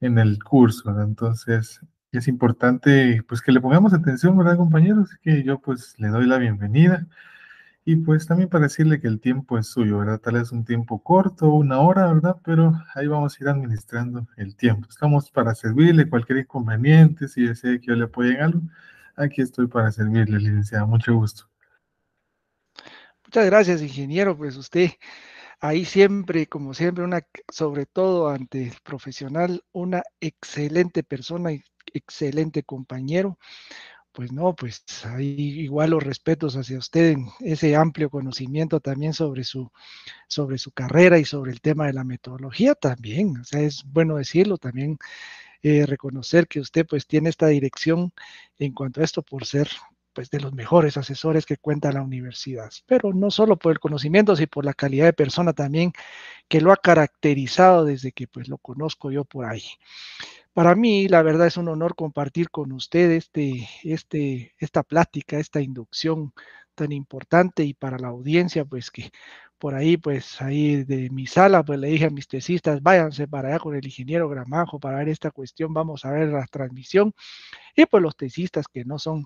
en el curso. Entonces, es importante pues que le pongamos atención, ¿verdad, compañeros? Que yo pues le doy la bienvenida. Y pues también para decirle que el tiempo es suyo, ¿verdad? Tal vez un tiempo corto, una hora, ¿verdad? Pero ahí vamos a ir administrando el tiempo. Estamos para servirle cualquier inconveniente, si desea que yo le apoye en algo. Aquí estoy para servirle, licenciada. Mucho gusto. Muchas gracias, ingeniero. Pues usted Ahí siempre, como siempre, una, sobre todo ante el profesional, una excelente persona, y excelente compañero. Pues no, pues ahí igual los respetos hacia usted, ese amplio conocimiento también sobre su, sobre su carrera y sobre el tema de la metodología también. O sea, es bueno decirlo también. Eh, reconocer que usted pues tiene esta dirección en cuanto a esto por ser pues, de los mejores asesores que cuenta la universidad, pero no solo por el conocimiento, sino por la calidad de persona también que lo ha caracterizado desde que pues, lo conozco yo por ahí. Para mí, la verdad es un honor compartir con ustedes este, este, esta plática, esta inducción tan importante y para la audiencia, pues que por ahí, pues ahí de mi sala, pues le dije a mis tesistas, váyanse para allá con el ingeniero Gramajo para ver esta cuestión, vamos a ver la transmisión. Y pues los tesistas que no son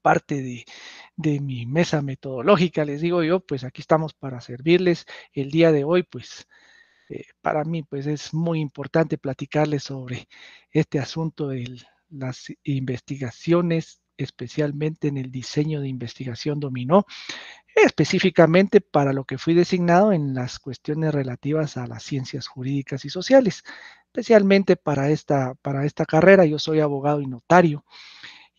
parte de, mi mesa metodológica, les digo yo, pues aquí estamos para servirles. El día de hoy, pues eh, para mí, pues es muy importante platicarles sobre este asunto de las investigaciones, especialmente en el diseño de investigación dominó, específicamente para lo que fui designado en las cuestiones relativas a las ciencias jurídicas y sociales, especialmente para esta, para esta carrera. Yo soy abogado y notario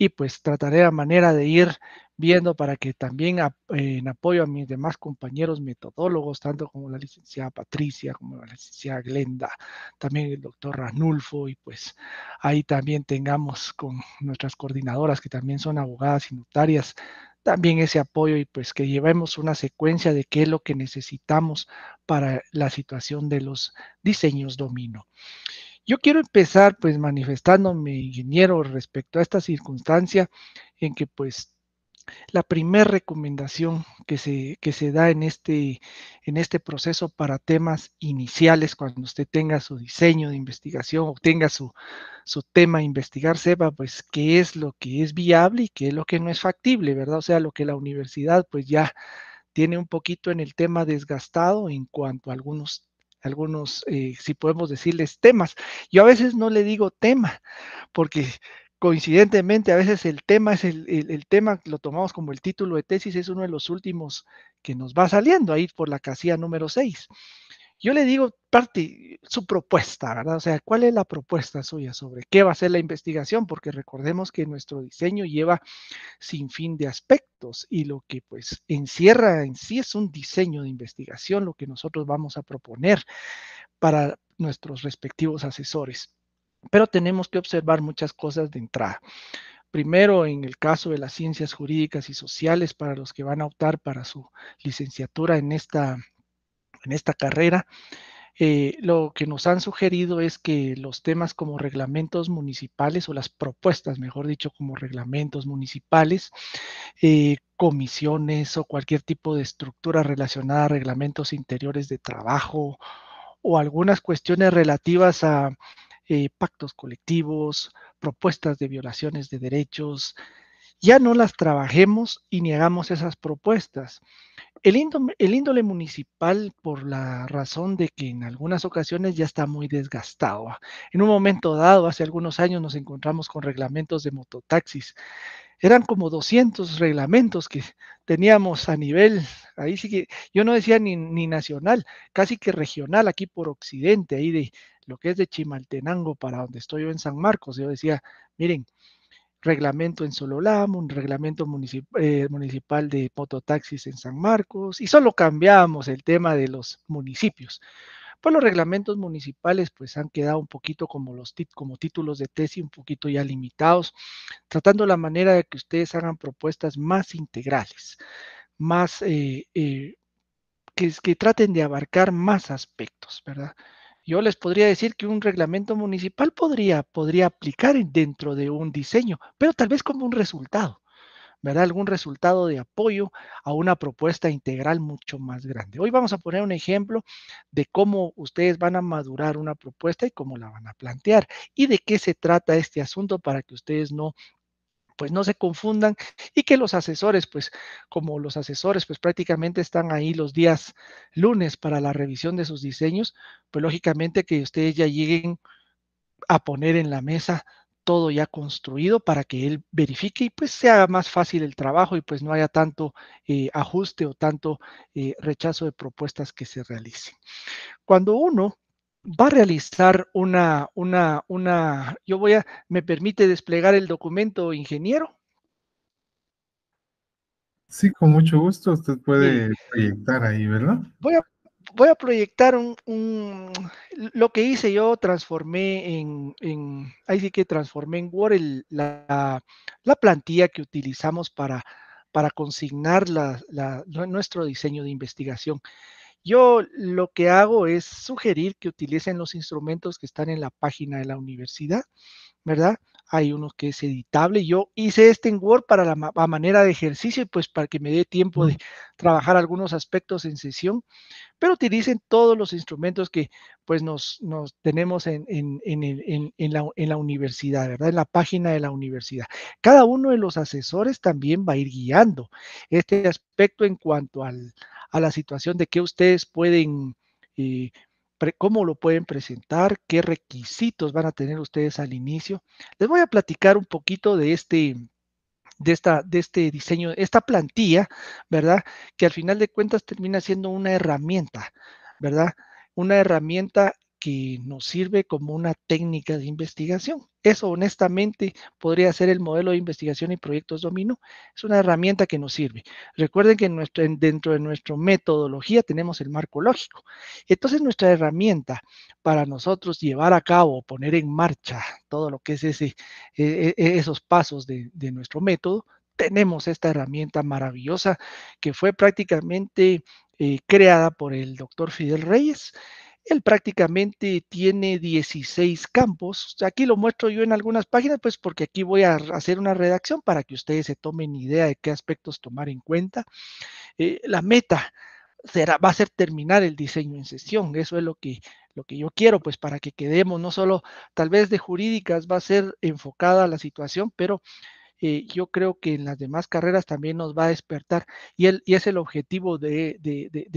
y pues trataré a manera de ir viendo para que también en apoyo a mis demás compañeros metodólogos, tanto como la licenciada Patricia, como la licenciada Glenda, también el doctor Ranulfo, y pues ahí también tengamos con nuestras coordinadoras que también son abogadas y notarias, también ese apoyo y pues que llevemos una secuencia de qué es lo que necesitamos para la situación de los diseños domino. Yo quiero empezar pues manifestándome, ingeniero, respecto a esta circunstancia en que pues la primera recomendación que se, se da en este, en este proceso para temas iniciales, cuando usted tenga su diseño de investigación o tenga su, tema a investigar, sepa pues qué es lo que es viable y qué es lo que no es factible, ¿verdad? O sea, lo que la universidad pues ya tiene un poquito en el tema desgastado en cuanto a algunos algunos, eh, si podemos decirles, temas. Yo a veces no le digo tema, porque coincidentemente a veces el tema es el, el, tema, lo tomamos como el título de tesis, es uno de los últimos que nos va saliendo ahí por la casilla número 6 yo le digo, parte, su propuesta, ¿verdad? O sea, ¿cuál es la propuesta suya sobre qué va a ser la investigación? Porque recordemos que nuestro diseño lleva sin fin de aspectos y lo que pues encierra en sí es un diseño de investigación, lo que nosotros vamos a proponer para nuestros respectivos asesores. Pero tenemos que observar muchas cosas de entrada. Primero, en el caso de las ciencias jurídicas y sociales, para los que van a optar para su licenciatura en esta en esta carrera. Eh, lo que nos han sugerido es que los temas como reglamentos municipales o las propuestas, mejor dicho, como reglamentos municipales, eh, comisiones o cualquier tipo de estructura relacionada a reglamentos interiores de trabajo o algunas cuestiones relativas a eh, pactos colectivos, propuestas de violaciones de derechos, ya no las trabajemos y ni hagamos esas propuestas. El índole, municipal, por la razón de que en algunas ocasiones ya está muy desgastado. En un momento dado, hace algunos años, nos encontramos con reglamentos de mototaxis. Eran como 200 reglamentos que teníamos a nivel, ahí sí que yo no decía ni, ni nacional, casi que regional, aquí por occidente, ahí de lo que es de Chimaltenango para donde estoy yo en San Marcos. Yo decía, miren, reglamento en Sololam, un reglamento eh, municipal de mototaxis en San Marcos, y solo cambiamos el tema de los municipios. Pues los reglamentos municipales pues han quedado un poquito como los como títulos de tesis, un poquito ya limitados, tratando la manera de que ustedes hagan propuestas más integrales, más eh, eh, que traten de abarcar más aspectos, ¿verdad? Yo les podría decir que un reglamento municipal podría, podría aplicar dentro de un diseño, pero tal vez como un resultado, ¿verdad? Algún resultado de apoyo a una propuesta integral mucho más grande. Hoy vamos a poner un ejemplo de cómo ustedes van a madurar una propuesta y cómo la van a plantear y de qué se trata este asunto para que ustedes no pues no se confundan y que los asesores, pues como los asesores, pues prácticamente están ahí los días lunes para la revisión de sus diseños, pues lógicamente que ustedes ya lleguen a poner en la mesa todo ya construido para que él verifique y pues sea más fácil el trabajo y pues no haya tanto eh, ajuste o tanto eh, rechazo de propuestas que se realicen. Cuando uno va a realizar una, una, una, yo voy a, me permite desplegar el documento, ingeniero. Sí, con mucho gusto, usted puede proyectar ahí, ¿verdad? Voy a, voy a proyectar un, lo que hice yo, transformé en, en ahí sí que transformé en Word la, la, plantilla que utilizamos para, para consignar la, nuestro diseño de investigación. Yo lo que hago es sugerir que utilicen los instrumentos que están en la página de la universidad, ¿verdad? Hay uno que es editable. Yo hice este en Word para la manera de ejercicio y pues para que me dé tiempo de trabajar algunos aspectos en sesión, pero utilicen todos los instrumentos que pues nos, tenemos en, la, en, la, universidad, ¿verdad? En la página de la universidad. Cada uno de los asesores también va a ir guiando este aspecto en cuanto al, a la situación de que ustedes pueden, eh, cómo lo pueden presentar, qué requisitos van a tener ustedes al inicio. Les voy a platicar un poquito de este, de, esta, de este diseño, esta plantilla, ¿verdad? Que al final de cuentas termina siendo una herramienta, ¿verdad? Una herramienta que nos sirve como una técnica de investigación. Eso honestamente podría ser el modelo de investigación y proyectos dominó. Es una herramienta que nos sirve. Recuerden que dentro de nuestra metodología tenemos el marco lógico. Entonces nuestra herramienta para nosotros llevar a cabo, poner en marcha todo lo que es e, e, e, esos pasos de, nuestro método, tenemos esta herramienta maravillosa que fue prácticamente eh, creada por el doctor Fidel Reyes él prácticamente tiene 16 campos. Aquí lo muestro yo en algunas páginas, pues porque aquí voy a hacer una redacción para que ustedes se tomen idea de qué aspectos tomar en cuenta. Eh, la meta será, va a ser terminar el diseño en sesión. Eso es lo que, lo que yo quiero, pues para que quedemos, no solo tal vez de jurídicas va a ser enfocada la situación, pero eh, yo creo que en las demás carreras también nos va a despertar y, es el objetivo de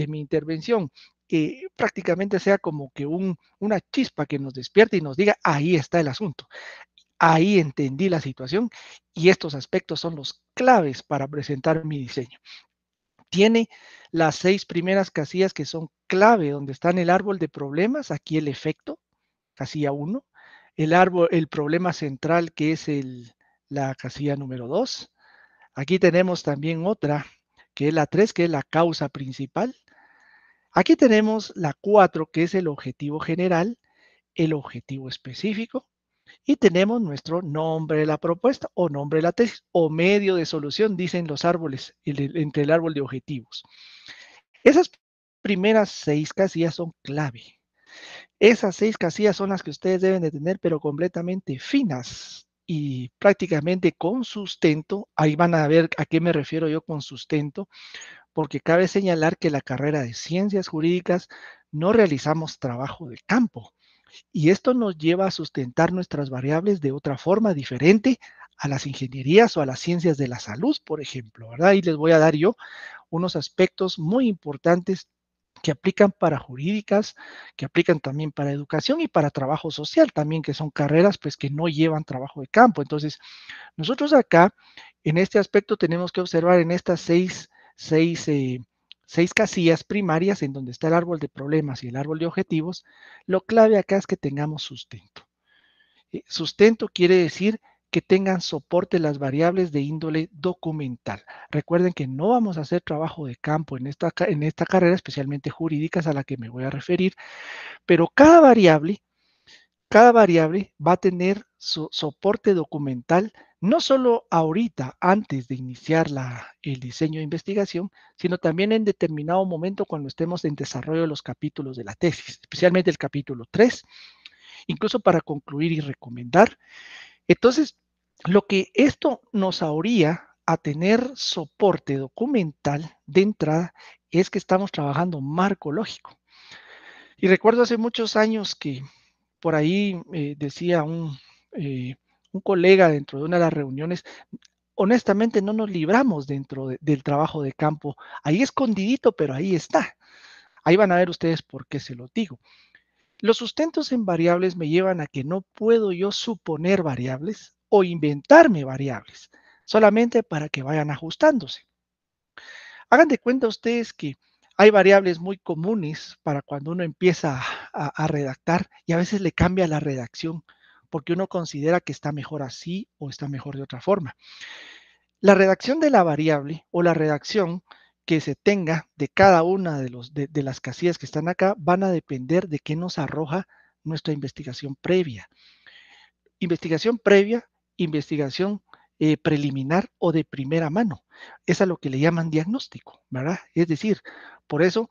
mi intervención, que prácticamente sea como que una chispa que nos despierte y nos diga, ahí está el asunto, ahí entendí la situación y estos aspectos son los claves para presentar mi diseño. Tiene las seis primeras casillas que son clave, donde está el árbol de problemas, aquí el efecto, casilla 1, el árbol, el problema central que es la casilla número 2. Aquí tenemos también otra, que es la 3, que es la causa principal. Aquí tenemos la 4, que es el objetivo general, el objetivo específico, y tenemos nuestro nombre de la propuesta o nombre de la tesis o medio de solución, dicen los árboles, entre el árbol de objetivos. Esas primeras seis casillas son clave. Esas seis casillas son las que ustedes deben de tener, pero completamente finas y prácticamente con sustento. Ahí van a ver a qué me refiero yo con sustento, porque cabe señalar que la carrera de ciencias jurídicas no realizamos trabajo de campo. Y esto nos lleva a sustentar nuestras variables de otra forma diferente a las ingenierías o a las ciencias de la salud, por ejemplo, ¿verdad? Y les voy a dar yo unos aspectos muy importantes que aplican para jurídicas, que aplican también para educación y para trabajo social también, que son carreras pues que no llevan trabajo de campo. Entonces, nosotros acá, en este aspecto, tenemos que observar en estas seis eh, seis, casillas primarias en donde está el árbol de problemas y el árbol de objetivos, lo clave acá es que tengamos sustento. Eh, sustento quiere decir que tengan soporte las variables de índole documental. Recuerden que no vamos a hacer trabajo de campo en esta, en esta carrera, especialmente jurídicas a la que me voy a referir, pero cada variable, cada variable va a tener su soporte documental no solo ahorita, antes de iniciar el diseño de investigación, sino también en determinado momento cuando estemos en desarrollo de los capítulos de la tesis, especialmente el capítulo 3, incluso para concluir y recomendar. Entonces, lo que esto nos ahoría a tener soporte documental de entrada es que estamos trabajando marco lógico. Y recuerdo hace muchos años que por ahí eh, decía un... Eh, un colega dentro de una de las reuniones, honestamente no nos libramos dentro del trabajo de campo. Ahí escondidito, pero ahí está. Ahí van a ver ustedes por qué se lo digo. Los sustentos en variables me llevan a que no puedo yo suponer variables o inventarme variables, solamente para que vayan ajustándose. Hagan de cuenta ustedes que hay variables muy comunes para cuando uno empieza a, a redactar y a veces le cambia la redacción porque uno considera que está mejor así o está mejor de otra forma. La redacción de la variable o la redacción que se tenga de cada una de, las casillas que están acá van a depender de qué nos arroja nuestra investigación previa. Investigación previa, investigación eh, preliminar o de primera mano. Es a lo que le llaman diagnóstico, ¿verdad? Es decir, por eso,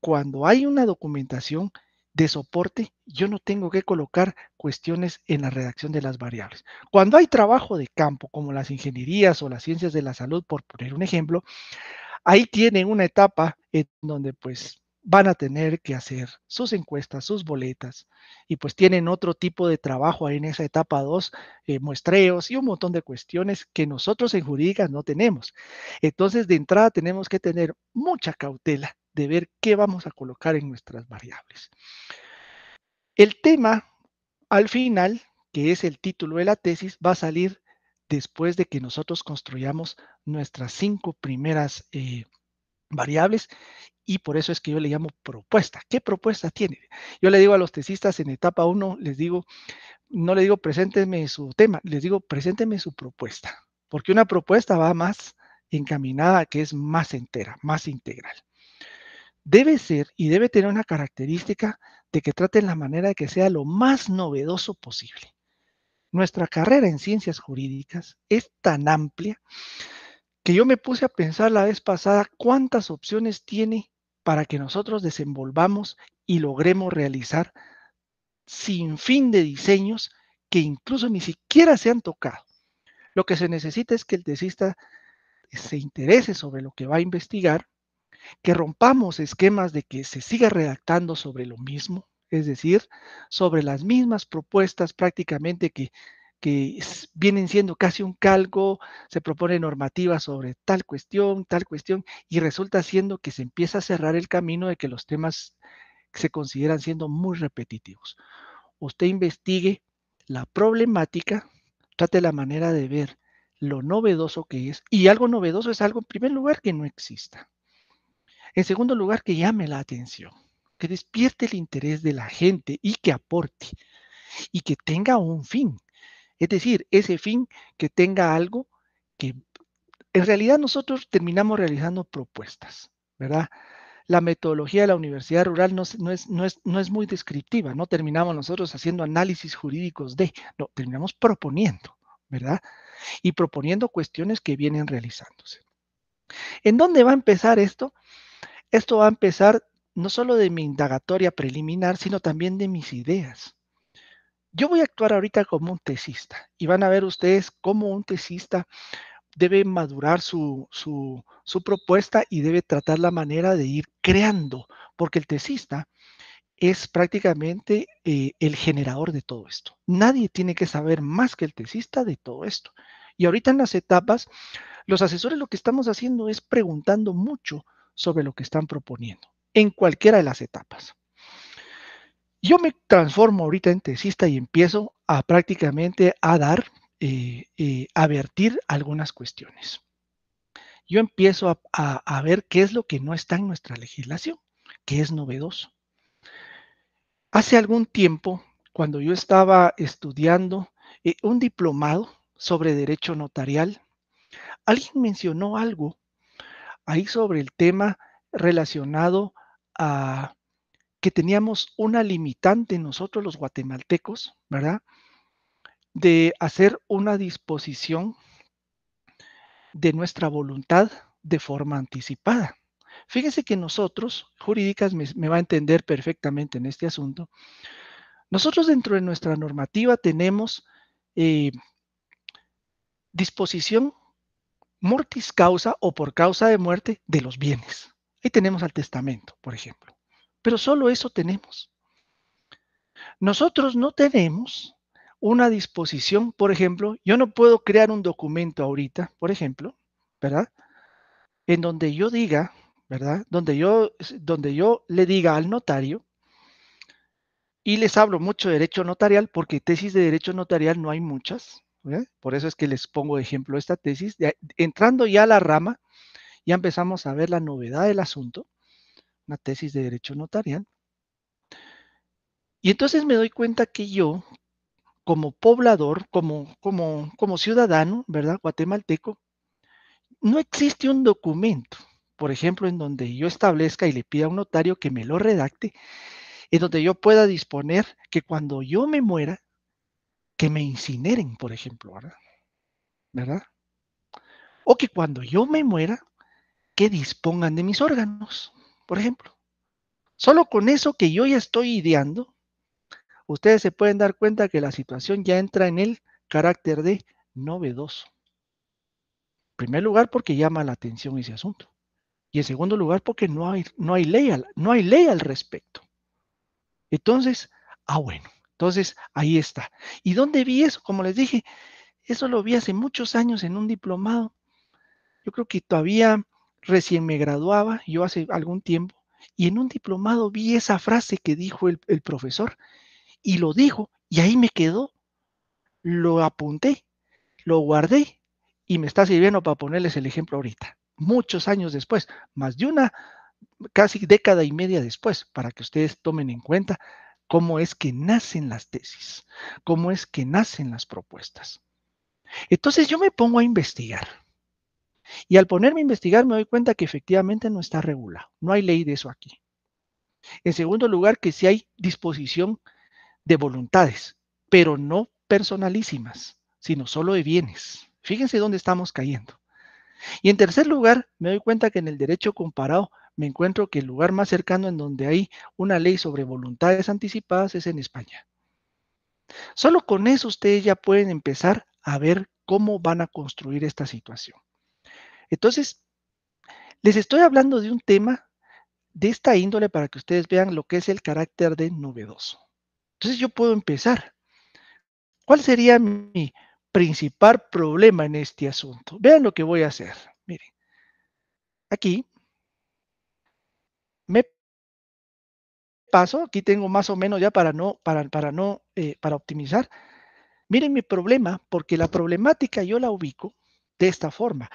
cuando hay una documentación, de soporte, yo no tengo que colocar cuestiones en la redacción de las variables. Cuando hay trabajo de campo, como las ingenierías o las ciencias de la salud, por poner un ejemplo, ahí tienen una etapa en donde pues van a tener que hacer sus encuestas, sus boletas, y pues tienen otro tipo de trabajo ahí en esa etapa 2, eh, muestreos y un montón de cuestiones que nosotros en jurídicas no tenemos. Entonces, de entrada tenemos que tener mucha cautela de ver qué vamos a colocar en nuestras variables. El tema al final, que es el título de la tesis, va a salir después de que nosotros construyamos nuestras cinco primeras eh, variables y por eso es que yo le llamo propuesta. ¿Qué propuesta tiene? Yo le digo a los tesistas en etapa 1, les digo, no le digo presénteme su tema, les digo presénteme su propuesta, porque una propuesta va más encaminada que es más entera, más integral debe ser y debe tener una característica de que traten la manera de que sea lo más novedoso posible. Nuestra carrera en ciencias jurídicas es tan amplia que yo me puse a pensar la vez pasada cuántas opciones tiene para que nosotros desenvolvamos y logremos realizar sin fin de diseños que incluso ni siquiera se han tocado. Lo que se necesita es que el tesista se interese sobre lo que va a investigar que rompamos esquemas de que se siga redactando sobre lo mismo, es decir, sobre las mismas propuestas prácticamente que, vienen siendo casi un calco, se propone normativa sobre tal cuestión, tal cuestión, y resulta siendo que se empieza a cerrar el camino de que los temas se consideran siendo muy repetitivos. Usted investigue la problemática, trate la manera de ver lo novedoso que es, y algo novedoso es algo en primer lugar que no exista. En segundo lugar, que llame la atención, que despierte el interés de la gente y que aporte y que tenga un fin. Es decir, ese fin que tenga algo que en realidad nosotros terminamos realizando propuestas, ¿verdad? La metodología de la universidad rural no, es, no es muy descriptiva, no terminamos nosotros haciendo análisis jurídicos de, no, terminamos proponiendo, ¿verdad? Y proponiendo cuestiones que vienen realizándose. ¿En dónde va a empezar esto? Esto va a empezar no solo de mi indagatoria preliminar, sino también de mis ideas. Yo voy a actuar ahorita como un tesista y van a ver ustedes cómo un tesista debe madurar su, propuesta y debe tratar la manera de ir creando, porque el tesista es prácticamente eh, el generador de todo esto. Nadie tiene que saber más que el tesista de todo esto. Y ahorita en las etapas, los asesores lo que estamos haciendo es preguntando mucho sobre lo que están proponiendo, en cualquiera de las etapas. Yo me transformo ahorita en tesista y empiezo a prácticamente a dar, eh, eh, a vertir algunas cuestiones. Yo empiezo a, ver qué es lo que no está en nuestra legislación, qué es novedoso. Hace algún tiempo, cuando yo estaba estudiando eh, un diplomado sobre derecho notarial, alguien mencionó algo ahí sobre el tema relacionado a que teníamos una limitante nosotros los guatemaltecos, ¿verdad? De hacer una disposición de nuestra voluntad de forma anticipada. Fíjense que nosotros, jurídicas me, va a entender perfectamente en este asunto, nosotros dentro de nuestra normativa tenemos eh, disposición mortis causa o por causa de muerte de los bienes. Ahí tenemos al testamento, por ejemplo. Pero solo eso tenemos. Nosotros no tenemos una disposición, por ejemplo, yo no puedo crear un documento ahorita, por ejemplo, ¿verdad? En donde yo diga, ¿verdad? Donde yo, donde yo le diga al notario, y les hablo mucho de derecho notarial, porque tesis de derecho notarial no hay muchas, ¿eh? Por eso es que les pongo de ejemplo esta tesis. entrando ya a la rama, ya empezamos a ver la novedad del asunto, una tesis de derecho notarial. Y entonces me doy cuenta que yo, como poblador, como, como, como ciudadano, ¿verdad? Guatemalteco, no existe un documento, por ejemplo, en donde yo establezca y le pida a un notario que me lo redacte, en donde yo pueda disponer que cuando yo me muera, que me incineren, por ejemplo, ¿verdad? ¿verdad? O que cuando yo me muera, que dispongan de mis órganos, por ejemplo. Solo con eso que yo ya estoy ideando, ustedes se pueden dar cuenta que la situación ya entra en el carácter de novedoso. En primer lugar, porque llama la atención ese asunto. Y en segundo lugar, porque no hay, no hay, ley, al, no hay ley al respecto. Entonces, ah, bueno, entonces, ahí está. ¿Y dónde vi eso? Como les dije, eso lo vi hace muchos años en un diplomado. Yo creo que todavía recién me graduaba, yo hace algún tiempo, y en un diplomado vi esa frase que dijo el, profesor, y lo dijo, y ahí me quedó. Lo apunté, lo guardé, y me está sirviendo para ponerles el ejemplo ahorita. Muchos años después, más de una casi década y media después, para que ustedes tomen en cuenta cómo es que nacen las tesis, cómo es que nacen las propuestas. Entonces yo me pongo a investigar. Y al ponerme a investigar me doy cuenta que efectivamente no está regulado, no hay ley de eso aquí. En segundo lugar, que sí hay disposición de voluntades, pero no personalísimas, sino solo de bienes. Fíjense dónde estamos cayendo. Y en tercer lugar, me doy cuenta que en el derecho comparado me encuentro que el lugar más cercano en donde hay una ley sobre voluntades anticipadas es en España. Solo con eso ustedes ya pueden empezar a ver cómo van a construir esta situación. Entonces, les estoy hablando de un tema de esta índole para que ustedes vean lo que es el carácter de novedoso. Entonces yo puedo empezar. ¿Cuál sería mi principal problema en este asunto? Vean lo que voy a hacer. Miren, aquí me paso, aquí tengo más o menos ya para no, para, para no, eh, para optimizar. Miren mi problema, porque la problemática yo la ubico de esta forma.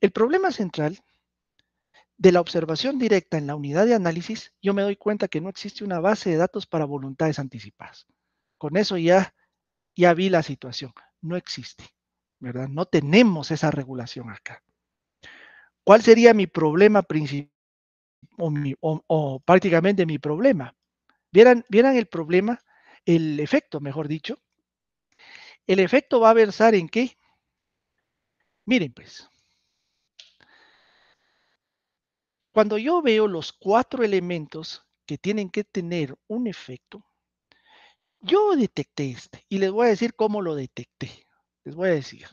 El problema central de la observación directa en la unidad de análisis, yo me doy cuenta que no existe una base de datos para voluntades anticipadas. Con eso ya, ya vi la situación. No existe, ¿verdad? No tenemos esa regulación acá. ¿Cuál sería mi problema principal? o, prácticamente mi problema. ¿Vieran, ¿Vieran el problema? El efecto, mejor dicho. El efecto va a versar en qué? Miren pues, cuando yo veo los cuatro elementos que tienen que tener un efecto, yo detecté este y les voy a decir cómo lo detecté. Les voy a decir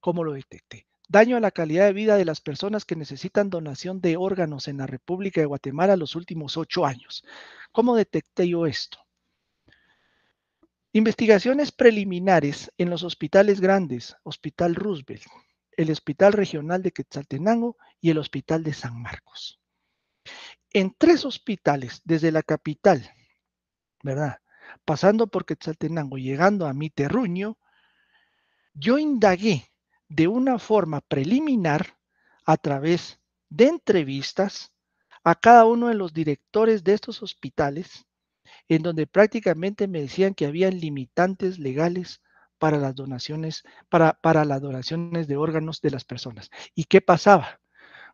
cómo lo detecté daño a la calidad de vida de las personas que necesitan donación de órganos en la República de Guatemala los últimos ocho años. ¿Cómo detecté yo esto? Investigaciones preliminares en los hospitales grandes, Hospital Roosevelt, el Hospital Regional de Quetzaltenango y el Hospital de San Marcos. En tres hospitales, desde la capital, ¿verdad? Pasando por Quetzaltenango, llegando a mi terruño, yo indagué de una forma preliminar a través de entrevistas a cada uno de los directores de estos hospitales, en donde prácticamente me decían que habían limitantes legales para las donaciones, para, para las donaciones de órganos de las personas. ¿Y qué pasaba?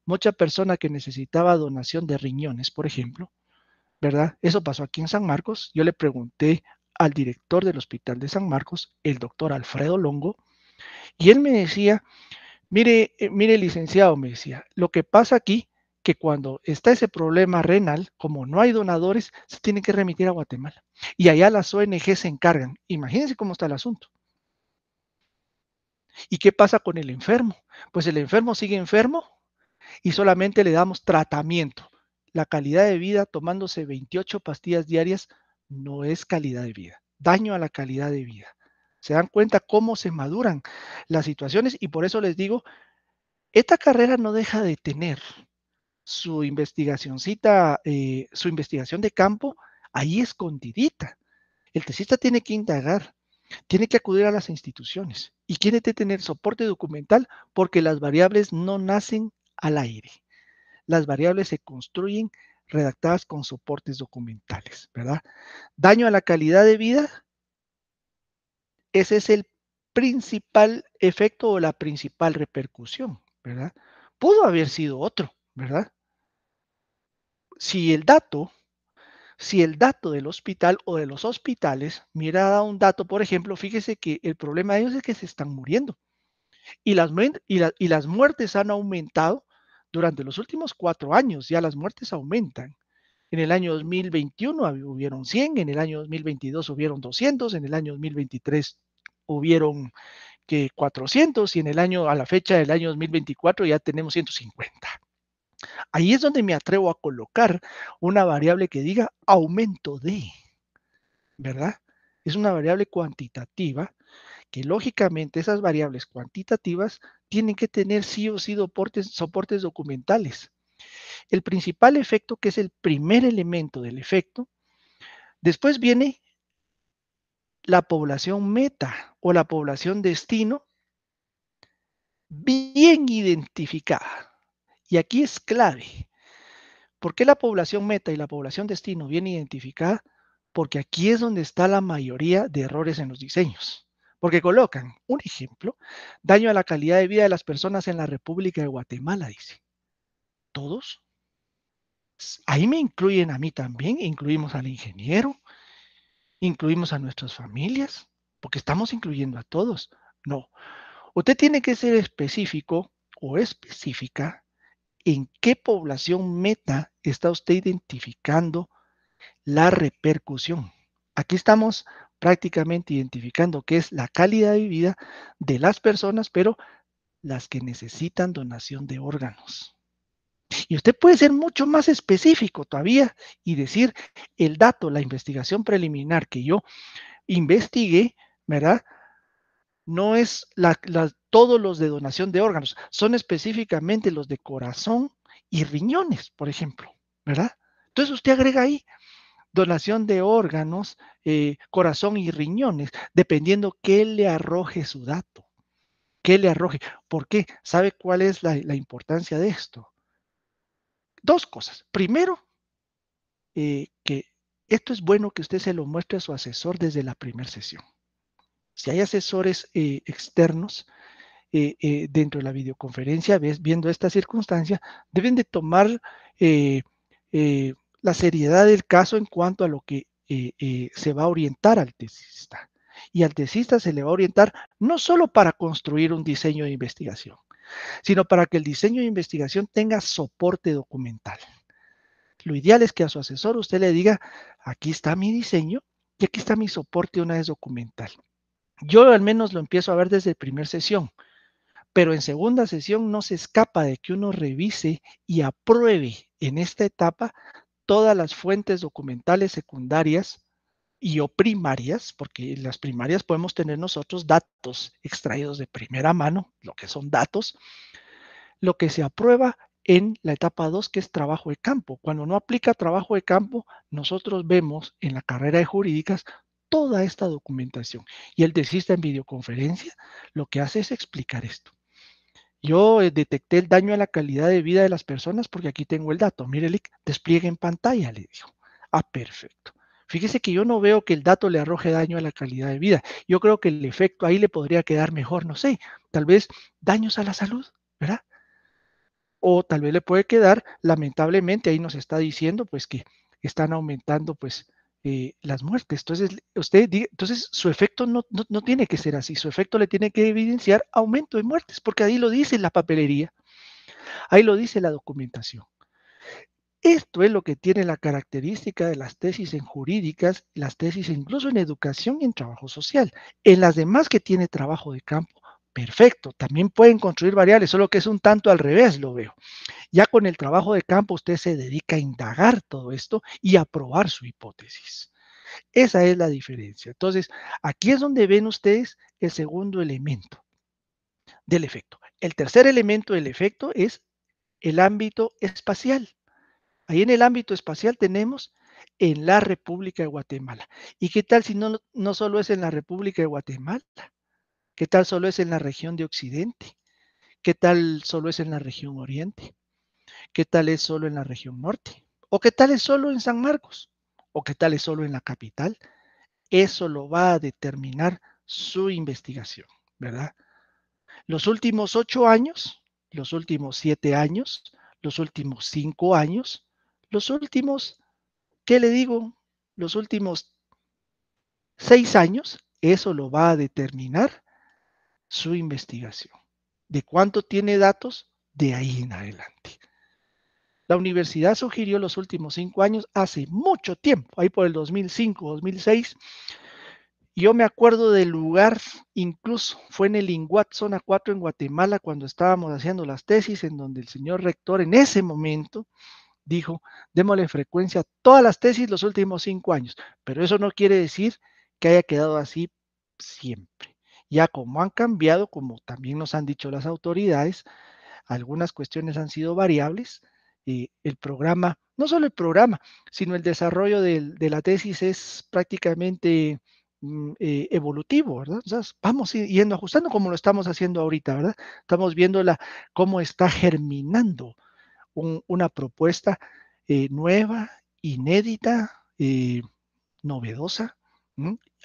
Mucha persona que necesitaba donación de riñones, por ejemplo, ¿verdad? Eso pasó aquí en San Marcos. Yo le pregunté al director del hospital de San Marcos, el doctor Alfredo Longo, y él me decía, mire, eh, mire licenciado, me decía, lo que pasa aquí, que cuando está ese problema renal, como no hay donadores, se tiene que remitir a Guatemala. Y allá las ONG se encargan. Imagínense cómo está el asunto. ¿Y qué pasa con el enfermo? Pues el enfermo sigue enfermo y solamente le damos tratamiento. La calidad de vida tomándose 28 pastillas diarias no es calidad de vida, daño a la calidad de vida. Se dan cuenta cómo se maduran las situaciones y por eso les digo, esta carrera no deja de tener su investigacioncita, cita eh, su investigación de campo ahí escondidita. El tesista tiene que indagar, tiene que acudir a las instituciones y tiene que tener soporte documental porque las variables no nacen al aire. Las variables se construyen redactadas con soportes documentales, ¿verdad? Daño a la calidad de vida, ese es el principal efecto o la principal repercusión, ¿verdad? Pudo haber sido otro, ¿verdad? Si el dato, si el dato del hospital o de los hospitales mira un dato, por ejemplo, fíjese que el problema de ellos es que se están muriendo y las, y, y las muertes han aumentado durante los últimos cuatro años, ya las muertes aumentan en el año 2021 hubieron 100, en el año 2022 hubieron 200, en el año 2023 hubieron que 400 y en el año a la fecha del año 2024 ya tenemos 150. Ahí es donde me atrevo a colocar una variable que diga aumento de, ¿verdad? Es una variable cuantitativa que lógicamente esas variables cuantitativas tienen que tener sí o sí soportes, soportes documentales. El principal efecto, que es el primer elemento del efecto. Después viene la población meta o la población destino bien identificada. Y aquí es clave. ¿Por qué la población meta y la población destino bien identificada? Porque aquí es donde está la mayoría de errores en los diseños. Porque colocan, un ejemplo, daño a la calidad de vida de las personas en la República de Guatemala, dice todos. Ahí me incluyen a mí también, incluimos al ingeniero, incluimos a nuestras familias, porque estamos incluyendo a todos. No, usted tiene que ser específico o específica en qué población meta está usted identificando la repercusión. Aquí estamos prácticamente identificando qué es la calidad de vida de las personas, pero las que necesitan donación de órganos. Y usted puede ser mucho más específico todavía y decir el dato, la investigación preliminar que yo investigué, ¿verdad? No es todos los de donación de órganos, son específicamente los de corazón y riñones, por ejemplo, ¿verdad? Entonces usted agrega ahí donación de órganos, eh, corazón y riñones, dependiendo qué le arroje su dato, qué le arroje. ¿Por qué? ¿Sabe cuál es la importancia de esto? dos cosas. Primero, eh, que esto es bueno que usted se lo muestre a su asesor desde la primera sesión. Si hay asesores eh, externos eh, dentro de la videoconferencia, viendo esta circunstancia, deben de tomar la seriedad del caso en cuanto a lo que se va a orientar al tesista. Y al tesista se le va a orientar no solo para construir un diseño de investigación, sino para que el diseño de investigación tenga soporte documental. Lo ideal es que a su asesor usted le diga, aquí está mi diseño y aquí está mi soporte una vez documental. Yo al menos lo empiezo a ver desde primera sesión, pero en segunda sesión no se escapa de que uno revise y apruebe en esta etapa todas las fuentes documentales secundarias y o primarias, porque en las primarias podemos tener nosotros datos extraídos de primera mano, lo que son datos, lo que se aprueba en la etapa 2, que es trabajo de campo. Cuando no aplica trabajo de campo, nosotros vemos en la carrera de jurídicas toda esta documentación. Y el desista en videoconferencia lo que hace es explicar esto. Yo eh, detecté el daño a la calidad de vida de las personas porque aquí tengo el dato. Mire, despliegue en pantalla, le dijo. Ah, perfecto. Fíjese que yo no veo que el dato le arroje daño a la calidad de vida. Yo creo que el efecto ahí le podría quedar mejor, no sé, tal vez daños a la salud, ¿verdad? O tal vez le puede quedar, lamentablemente, ahí nos está diciendo pues que están aumentando pues eh, las muertes. Entonces, usted, entonces su efecto no, no tiene que ser así, su efecto le tiene que evidenciar aumento de muertes, porque ahí lo dice la papelería, ahí lo dice la documentación. Esto es lo que tiene la característica de las tesis en jurídicas, las tesis incluso en educación y en trabajo social. En las demás que tiene trabajo de campo, perfecto, también pueden construir variables, solo que es un tanto al revés, lo veo. Ya con el trabajo de campo usted se dedica a indagar todo esto y a probar su hipótesis. Esa es la diferencia. Entonces, aquí es donde ven ustedes el segundo elemento del efecto. El tercer elemento del efecto es el ámbito espacial. Ahí en el ámbito espacial tenemos en la República de Guatemala. ¿Y qué tal si no, no solo es en la República de Guatemala? ¿Qué tal solo es en la región de Occidente? ¿Qué tal solo es en la región Oriente? ¿Qué tal es solo en la región Norte? ¿O qué tal es solo en San Marcos? ¿O qué tal es solo en la capital? Eso lo va a determinar su investigación, ¿verdad? Los últimos ocho años, los últimos siete años, los últimos cinco años, los últimos, ¿qué le digo? Los últimos seis años, eso lo va a determinar su investigación. ¿De cuánto tiene datos? De ahí en adelante. La universidad sugirió los últimos cinco años hace mucho tiempo, ahí por el 2005, 2006. Yo me acuerdo del lugar, incluso fue en el INGUAT, zona 4 en Guatemala, cuando estábamos haciendo las tesis, en donde el señor rector en ese momento dijo, démosle frecuencia a todas las tesis los últimos cinco años, pero eso no quiere decir que haya quedado así siempre. Ya como han cambiado, como también nos han dicho las autoridades, algunas cuestiones han sido variables, y eh, el programa, no solo el programa, sino el desarrollo de, la tesis es prácticamente mm, eh, evolutivo, ¿verdad? vamos yendo ajustando como lo estamos haciendo ahorita, ¿verdad? Estamos viendo la, cómo está germinando una propuesta eh, nueva, inédita, eh, novedosa,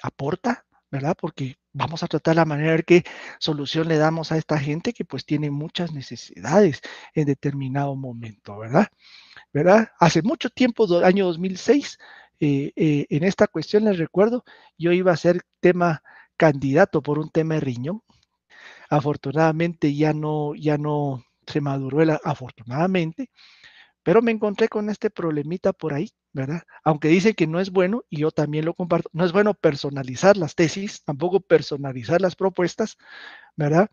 aporta, ¿verdad? Porque vamos a tratar la manera de ver qué solución le damos a esta gente que pues tiene muchas necesidades en determinado momento, ¿verdad? ¿Verdad? Hace mucho tiempo, año 2006, eh, en esta cuestión les recuerdo, yo iba a ser tema candidato por un tema de riñón. Afortunadamente ya no, ya no, se maduró afortunadamente, pero me encontré con este problemita por ahí, ¿verdad? Aunque dice que no es bueno, y yo también lo comparto, no es bueno personalizar las tesis, tampoco personalizar las propuestas, ¿verdad?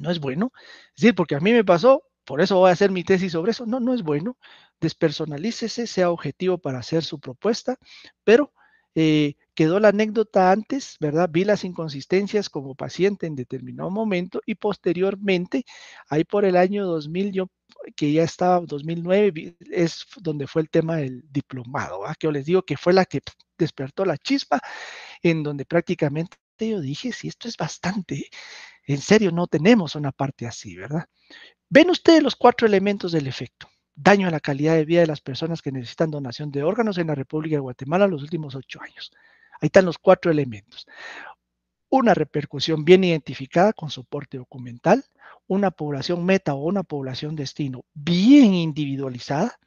No es bueno. Es decir, porque a mí me pasó, por eso voy a hacer mi tesis sobre eso, no, no es bueno. Despersonalícese, sea objetivo para hacer su propuesta, pero eh, quedó la anécdota antes, ¿verdad? Vi las inconsistencias como paciente en determinado momento y posteriormente, ahí por el año 2000, yo que ya estaba 2009, es donde fue el tema del diplomado, ¿verdad? que yo les digo que fue la que despertó la chispa, en donde prácticamente yo dije, si esto es bastante, en serio no tenemos una parte así, ¿verdad? Ven ustedes los cuatro elementos del efecto daño a la calidad de vida de las personas que necesitan donación de órganos en la República de Guatemala los últimos ocho años. Ahí están los cuatro elementos. Una repercusión bien identificada con soporte documental, una población meta o una población destino bien individualizada,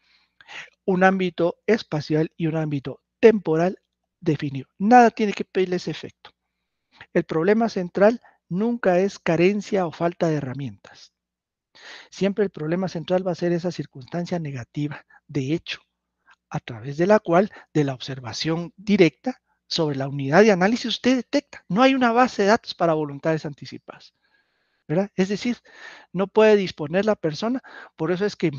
un ámbito espacial y un ámbito temporal definido. Nada tiene que pedirle ese efecto. El problema central nunca es carencia o falta de herramientas. Siempre el problema central va a ser esa circunstancia negativa, de hecho, a través de la cual, de la observación directa sobre la unidad de análisis, usted detecta, no hay una base de datos para voluntades anticipadas. Es decir, no puede disponer la persona, por eso es que,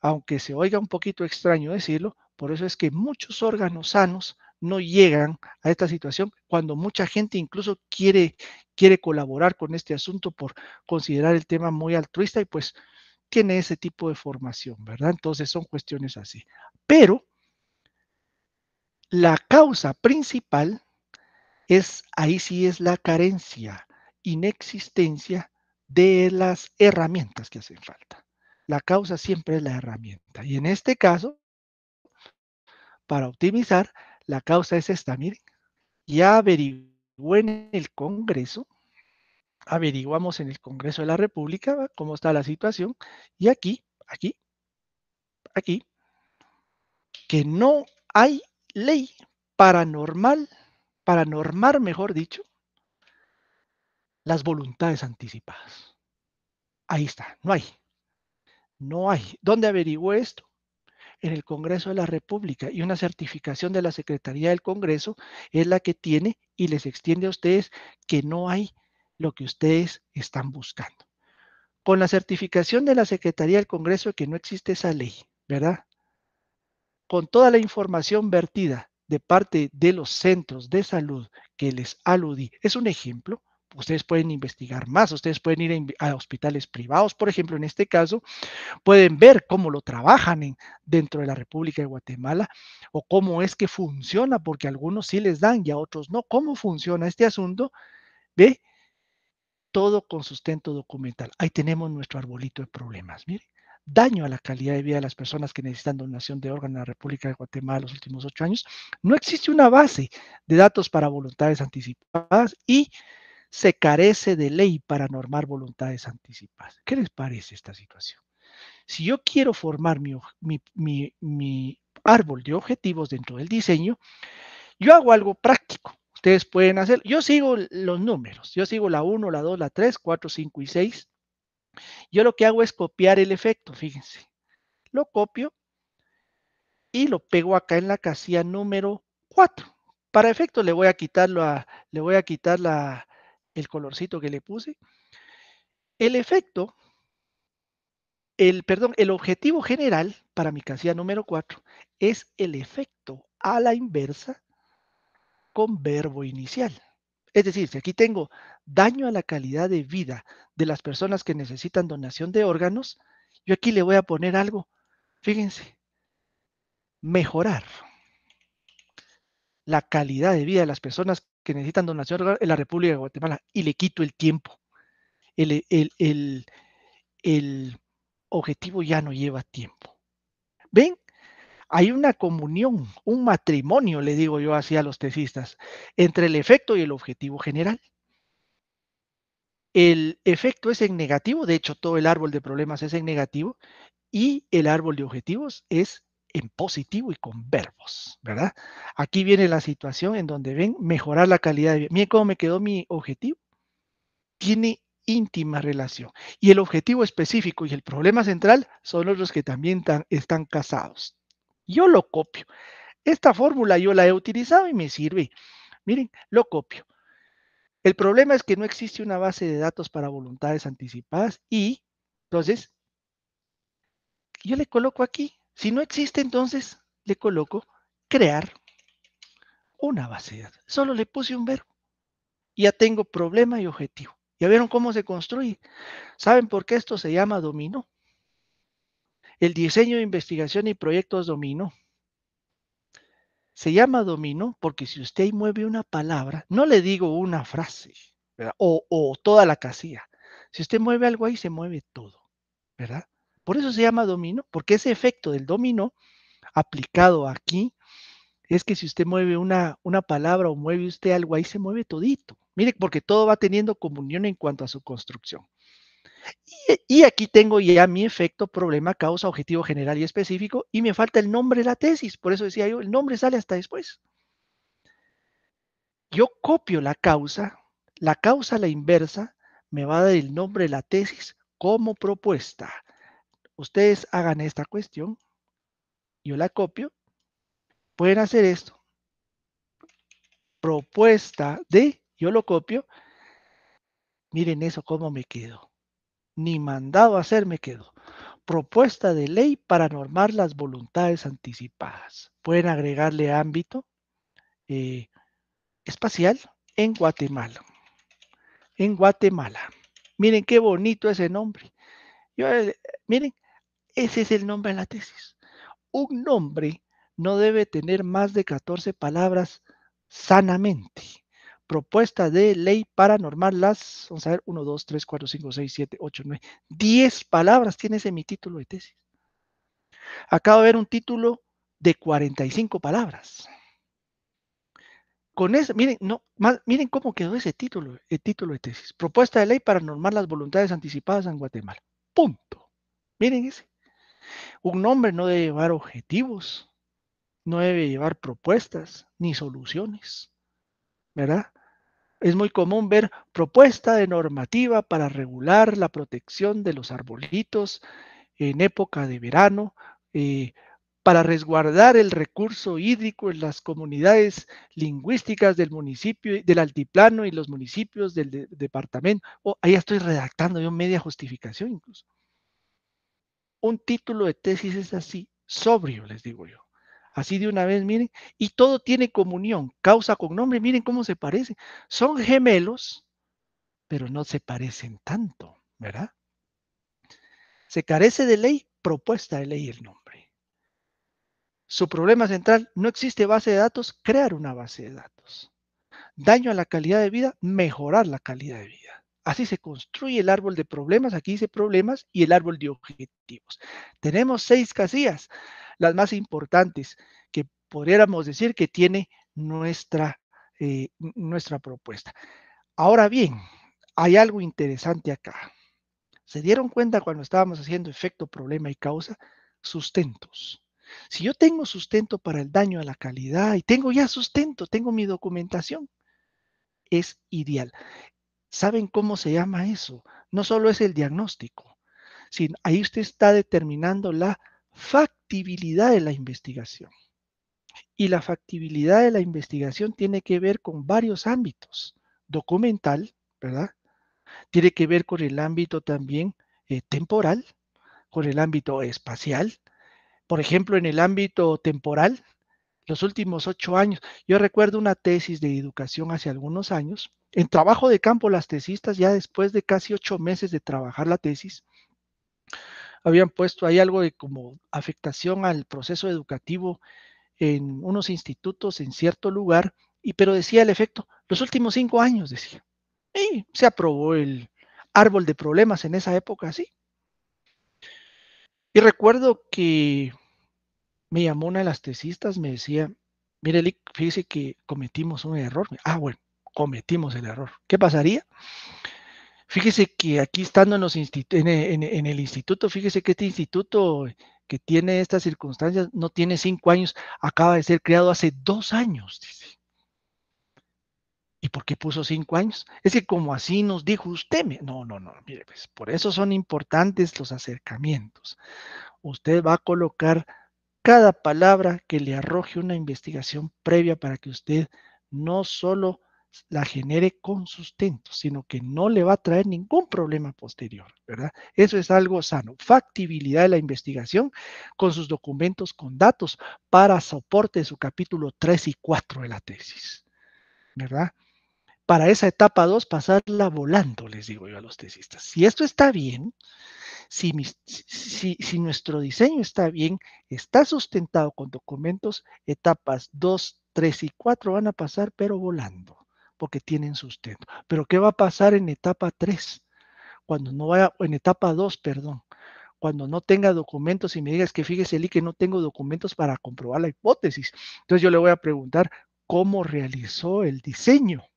aunque se oiga un poquito extraño decirlo, por eso es que muchos órganos sanos no llegan a esta situación cuando mucha gente incluso quiere, quiere colaborar con este asunto por considerar el tema muy altruista y pues tiene ese tipo de formación, ¿verdad? Entonces son cuestiones así. Pero la causa principal es, ahí sí es la carencia, inexistencia de las herramientas que hacen falta. La causa siempre es la herramienta. Y en este caso, para optimizar, la causa es esta, miren. Ya averigué en el Congreso, averiguamos en el Congreso de la República cómo está la situación y aquí, aquí, aquí, que no hay ley paranormal, para normar, mejor dicho, las voluntades anticipadas. Ahí está, no hay. No hay. ¿Dónde averiguó esto? en el Congreso de la República y una certificación de la Secretaría del Congreso es la que tiene y les extiende a ustedes que no hay lo que ustedes están buscando. Con la certificación de la Secretaría del Congreso que no existe esa ley, ¿verdad? Con toda la información vertida de parte de los centros de salud que les aludí, es un ejemplo, ustedes pueden investigar más, ustedes pueden ir a, hospitales privados, por ejemplo, en este caso, pueden ver cómo lo trabajan dentro de la República de Guatemala o cómo es que funciona, porque algunos sí les dan y a otros no, cómo funciona este asunto, ve, todo con sustento documental. Ahí tenemos nuestro arbolito de problemas, miren daño a la calidad de vida de las personas que necesitan donación de órganos en la República de Guatemala los últimos ocho años, no existe una base de datos para voluntades anticipadas y se carece de ley para normar voluntades anticipadas. ¿Qué les parece esta situación? Si yo quiero formar mi, árbol de objetivos dentro del diseño, yo hago algo práctico. Ustedes pueden hacer, yo sigo los números, yo sigo la 1, la 2, la 3, 4, 5 y 6. Yo lo que hago es copiar el efecto, fíjense. Lo copio y lo pego acá en la casilla número 4. Para efecto le voy a quitar, le voy a quitar la, el colorcito que le puse. El efecto, el, perdón, el objetivo general para mi casilla número 4 es el efecto a la inversa con verbo inicial. Es decir, si aquí tengo daño a la calidad de vida de las personas que necesitan donación de órganos, yo aquí le voy a poner algo, fíjense, mejorar la calidad de vida de las personas que necesitan donación en la República de Guatemala y le quito el tiempo. E, el, el objetivo ya no lleva tiempo. ¿Ven? Hay una comunión, un matrimonio, le digo yo así a los tesistas, entre el efecto y el objetivo general. El efecto es en negativo, de hecho todo el árbol de problemas es en negativo, y el árbol de objetivos es en positivo y con verbos, ¿verdad? Aquí viene la situación en donde ven mejorar la calidad de vida. Miren cómo me quedó mi objetivo. Tiene íntima relación. Y el objetivo específico y el problema central son los que también están casados. Yo lo copio. Esta fórmula yo la he utilizado y me sirve. Miren, lo copio. El problema es que no existe una base de datos para voluntades anticipadas y entonces yo le coloco aquí si no existe, entonces le coloco crear una base Solo le puse un verbo. Ya tengo problema y objetivo. ¿Ya vieron cómo se construye? ¿Saben por qué esto se llama dominó? El diseño, de investigación y proyectos dominó. Se llama dominó porque si usted mueve una palabra, no le digo una frase O, o toda la casilla. Si usted mueve algo ahí, se mueve todo, ¿verdad? Por eso se llama dominó, porque ese efecto del dominó aplicado aquí es que si usted mueve una, una palabra o mueve usted algo, ahí se mueve todito. Mire, porque todo va teniendo comunión en cuanto a su construcción. Y, y, aquí tengo ya mi efecto, problema, causa, objetivo general y específico, y me falta el nombre de la tesis. Por eso decía yo, el nombre sale hasta después. Yo copio la causa, la causa, la inversa, me va a dar el nombre de la tesis como propuesta ustedes hagan esta cuestión, yo la copio, pueden hacer esto. Propuesta de, yo lo copio, miren eso cómo me quedo. Ni mandado a hacer me quedo. Propuesta de ley para normar las voluntades anticipadas. Pueden agregarle ámbito eh, espacial en Guatemala. En Guatemala. Miren qué bonito ese nombre. Yo, eh, miren, ese es el nombre de la tesis. Un nombre no debe tener más de 14 palabras sanamente. Propuesta de ley para normar las, vamos a ver, 1, 2, 3, 4, 5, 6, 7, 8, 9, 10 palabras tiene ese mi título de tesis. Acabo de ver un título de 45 palabras. Con eso, miren, no, miren cómo quedó ese título, el título de tesis. Propuesta de ley para normar las voluntades anticipadas en Guatemala. Punto. Miren ese. Un nombre no debe llevar objetivos, no debe llevar propuestas ni soluciones, ¿verdad? Es muy común ver propuesta de normativa para regular la protección de los arbolitos en época de verano, eh, para resguardar el recurso hídrico en las comunidades lingüísticas del municipio, del altiplano y los municipios del departamento. Oh, ahí estoy redactando yo media justificación incluso un título de tesis es así, sobrio, les digo yo. Así de una vez, miren, y todo tiene comunión, causa con nombre, miren cómo se parece. Son gemelos, pero no se parecen tanto, ¿verdad? Se carece de ley, propuesta de ley el nombre. Su problema central, no existe base de datos, crear una base de datos. Daño a la calidad de vida, mejorar la calidad de vida. Así se construye el árbol de problemas. Aquí dice problemas y el árbol de objetivos. Tenemos seis casillas, las más importantes que podríamos decir que tiene nuestra, eh, nuestra propuesta. Ahora bien, hay algo interesante acá. ¿Se dieron cuenta cuando estábamos haciendo efecto, problema y causa? Sustentos. Si yo tengo sustento para el daño a la calidad y tengo ya sustento, tengo mi documentación, es ideal. ¿Saben cómo se llama eso? No solo es el diagnóstico, sino ahí usted está determinando la factibilidad de la investigación. Y la factibilidad de la investigación tiene que ver con varios ámbitos. Documental, ¿verdad? Tiene que ver con el ámbito también eh, temporal, con el ámbito espacial. Por ejemplo, en el ámbito temporal, los últimos ocho años. Yo recuerdo una tesis de educación hace algunos años. En trabajo de campo, las tesistas, ya después de casi ocho meses de trabajar la tesis, habían puesto ahí algo de como afectación al proceso educativo en unos institutos en cierto lugar, y pero decía el efecto, los últimos cinco años, decía. Y se aprobó el árbol de problemas en esa época, sí. Y recuerdo que me llamó una de las tesistas, me decía, mire, fíjese que cometimos un error. Ah, bueno, cometimos el error. ¿Qué pasaría? Fíjese que aquí estando en, el instituto, fíjese que este instituto que tiene estas circunstancias no tiene cinco años, acaba de ser creado hace dos años, ¿Y por qué puso cinco años? Es que como así nos dijo usted, no, no, no, mire, pues por eso son importantes los acercamientos. Usted va a colocar cada palabra que le arroje una investigación previa para que usted no solo la genere con sustento, sino que no le va a traer ningún problema posterior, ¿verdad? Eso es algo sano. Factibilidad de la investigación con sus documentos, con datos para soporte de su capítulo 3 y 4 de la tesis, ¿verdad? para esa etapa 2 pasarla volando, les digo yo a los tesistas. Si esto está bien, si, nuestro diseño está bien, está sustentado con documentos, etapas 2, 3 y 4 van a pasar, pero volando, porque tienen sustento. Pero ¿qué va a pasar en etapa 3? Cuando no vaya, en etapa 2, perdón, cuando no tenga documentos y me digas que fíjese, y que no tengo documentos para comprobar la hipótesis. Entonces yo le voy a preguntar cómo realizó el diseño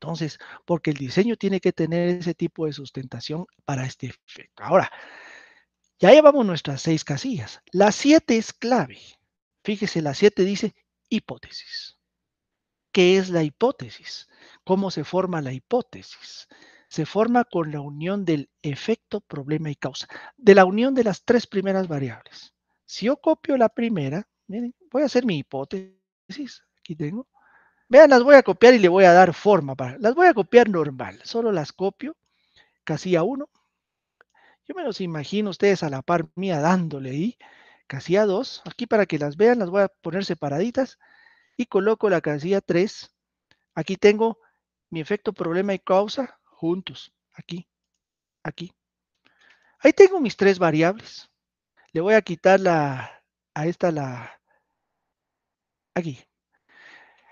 entonces, porque el diseño tiene que tener ese tipo de sustentación para este efecto. Ahora, ya llevamos nuestras seis casillas. La siete es clave. Fíjese, la siete dice hipótesis. ¿Qué es la hipótesis? ¿Cómo se forma la hipótesis? Se forma con la unión del efecto, problema y causa, de la unión de las tres primeras variables. Si yo copio la primera, miren, voy a hacer mi hipótesis, aquí tengo, Vean, las voy a copiar y le voy a dar forma. Para, las voy a copiar normal. Solo las copio. Casilla 1. Yo me los imagino ustedes a la par mía dándole ahí. Casilla 2. Aquí para que las vean las voy a poner separaditas. Y coloco la casilla 3. Aquí tengo mi efecto, problema y causa juntos. Aquí. Aquí. Ahí tengo mis tres variables. Le voy a quitar la, a esta la, aquí,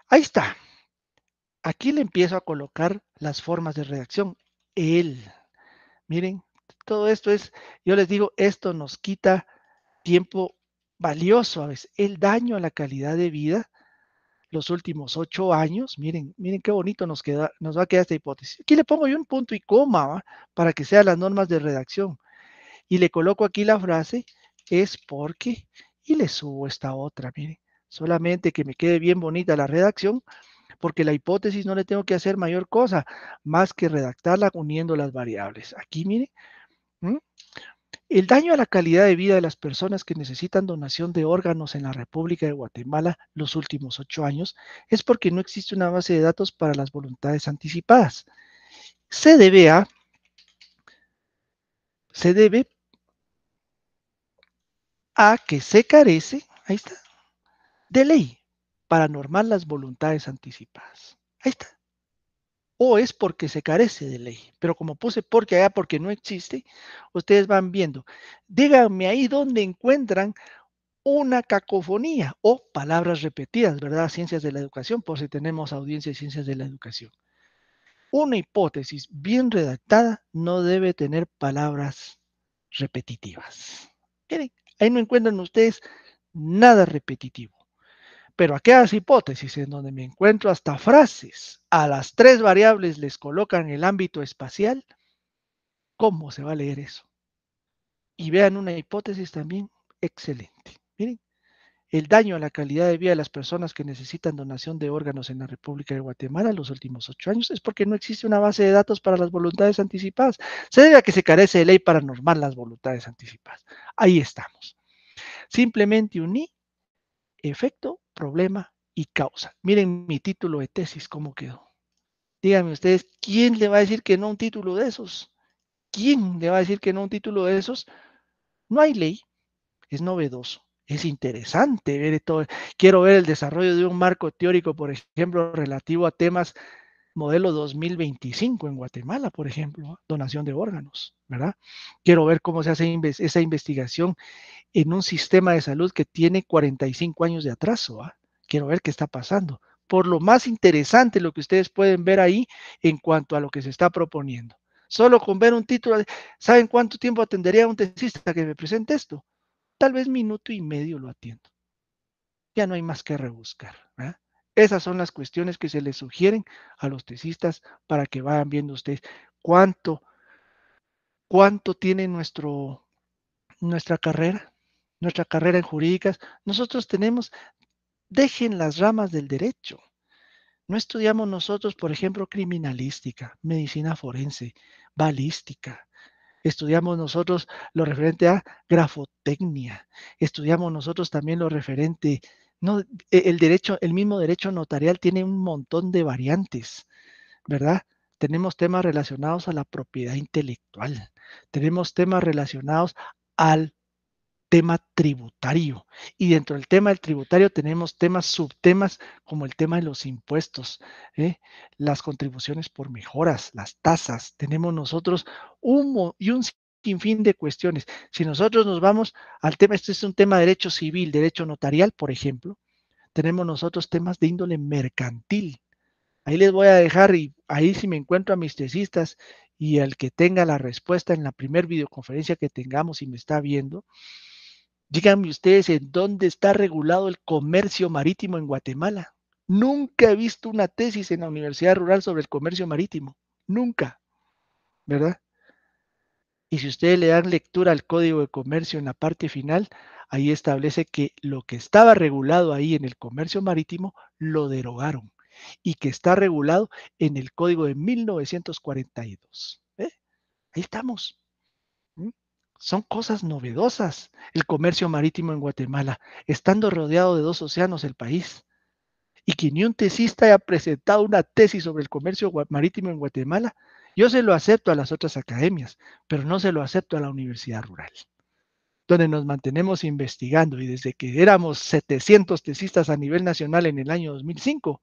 Ahí está. Aquí le empiezo a colocar las formas de redacción. Él. Miren, todo esto es, yo les digo, esto nos quita tiempo valioso a El daño a la calidad de vida los últimos ocho años. Miren, miren qué bonito nos, queda, nos va a quedar esta hipótesis. Aquí le pongo yo un punto y coma para que sean las normas de redacción. Y le coloco aquí la frase, es porque, y le subo esta otra, miren solamente que me quede bien bonita la redacción, porque la hipótesis no le tengo que hacer mayor cosa más que redactarla uniendo las variables. Aquí, mire, el daño a la calidad de vida de las personas que necesitan donación de órganos en la República de Guatemala los últimos ocho años es porque no existe una base de datos para las voluntades anticipadas. Se debe a, se debe a que se carece, ahí está, de ley para normar las voluntades anticipadas. Ahí está. O es porque se carece de ley. Pero como puse porque allá, porque no existe, ustedes van viendo. Díganme ahí dónde encuentran una cacofonía o palabras repetidas, ¿verdad? Ciencias de la educación, por si tenemos audiencia de ciencias de la educación. Una hipótesis bien redactada no debe tener palabras repetitivas. ahí no encuentran ustedes nada repetitivo. Pero aquellas hipótesis en donde me encuentro hasta frases, a las tres variables les colocan el ámbito espacial, ¿cómo se va a leer eso? Y vean una hipótesis también excelente. Miren, el daño a la calidad de vida de las personas que necesitan donación de órganos en la República de Guatemala en los últimos ocho años es porque no existe una base de datos para las voluntades anticipadas. Se debe a que se carece de ley para normar las voluntades anticipadas. Ahí estamos. Simplemente uní efecto problema y causa. Miren mi título de tesis, cómo quedó. Díganme ustedes, ¿quién le va a decir que no un título de esos? ¿Quién le va a decir que no un título de esos? No hay ley, es novedoso. Es interesante ver todo. Quiero ver el desarrollo de un marco teórico, por ejemplo, relativo a temas modelo 2025 en Guatemala, por ejemplo, donación de órganos, ¿verdad? Quiero ver cómo se hace esa investigación en un sistema de salud que tiene 45 años de atraso. ¿ah? Quiero ver qué está pasando. Por lo más interesante, lo que ustedes pueden ver ahí en cuanto a lo que se está proponiendo. Solo con ver un título, ¿saben cuánto tiempo atendería un tesista que me presente esto? Tal vez minuto y medio lo atiendo. Ya no hay más que rebuscar. Esas son las cuestiones que se les sugieren a los tesistas para que vayan viendo ustedes cuánto, cuánto tiene nuestro, nuestra carrera, nuestra carrera en jurídicas, nosotros tenemos, dejen las ramas del derecho. No estudiamos nosotros, por ejemplo, criminalística, medicina forense, balística. Estudiamos nosotros lo referente a grafotecnia. Estudiamos nosotros también lo referente, no, e, el derecho, el mismo derecho notarial tiene un montón de variantes, ¿verdad? Tenemos temas relacionados a la propiedad intelectual, tenemos temas relacionados al tema tributario. Y dentro del tema del tributario tenemos temas, subtemas como el tema de los impuestos, ¿eh? las contribuciones por mejoras, las tasas. Tenemos nosotros humo y un sinfín de cuestiones. Si nosotros nos vamos al tema, este es un tema de derecho civil, derecho notarial, por ejemplo, tenemos nosotros temas de índole mercantil. Ahí les voy a dejar y ahí si me encuentro a mis tesistas y al que tenga la respuesta en la primer videoconferencia que tengamos y me está viendo, Díganme ustedes en dónde está regulado el comercio marítimo en Guatemala. Nunca he visto una tesis en la Universidad Rural sobre el comercio marítimo. Nunca. ¿Verdad? Y si ustedes le dan lectura al Código de Comercio en la parte final, ahí establece que lo que estaba regulado ahí en el comercio marítimo lo derogaron y que está regulado en el Código de 1942. ¿Eh? Ahí estamos son cosas novedosas el comercio marítimo en Guatemala, estando rodeado de dos océanos el país. Y que ni un tesista haya presentado una tesis sobre el comercio marítimo en Guatemala, yo se lo acepto a las otras academias, pero no se lo acepto a la universidad rural, donde nos mantenemos investigando y desde que éramos 700 tesistas a nivel nacional en el año 2005,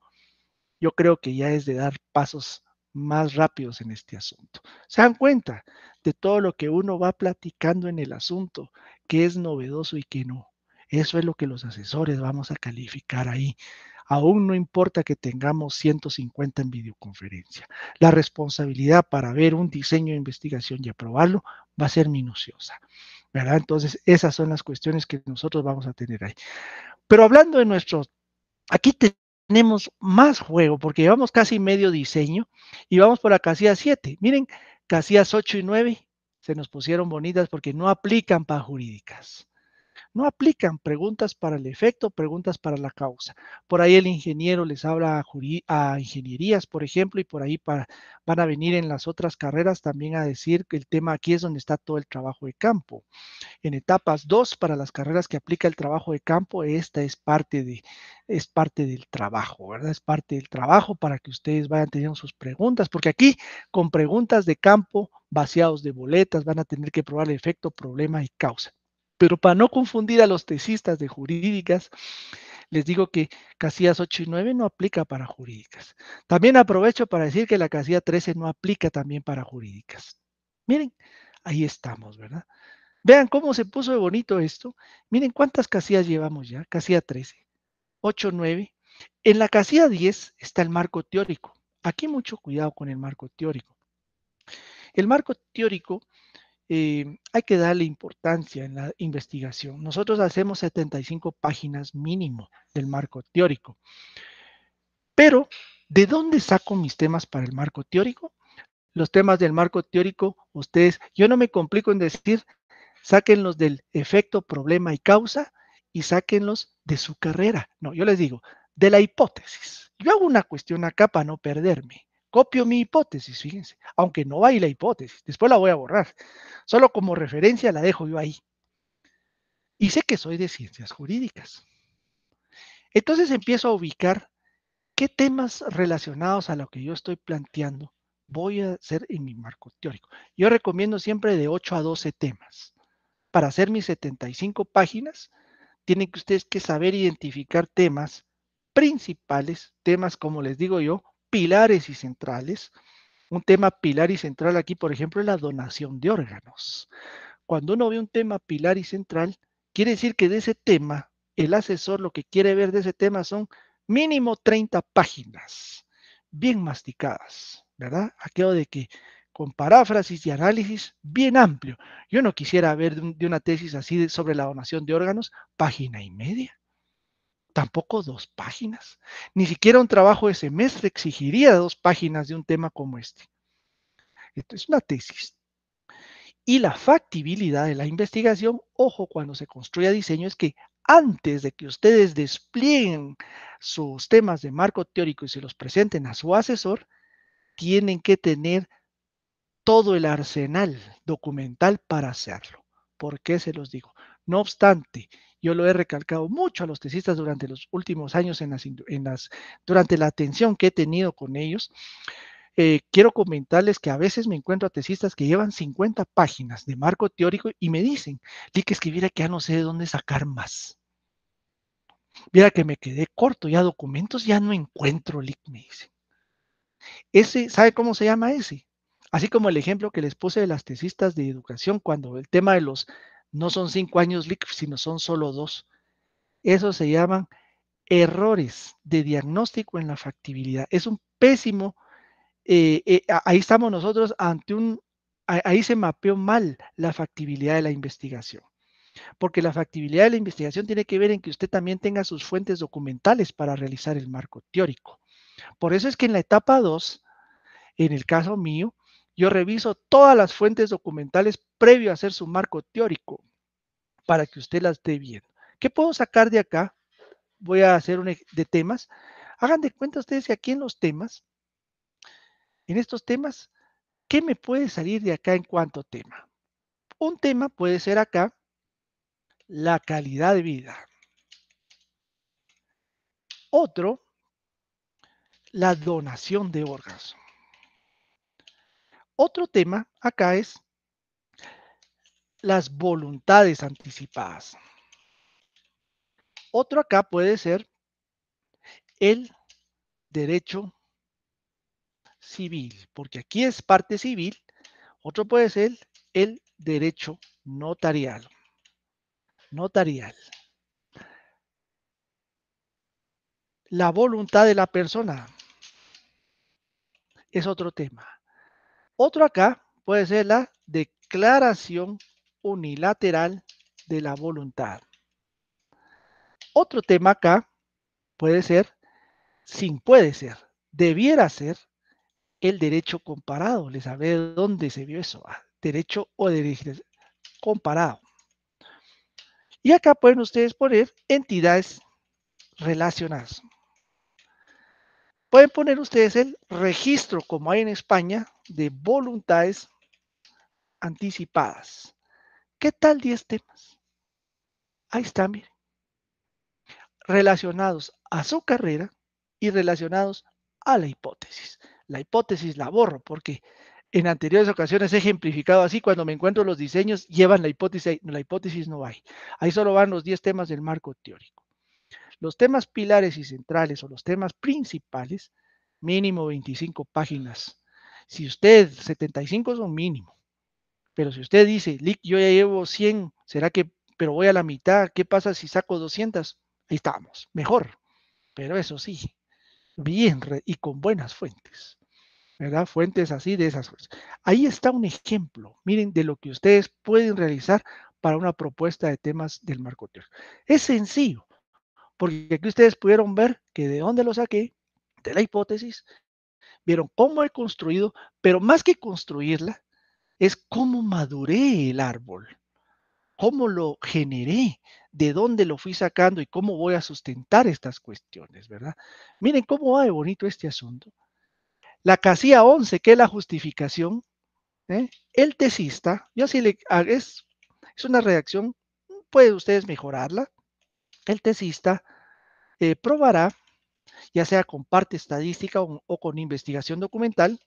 yo creo que ya es de dar pasos más rápidos en este asunto. Se dan cuenta de todo lo que uno va platicando en el asunto, que es novedoso y que no. Eso es lo que los asesores vamos a calificar ahí. Aún no importa que tengamos 150 en videoconferencia. La responsabilidad para ver un diseño de investigación y aprobarlo va a ser minuciosa. ¿verdad? Entonces, esas son las cuestiones que nosotros vamos a tener ahí. Pero hablando de nuestro, aquí tenemos más juego porque llevamos casi medio diseño y vamos por la casilla 7. Miren, casillas 8 y 9 se nos pusieron bonitas porque no aplican para jurídicas no aplican preguntas para el efecto, preguntas para la causa. Por ahí el ingeniero les habla a, a ingenierías, por ejemplo, y por ahí para, van a venir en las otras carreras también a decir que el tema aquí es donde está todo el trabajo de campo. En etapas 2, para las carreras que aplica el trabajo de campo, esta es parte, de, es parte del trabajo, ¿verdad? Es parte del trabajo para que ustedes vayan teniendo sus preguntas, porque aquí con preguntas de campo vaciados de boletas van a tener que probar el efecto, problema y causa. Pero para no confundir a los tesistas de jurídicas, les digo que casillas 8 y 9 no aplica para jurídicas. También aprovecho para decir que la casilla 13 no aplica también para jurídicas. Miren, ahí estamos, ¿verdad? Vean cómo se puso de bonito esto. Miren cuántas casillas llevamos ya. Casilla 13, 8, 9. En la casilla 10 está el marco teórico. Aquí mucho cuidado con el marco teórico. El marco teórico eh, hay que darle importancia en la investigación. Nosotros hacemos 75 páginas mínimo del marco teórico. Pero, ¿de dónde saco mis temas para el marco teórico? Los temas del marco teórico, ustedes, yo no me complico en decir, sáquenlos del efecto, problema y causa y sáquenlos de su carrera. No, yo les digo, de la hipótesis. Yo hago una cuestión acá para no perderme. Copio mi hipótesis, fíjense, aunque no hay la hipótesis, después la voy a borrar. Solo como referencia la dejo yo ahí. Y sé que soy de ciencias jurídicas. Entonces empiezo a ubicar qué temas relacionados a lo que yo estoy planteando voy a hacer en mi marco teórico. Yo recomiendo siempre de 8 a 12 temas. Para hacer mis 75 páginas, tienen que ustedes que saber identificar temas principales, temas, como les digo yo, pilares y centrales. Un tema pilar y central aquí, por ejemplo, es la donación de órganos. Cuando uno ve un tema pilar y central, quiere decir que de ese tema, el asesor lo que quiere ver de ese tema son mínimo 30 páginas, bien masticadas, ¿verdad? Aquello de que con paráfrasis y análisis bien amplio. Yo no quisiera ver de, una tesis así sobre la donación de órganos, página y media tampoco dos páginas. Ni siquiera un trabajo de semestre exigiría dos páginas de un tema como este. Esto es una tesis. Y la factibilidad de la investigación, ojo, cuando se construya diseño, es que antes de que ustedes desplieguen sus temas de marco teórico y se los presenten a su asesor, tienen que tener todo el arsenal documental para hacerlo. ¿Por qué se los digo? No obstante, yo lo he recalcado mucho a los tesistas durante los últimos años, en durante la atención que he tenido con ellos. Eh, quiero comentarles que a veces me encuentro a tesistas que llevan 50 páginas de marco teórico y me dicen, di que escribiera que ya no sé de dónde sacar más. Mira que me quedé corto, ya documentos ya no encuentro, Lick, me dicen. Ese, ¿sabe cómo se llama ese? Así como el ejemplo que les puse de las tesistas de educación, cuando el tema de los no son cinco años sino son solo dos. Eso se llaman errores de diagnóstico en la factibilidad. Es un pésimo, eh, eh, ahí estamos nosotros ante un, ahí se mapeó mal la factibilidad de la investigación. Porque la factibilidad de la investigación tiene que ver en que usted también tenga sus fuentes documentales para realizar el marco teórico. Por eso es que en la etapa 2, en el caso mío, yo reviso todas las fuentes documentales previo a hacer su marco teórico para que usted las dé bien. ¿Qué puedo sacar de acá? Voy a hacer un de temas. Hagan de cuenta ustedes que aquí en los temas, en estos temas, ¿qué me puede salir de acá en cuanto tema? Un tema puede ser acá la calidad de vida. Otro, la donación de órganos. Otro tema acá es las voluntades anticipadas. Otro acá puede ser el derecho civil, porque aquí es parte civil. Otro puede ser el derecho notarial. Notarial. La voluntad de la persona es otro tema. Otro acá puede ser la declaración unilateral de la voluntad. Otro tema acá puede ser, sin puede ser, debiera ser el derecho comparado. Les sabe dónde se vio eso, ah, derecho o derecho comparado. Y acá pueden ustedes poner entidades relacionadas. Pueden poner ustedes el registro, como hay en España, de voluntades anticipadas. ¿Qué tal 10 temas? Ahí están miren. Relacionados a su carrera y relacionados a la hipótesis. La hipótesis la borro porque en anteriores ocasiones he ejemplificado así, cuando me encuentro los diseños, llevan la hipótesis, la hipótesis no hay. Ahí solo van los 10 temas del marco teórico. Los temas pilares y centrales o los temas principales, mínimo 25 páginas. Si usted, 75 son mínimo, pero si usted dice, yo ya llevo 100, ¿será que, pero voy a la mitad? ¿Qué pasa si saco 200? Ahí estamos, mejor, pero eso sí, bien y con buenas fuentes. ¿verdad? Fuentes así de esas cosas. Ahí está un ejemplo, miren, de lo que ustedes pueden realizar para una propuesta de temas del marco teórico. Es sencillo, porque aquí ustedes pudieron ver que de dónde lo saqué, de la hipótesis, vieron cómo he construido, pero más que construirla, es cómo maduré el árbol, cómo lo generé, de dónde lo fui sacando y cómo voy a sustentar estas cuestiones, ¿verdad? Miren cómo va de bonito este asunto. La casilla 11, que es la justificación, ¿eh? el tesista, yo así le, ah, es, es una reacción, pueden ustedes mejorarla, el tesista eh, probará, ya sea con parte estadística o, con investigación documental,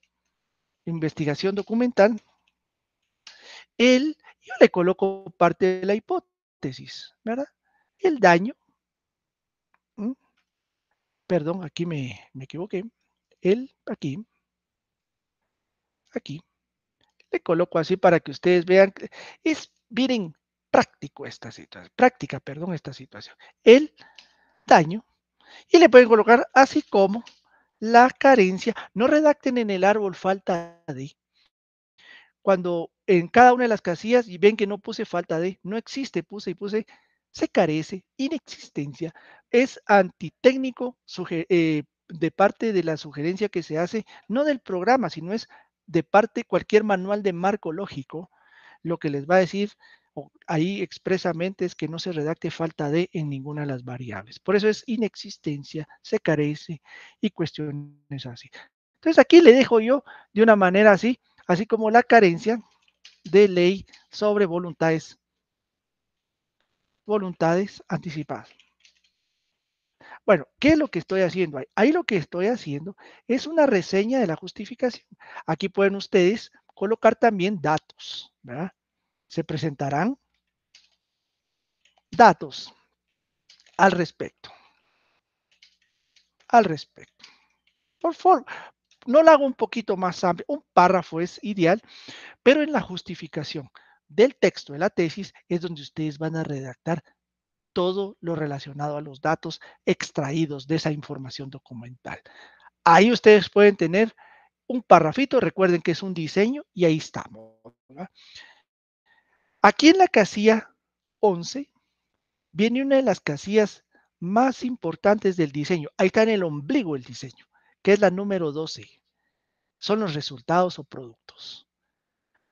investigación documental, él, yo le coloco parte de la hipótesis, ¿verdad? El daño, perdón, aquí me, me equivoqué, él, aquí, aquí, le coloco así para que ustedes vean, es, miren, práctico esta situación, práctica, perdón, esta situación. El daño y le pueden colocar así como la carencia. No redacten en el árbol falta de. Cuando en cada una de las casillas y ven que no puse falta de, no existe, puse y puse, se carece, inexistencia, es antitécnico eh, de parte de la sugerencia que se hace, no del programa, sino es de parte cualquier manual de marco lógico, lo que les va a decir ahí expresamente es que no se redacte falta de en ninguna de las variables. Por eso es inexistencia, se carece y cuestiones así. Entonces aquí le dejo yo de una manera así, así como la carencia de ley sobre voluntades, voluntades anticipadas. Bueno, ¿qué es lo que estoy haciendo ahí? Ahí lo que estoy haciendo es una reseña de la justificación. Aquí pueden ustedes colocar también datos, ¿verdad? se presentarán datos al respecto. Al respecto. Por favor, no lo hago un poquito más amplio, un párrafo es ideal, pero en la justificación del texto de la tesis es donde ustedes van a redactar todo lo relacionado a los datos extraídos de esa información documental. Ahí ustedes pueden tener un párrafito. recuerden que es un diseño y ahí estamos. Aquí en la casilla 11 viene una de las casillas más importantes del diseño. Ahí está en el ombligo el diseño, que es la número 12. Son los resultados o productos.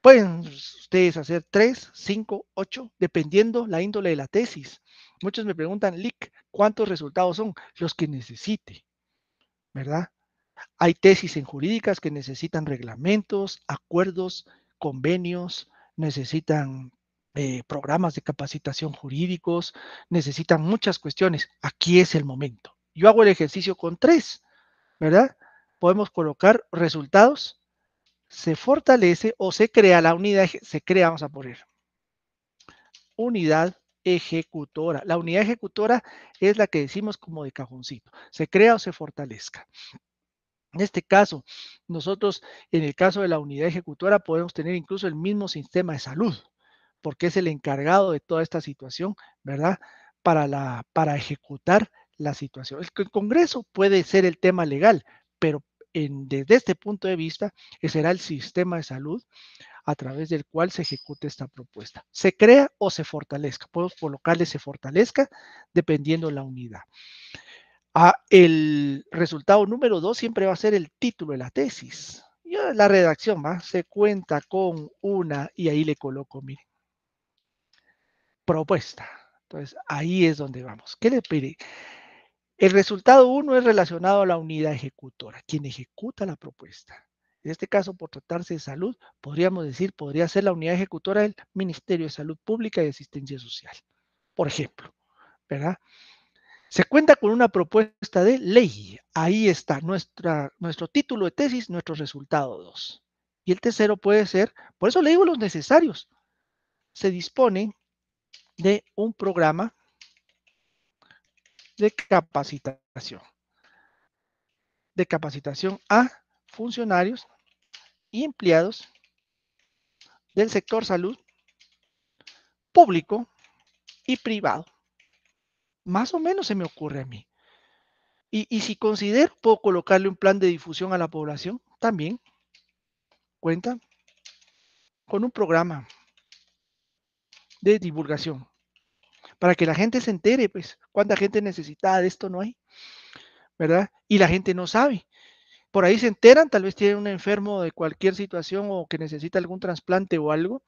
Pueden ustedes hacer 3, 5, 8, dependiendo la índole de la tesis. Muchos me preguntan, Lick, ¿cuántos resultados son? Los que necesite, ¿verdad? Hay tesis en jurídicas que necesitan reglamentos, acuerdos, convenios, necesitan eh, programas de capacitación jurídicos, necesitan muchas cuestiones. Aquí es el momento. Yo hago el ejercicio con tres, ¿verdad? Podemos colocar resultados, se fortalece o se crea la unidad, se crea, vamos a poner, unidad ejecutora. La unidad ejecutora es la que decimos como de cajoncito, se crea o se fortalezca. En este caso, nosotros en el caso de la unidad ejecutora podemos tener incluso el mismo sistema de salud, porque es el encargado de toda esta situación, ¿verdad? Para, para ejecutar la situación. El Congreso puede ser el tema legal, pero desde este punto de vista eh, será el sistema de salud a través del cual se ejecute esta propuesta. Se crea o se fortalezca. puedo colocarle se fortalezca dependiendo la unidad. Ah, el resultado número dos siempre va a ser el título de la tesis. Y la redacción, ¿va? Se cuenta con una, y ahí le coloco, miren, propuesta. Entonces, ahí es donde vamos. ¿Qué le pide? El resultado 1 es relacionado a la unidad ejecutora, quien ejecuta la propuesta. En este caso, por tratarse de salud, podríamos decir, podría ser la unidad ejecutora del Ministerio de Salud Pública y Asistencia Social, por ejemplo, ¿verdad? Se cuenta con una propuesta de ley. Ahí está nuestro título de tesis, nuestro resultado 2. Y el tercero puede ser, por eso le digo los necesarios. Se dispone de un programa de capacitación. De capacitación a funcionarios y empleados del sector salud público y privado. Más o menos se me ocurre a mí. Y, si considero, puedo colocarle un plan de difusión a la población, también cuenta con un programa de divulgación. Para que la gente se entere, pues, cuánta gente necesitada de esto no hay, ¿verdad? Y la gente no sabe. Por ahí se enteran, tal vez tienen un enfermo de cualquier situación o que necesita algún trasplante o algo,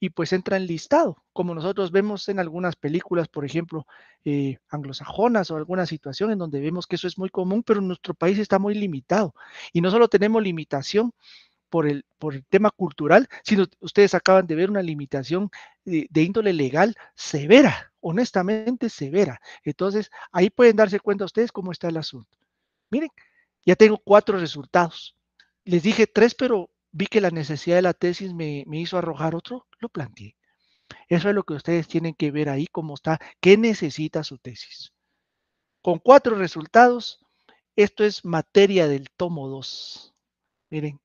y pues entra en listado, como nosotros vemos en algunas películas, por ejemplo, eh, anglosajonas o alguna situación en donde vemos que eso es muy común, pero en nuestro país está muy limitado. Y no solo tenemos limitación por el, tema cultural, sino ustedes acaban de ver una limitación de, índole legal severa, honestamente severa. Entonces, ahí pueden darse cuenta ustedes cómo está el asunto. Miren, ya tengo cuatro resultados. Les dije tres, pero vi que la necesidad de la tesis me, me, hizo arrojar otro, lo planteé. Eso es lo que ustedes tienen que ver ahí, cómo está, qué necesita su tesis. Con cuatro resultados, esto es materia del tomo 2. Miren,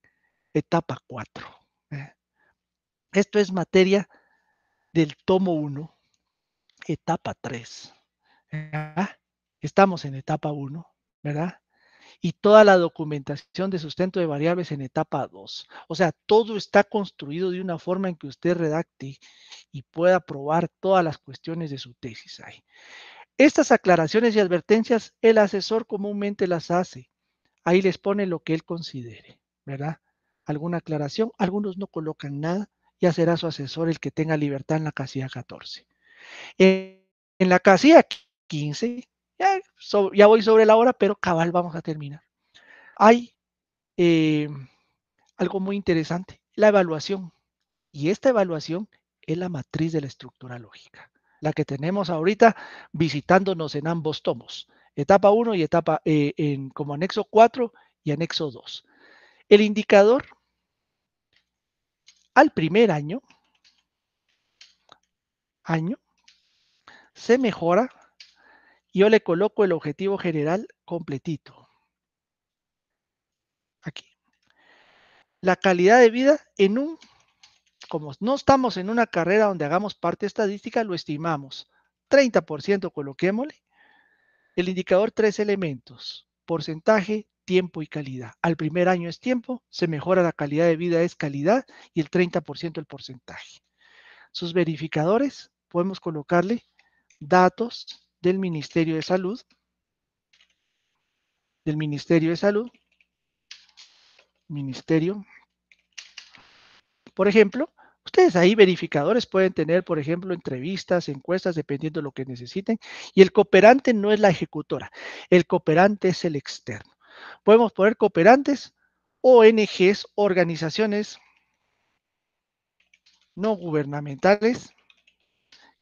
etapa 4. ¿eh? Esto es materia del tomo 1, etapa 3. Estamos en etapa 1, ¿verdad? Y toda la documentación de sustento de variables en etapa 2. O sea, todo está construido de una forma en que usted redacte y pueda probar todas las cuestiones de su tesis ahí. Estas aclaraciones y advertencias el asesor comúnmente las hace. Ahí les pone lo que él considere, ¿verdad? alguna aclaración. Algunos no colocan nada. Ya será su asesor el que tenga libertad en la casilla 14. Eh, en la casilla 15, ya, voy sobre la hora, pero cabal, vamos a terminar. Hay eh, algo muy interesante, la evaluación. Y esta evaluación es la matriz de la estructura lógica, la que tenemos ahorita visitándonos en ambos tomos, etapa 1 y etapa eh, en, como anexo 4 y anexo 2. El indicador al primer año, año, se mejora, y yo le coloco el objetivo general completito. Aquí. La calidad de vida en un, como no estamos en una carrera donde hagamos parte estadística, lo estimamos. 30% coloquémosle. El indicador tres elementos. Porcentaje, tiempo y calidad. Al primer año es tiempo, se mejora la calidad de vida, es calidad y el 30% el porcentaje. Sus verificadores, podemos colocarle datos del Ministerio de Salud, del Ministerio de Salud, Ministerio. Por ejemplo, ustedes ahí verificadores pueden tener, por ejemplo, entrevistas, encuestas, dependiendo de lo que necesiten, y el cooperante no es la ejecutora, el cooperante es el externo. Podemos poner cooperantes, ONGs, organizaciones no gubernamentales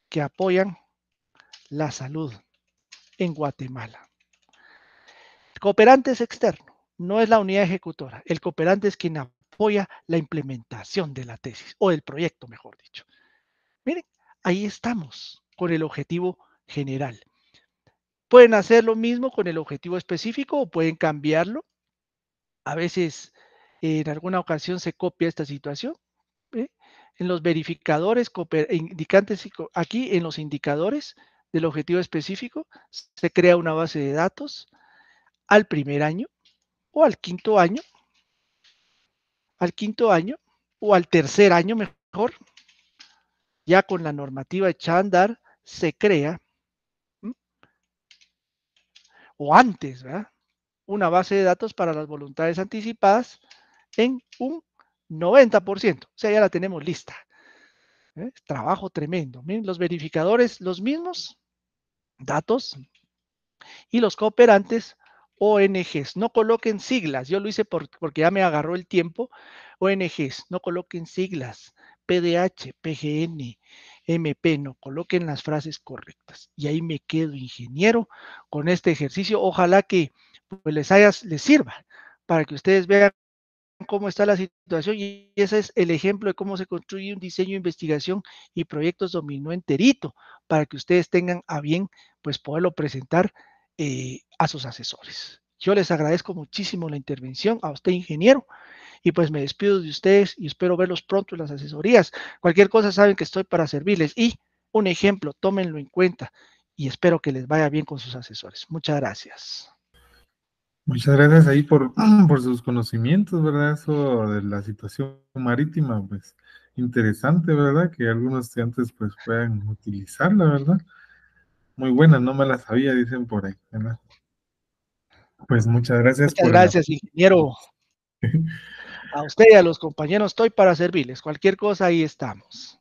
que apoyan la salud en Guatemala. El cooperante es externo, no es la unidad ejecutora. El cooperante es quien apoya la implementación de la tesis o del proyecto, mejor dicho. Miren, ahí estamos con el objetivo general. Pueden hacer lo mismo con el objetivo específico o pueden cambiarlo. A veces, en alguna ocasión se copia esta situación. ¿eh? En los verificadores, indicantes, aquí en los indicadores del objetivo específico, se crea una base de datos al primer año o al quinto año, al quinto año o al tercer año mejor, ya con la normativa Chandar, se crea o antes, ¿verdad? Una base de datos para las voluntades anticipadas en un 90%. O sea, ya la tenemos lista. ¿Eh? Trabajo tremendo. los verificadores, los mismos datos y los cooperantes ONGs. No coloquen siglas. Yo lo hice porque ya me agarró el tiempo. ONGs, no coloquen siglas. PDH, PGN, MP, no, coloquen las frases correctas. Y ahí me quedo, ingeniero, con este ejercicio. Ojalá que pues, les, sirva para que ustedes vean cómo está la situación y ese es el ejemplo de cómo se construye un diseño, investigación y proyectos dominó enterito para que ustedes tengan a bien pues poderlo presentar eh, a sus asesores. Yo les agradezco muchísimo la intervención, a usted ingeniero, y pues me despido de ustedes y espero verlos pronto en las asesorías. Cualquier cosa saben que estoy para servirles. Y un ejemplo, tómenlo en cuenta y espero que les vaya bien con sus asesores. Muchas gracias. Muchas gracias ahí por, [CLEARS THROAT] por sus conocimientos, ¿verdad? Eso de la situación marítima, pues interesante, ¿verdad? Que algunos estudiantes pues puedan utilizarla, ¿verdad? Muy buena, no me la sabía, dicen por ahí, ¿verdad? Pues muchas gracias. Muchas gracias, ingeniero. A usted y a los compañeros estoy para servirles. Cualquier cosa, ahí estamos.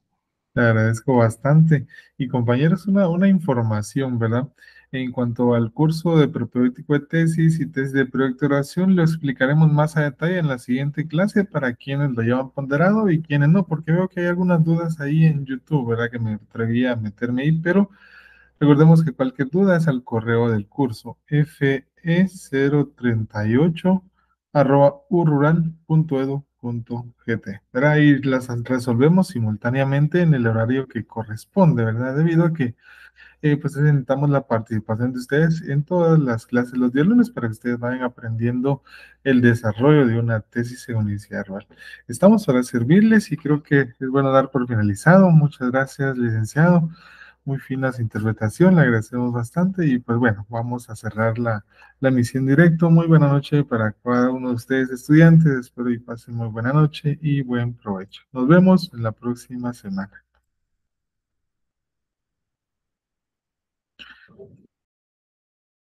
Te agradezco bastante. Y compañeros, una, una información, ¿verdad? En cuanto al curso de propiótico de tesis y tesis de proyectoración, lo explicaremos más a detalle en la siguiente clase para quienes lo llevan ponderado y quienes no, porque veo que hay algunas dudas ahí en YouTube, ¿verdad? Que me atreví a meterme ahí, pero recordemos que cualquier duda es al correo del curso fe038 arroba Verá Ahí las resolvemos simultáneamente en el horario que corresponde, ¿verdad? Debido a que eh, pues necesitamos la participación de ustedes en todas las clases los días lunes para que ustedes vayan aprendiendo el desarrollo de una tesis en universidad rural. Estamos para servirles y creo que es bueno dar por finalizado. Muchas gracias, licenciado muy fina su interpretación, le agradecemos bastante y pues bueno, vamos a cerrar la, la misión directo. Muy buena noche para cada uno de ustedes estudiantes, espero y pasen muy buena noche y buen provecho. Nos vemos en la próxima semana.